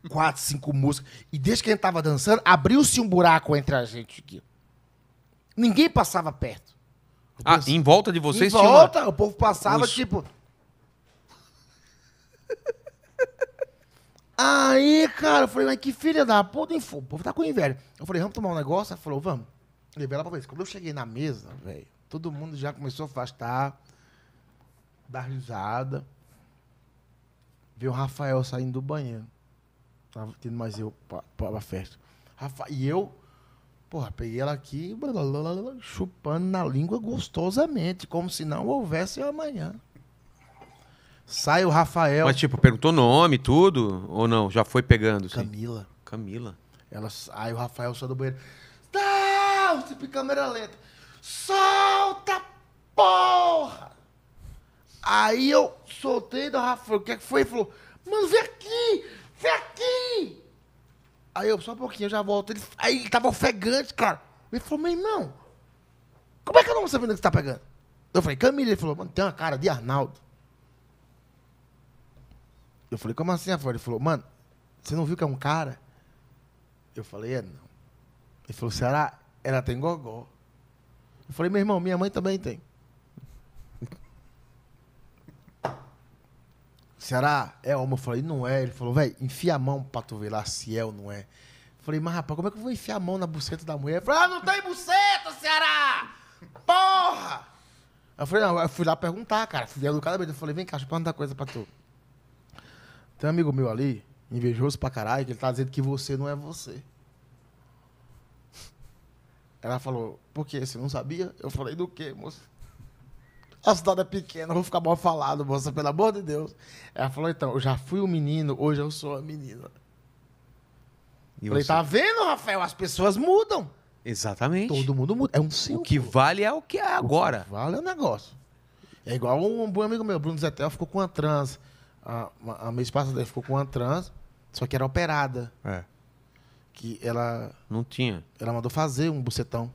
quatro, cinco músicas. E desde que a gente tava dançando, abriu-se um buraco entre a gente aqui. Ninguém passava perto. ah, em volta de vocês tinha. Em volta, uma... o povo passava, tipo. Aí, cara, eu falei, mas que filha da puta, hein? O povo tá com inveja. Eu falei, vamos tomar um negócio? Ela falou, vamos. Libera pra vocês. Quando eu cheguei na mesa, velho, todo mundo já começou a afastar, dar risada. Viu o Rafael saindo do banheiro tava tendo mais eu pra, pra festa. Rafa, e eu, porra, peguei ela aqui, chupando na língua gostosamente, como se não houvesse amanhã. Sai o Rafael. Mas, tipo, perguntou nome, tudo? Ou não? Já foi pegando? Assim? Camila. Camila. Ela sai, o Rafael sai do banheiro. Não! Tipo, câmera lenta. Solta, porra! Aí eu soltei do Rafael. O que, é que foi? Ele falou, mano, vem é aqui! Vem aqui! Aí eu, só um pouquinho, eu já volto. Ele, aí ele tava ofegante, cara. Ele falou, meu irmão, como é que eu não vou saber é que você tá pegando? Eu falei, Camila. Ele falou, mano, tem uma cara de Arnaldo. Eu falei, como assim, Afonso? Ele falou, mano, você não viu que é um cara? Eu falei, é, não. Ele falou, será? Ela tem gogó. Eu falei, meu irmão, minha mãe também tem. será? É homem? Eu falei, não é. Ele falou, velho, enfia a mão pra tu ver lá se é ou não é. Eu falei, mas rapaz, como é que eu vou enfiar a mão na buceta da mulher? Ele falou, ah, não tem buceta, Ceará! Porra! Eu falei, não, eu fui lá perguntar, cara. Fui educadamente. Eu falei, vem cá, deixa eu perguntar coisa pra tu. Tem um amigo meu ali, invejoso pra caralho, que ele tá dizendo que você não é você. Ela falou, por quê? Você não sabia? Eu falei, do quê, moço? A cidade é pequena, vou ficar mal falado, moça, pelo amor de Deus. Ela falou, então, eu já fui um menino, hoje eu sou a menina. E Falei, você... tá vendo, Rafael? As pessoas mudam. Exatamente. Todo mundo muda. É um ciclo. O que vale é o que é agora. O que vale é o negócio. É igual um bom amigo meu, Bruno Zetel, ficou com uma trans. A, a, a minha esposa dele ficou com uma trans, só que era operada. É. Que ela. Não tinha. Ela mandou fazer um bucetão.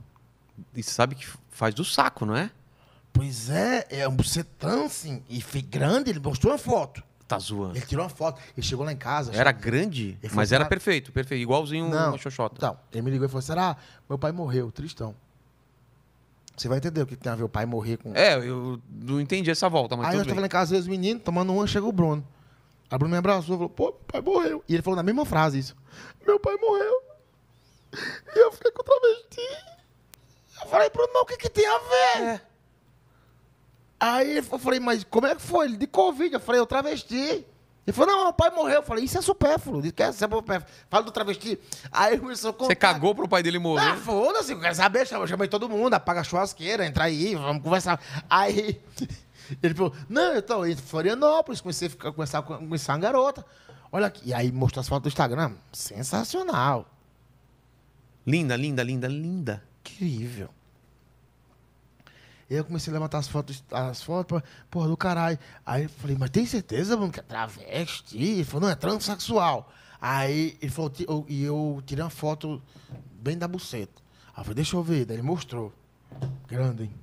E sabe que faz do saco, não é? Pois é, é um bucetão, assim, e foi grande, ele mostrou uma foto. Tá zoando. Ele tirou uma foto, ele chegou lá em casa. Era grande, mas era perfeito, perfeito, igualzinho não, um xoxota. Então, ele me ligou e falou será meu pai morreu, tristão. Você vai entender o que tem a ver o pai morrer com... É, eu não entendi essa volta, mas Aí eu tava lá em casa, os meninos, tomando uma, chegou o Bruno. A o Bruno me abraçou e falou, pô, meu pai morreu. E ele falou na mesma frase isso. Meu pai morreu. E eu fiquei com travesti. Eu falei, Bruno, mas o que, que tem a ver? É. Aí eu falei, mas como é que foi? Ele, de Covid. Eu falei, eu travesti. Ele falou, não, o pai morreu. Eu falei, isso é supérfluo. Ele quer ser Fala do travesti. Aí começou a Você cagou pro pai dele morrer? Ah, foda-se, eu quero saber. Eu chamei todo mundo, apaga a churrasqueira, entra aí, vamos conversar. Aí ele falou, não, eu tô em Florianópolis, comecei a ficar, começar a conversar uma garota. Olha aqui. E aí mostrou as fotos do Instagram. Sensacional. Linda, linda, linda, linda. Incrível. E aí eu comecei a levantar as fotos, as fotos, porra, do caralho. Aí eu falei, mas tem certeza, mano, que é travesti? Ele falou, não, é transexual. Aí ele falou, eu, e eu tirei uma foto bem da buceta. Aí eu falei, deixa eu ver. Daí ele mostrou. Grande, hein?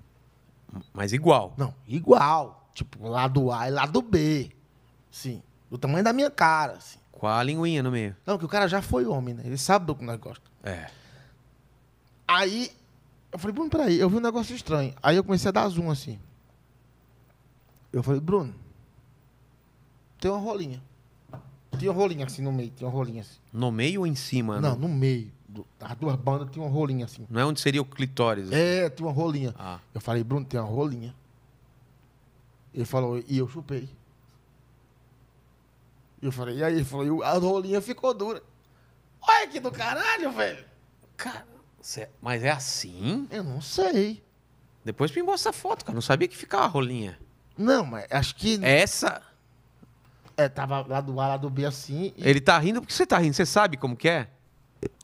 Mas igual. Não, igual. Tipo, lado A e lado B. Sim. Do tamanho da minha cara, assim. Com a linguinha no meio. Não, que o cara já foi homem, né? Ele sabe do que nós gosta. É. Aí eu falei, Bruno, peraí, eu vi um negócio estranho. Aí eu comecei a dar zoom assim. Eu falei, Bruno, tem uma rolinha. Tinha uma rolinha assim no meio, tinha uma rolinha assim. No meio ou em cima? Né? Não, né? no meio. As duas bandas tinha uma rolinha assim. Não é onde seria o clitóris? Assim. É, tinha uma rolinha. Ah. Eu falei, Bruno, tem uma rolinha. Ele falou, e eu chupei. Eu falei, e aí? Ele falou, a rolinha ficou dura. Olha que do caralho, velho. Caralho. É, mas é assim? Eu não sei. Depois me mostra a foto, cara. Não sabia que ficava a rolinha. Não, mas acho que. Essa. É, tava lá do A, lá do B assim. E... Ele tá rindo porque você tá rindo. Você sabe como que é?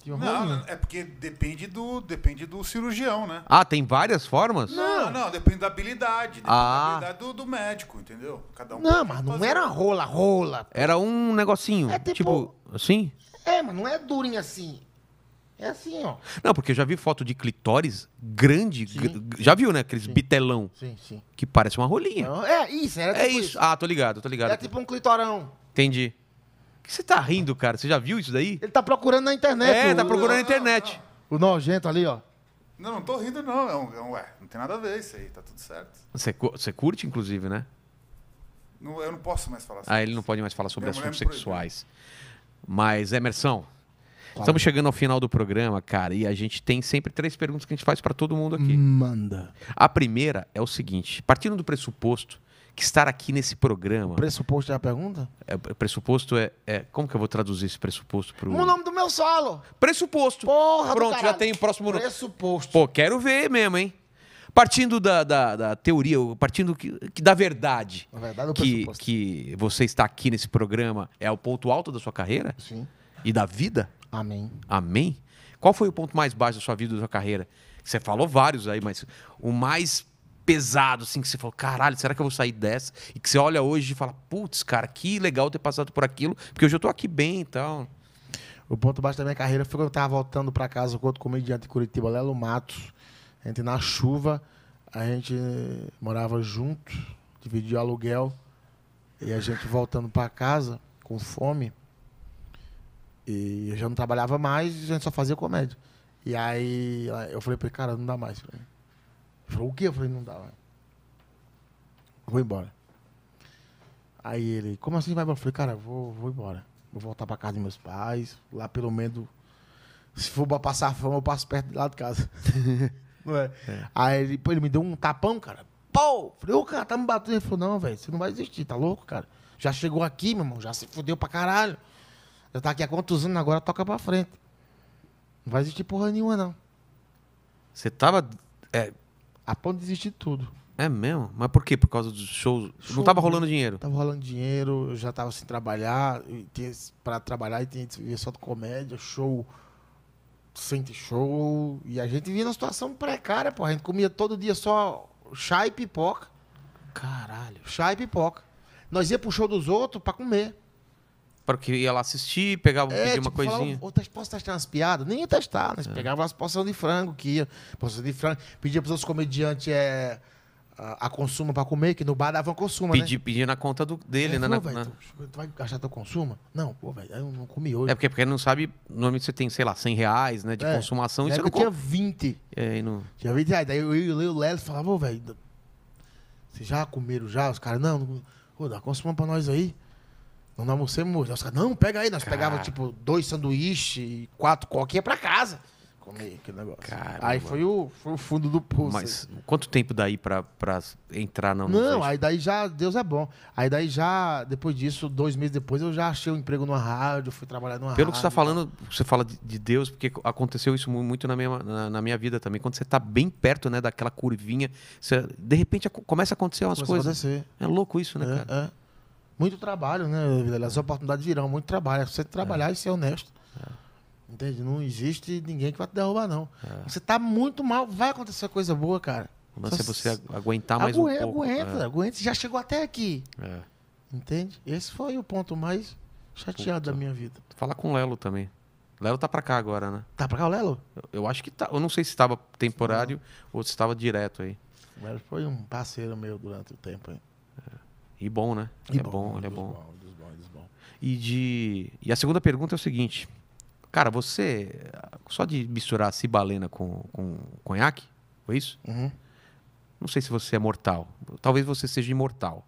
não, é porque depende do, depende do cirurgião, né? Ah, tem várias formas? Não, não, depende da habilidade. Depende ah. da habilidade do, do, médico, entendeu? Cada um Não, mas não era rola, rola. Era um negocinho. É tipo, tipo, assim? É, mas não é durinho assim. É assim, ó. Não, porque eu já vi foto de clitóris grande. Já viu, né? Aqueles sim. bitelão. Sim, sim. Que parece uma rolinha. Não, é isso, era É tipo isso. isso. Ah, tô ligado, tô ligado. É tipo um clitorão. Entendi. que você tá rindo, cara? Você já viu isso daí? Ele tá procurando na internet. É, tá o... tá procurando na internet. O nojento ali, ó. Não, não tô rindo, não. É um, é um, ué, não tem nada a ver isso aí, tá tudo certo. Você, você curte, inclusive, né? Não, eu não posso mais falar ah, sobre Ah, ele não pode mais falar sobre assuntos sexuais. Mas, Emerson, Claro. Estamos chegando ao final do programa, cara, e a gente tem sempre três perguntas que a gente faz para todo mundo aqui. Manda. A primeira é o seguinte: partindo do pressuposto que estar aqui nesse programa. O pressuposto é a pergunta? É, pressuposto é, é, Como que eu vou traduzir esse pressuposto pro. O nome do meu solo! Pressuposto! Porra, Pronto, já tem o próximo nome. Pressuposto. Pô, quero ver mesmo, hein? Partindo da, da, da teoria, partindo que, que, da verdade. A verdade, é o que, que você está aqui nesse programa é o ponto alto da sua carreira? Sim. E da vida? Amém. Amém? Qual foi o ponto mais baixo da sua vida, da sua carreira? Você falou vários aí, mas o mais pesado, assim, que você falou, caralho, será que eu vou sair dessa? E que você olha hoje e fala, putz, cara, que legal ter passado por aquilo, porque hoje eu tô aqui bem e então. tal. O ponto baixo da minha carreira foi quando eu tava voltando para casa com outro comediante de Curitiba, Lelo Matos. A gente na chuva, a gente morava junto, dividia aluguel, e a gente voltando para casa com fome. E eu já não trabalhava mais, a gente só fazia comédia. E aí eu falei pra ele, cara, não dá mais. Ele falou, o quê? Eu falei, não dá mais. Vou embora. Aí ele, como assim vai embora? Eu falei, cara, vou, vou embora. Vou voltar pra casa dos meus pais. Lá pelo menos, se for passar fama, eu passo perto de lá de casa. não é? é. Aí ele, pô, ele me deu um tapão, cara. Pô! Falei, ô, cara, tá me batendo. Ele falou, não, velho, você não vai existir, tá louco, cara? Já chegou aqui, meu irmão, já se fudeu pra caralho. Já tá aqui há quantos anos agora, toca pra frente. Não vai existir porra nenhuma, não. Você tava. É... A ponto de existir tudo. É mesmo? Mas por quê? Por causa dos shows? Show, não tava rolando dinheiro? Tava rolando dinheiro, eu já tava sem trabalhar, tinha pra trabalhar e tinha que só de comédia, show, sem show. E a gente vivia numa situação precária, porra. A gente comia todo dia só chá e pipoca. Caralho. Chá e pipoca. Nós ia pro show dos outros pra comer. Para que ia lá assistir, pegava, é, pedia tipo, uma coisinha. Falava, tá, posso testar umas piadas? Nem ia testar, mas né? é. pegava as poções de frango que ia, porção de frango, pedia para os outros comediantes é, a, a consuma para comer, que no bar dava consuma, né? Pedi, né? Pedia na conta do, dele, é, né? na, véio, na... Tu, então, tu, vai gastar tua consuma? Não, pô, velho, eu não comi hoje. É porque, porque não sabe, normalmente você tem, sei lá, 100 reais, né, de é, consumação. E você eu tinha 20. É, e não... Tinha 20 reais, daí eu e o Léo falava, velho, vocês já comeram já? Os caras, não, não... Pô, dá consuma para nós aí. Não almocemos muito. Nós, não, pega aí. Nós Cara. pegava, tipo, dois sanduíches e quatro coquinhas pra casa. Comer aquele negócio. Caramba. Aí foi o, foi o fundo do pulso. Mas aí. quanto tempo daí pra, pra entrar na Não, aí daí já, Deus é bom. Aí daí já, depois disso, dois meses depois, eu já achei um emprego numa rádio, fui trabalhar numa Pelo rádio. Pelo que você tá falando, você fala de Deus, porque aconteceu isso muito na minha, na, na, minha vida também. Quando você tá bem perto, né, daquela curvinha, você, de repente começa a acontecer umas começa coisas. A acontecer. É louco isso, né, é, cara? É. Muito trabalho, né, Vilela? As é. oportunidades virão, muito trabalho. É você trabalhar é. e ser honesto. É. Entende? Não existe ninguém que vai te derrubar, não. É. Você tá muito mal, vai acontecer coisa boa, cara. Mas é se você aguentar mais aguenta, um pouco. Aguenta, aguenta. Já chegou até aqui. Entende? Esse foi o ponto mais chateado Puta. da minha vida. Fala com o Lelo também. Lelo tá pra cá agora, né? Tá pra cá o Lelo? Eu, eu acho que tá. Eu não sei se estava temporário não. ou se estava direto aí. O Lelo foi um parceiro meu durante o tempo aí. E bom, né? E é bom, bom ele é bom. bom, bom, bom. E, de... e a segunda pergunta é o seguinte. Cara, você. Só de misturar cibalena com, com conhaque, foi isso? Uhum. Não sei se você é mortal. Talvez você seja imortal.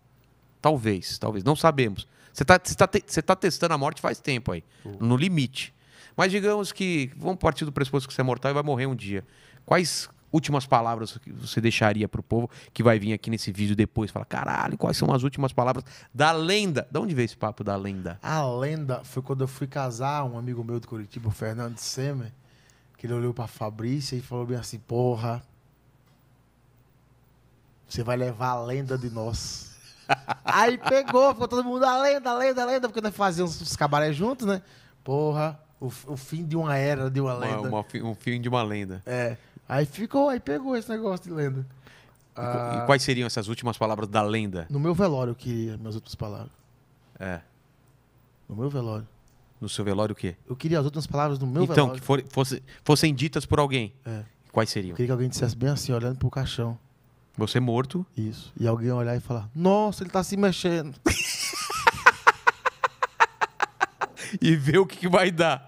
Talvez, talvez. Não sabemos. Você está você tá, você tá testando a morte faz tempo aí. Uhum. No limite. Mas digamos que. Vamos partir do pressuposto que você é mortal e vai morrer um dia. Quais últimas palavras que você deixaria para o povo que vai vir aqui nesse vídeo depois? Fala, caralho, quais são as últimas palavras da lenda? De onde veio esse papo da lenda? A lenda foi quando eu fui casar um amigo meu de Curitiba, o Fernando Semer, que ele olhou para Fabrícia e falou bem assim: porra, você vai levar a lenda de nós. Aí pegou, ficou todo mundo, a lenda, a lenda, a lenda, porque nós fazíamos os cabaré juntos, né? Porra, o, o, fim de uma era, de uma lenda. Uma, uma, um fim de uma lenda. É. Aí ficou, aí pegou esse negócio de lenda. E, ah, e quais seriam essas últimas palavras da lenda? No meu velório eu queria minhas últimas palavras. É. No meu velório. No seu velório o quê? Eu queria as últimas palavras no meu então, velório. Então, que for, fosse, fossem ditas por alguém. É. Quais seriam? Eu queria que alguém dissesse bem assim, olhando pro caixão. Você morto. Isso. E alguém olhar e falar, nossa, ele tá se mexendo. e ver o que, que vai dar.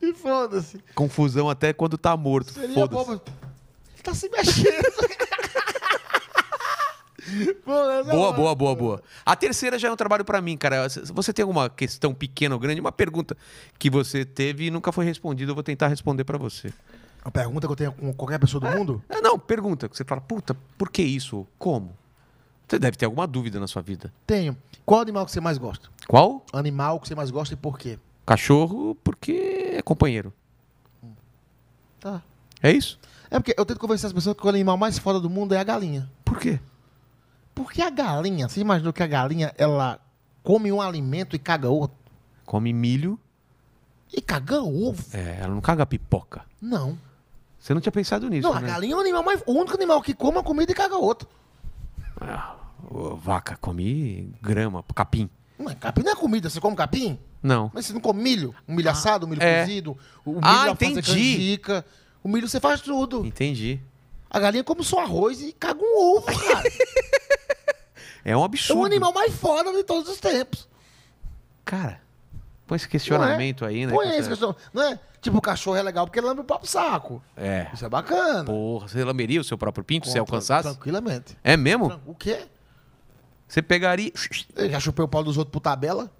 E foda-se. Confusão até quando tá morto. Seria bom, mas... Tá se mexendo. É boa, boa, boa, boa, boa. A terceira já é um trabalho para mim, cara. Você tem alguma questão pequena ou grande, uma pergunta que você teve e nunca foi respondida, eu vou tentar responder para você. Uma pergunta que eu tenho com qualquer pessoa do é, mundo? É, não, pergunta. Você fala, puta, por que isso? Como? Você deve ter alguma dúvida na sua vida. Tenho. Qual animal que você mais gosta? Qual? Animal que você mais gosta e por quê? cachorro porque é companheiro. Tá. É isso? É porque eu tento convencer as pessoas que o animal mais foda do mundo é a galinha. Por quê? Porque a galinha, você imaginou que a galinha, ela come um alimento e caga outro? Come milho. E caga ovo? É, ela não caga pipoca. Não. Você não tinha pensado nisso, não, a né? galinha é o animal mais. O único animal que come uma comida e caga outro. Ah, vaca, come grama, capim. Mas capim não é comida, você come capim? Não. Mas você não come milho? Um milho ah, assado, um milho é. cozido, o milho ah, entendi. canjica. O milho você faz tudo. Entendi. A galinha come só arroz e caga um ovo, cara. é um absurdo. É o animal mais foda de todos os tempos. Cara, põe esse questionamento é? aí, né? Põe esse questionamento. Não é? Tipo, o cachorro é legal porque ele lambe o próprio saco. É. Isso é bacana. Porra, você lamberia o seu próprio pinto Contra, se alcançasse? Tranquilamente. É mesmo? O quê? Você pegaria. Eu já chupei o pau dos outros por tabela?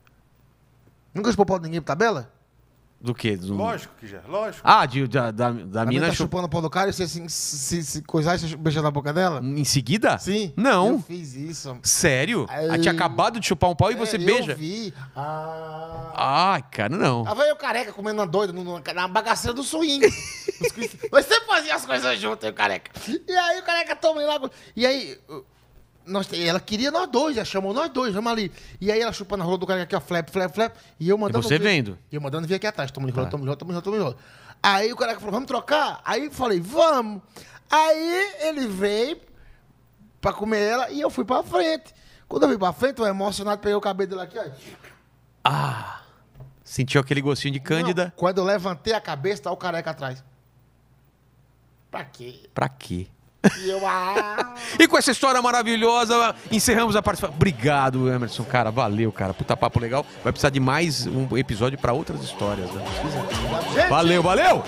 Nunca chupou pau de ninguém por tabela? Do quê? Do... Lógico que já, lógico. Ah, de, da, da, da mina. Tá chup... chupando o pau do cara e você assim, se, se, se coisar e beijar na boca dela? Em seguida? Sim. Não. Eu fiz isso. Sério? Ai... Ah, Ela tinha acabado de chupar um pau e é, você beija? Eu vi. Ah... Ai, cara, não. Tava eu careca comendo uma doida na bagaceira do swing. Você fazia as coisas junto, o careca. E aí o careca toma lá. E aí. Nós, ela queria nós dois, ela chamou nós dois, vamos ali. E aí ela chupando a rola do cara aqui, ó, flap, flap, flap. E eu mandando. E você ver, vendo? E eu mandando vir aqui atrás, toma de tá. rola, toma de rola, toma de rola, toma Aí o cara falou, vamos trocar? Aí eu falei, vamos. Aí ele veio pra comer ela e eu fui pra frente. Quando eu fui pra frente, eu emocionado, peguei o cabelo dela aqui, ó. Ah! Sentiu aquele gostinho de Cândida? Não, quando eu levantei a cabeça, tá o careca atrás. Pra quê? Pra quê? Ah. E, com essa história maravilhosa, encerramos a participação. Obrigado, Emerson, cara. Valeu, cara. Puta papo legal. Vai precisar de mais um episódio para outras histórias. Né? Valeu, valeu!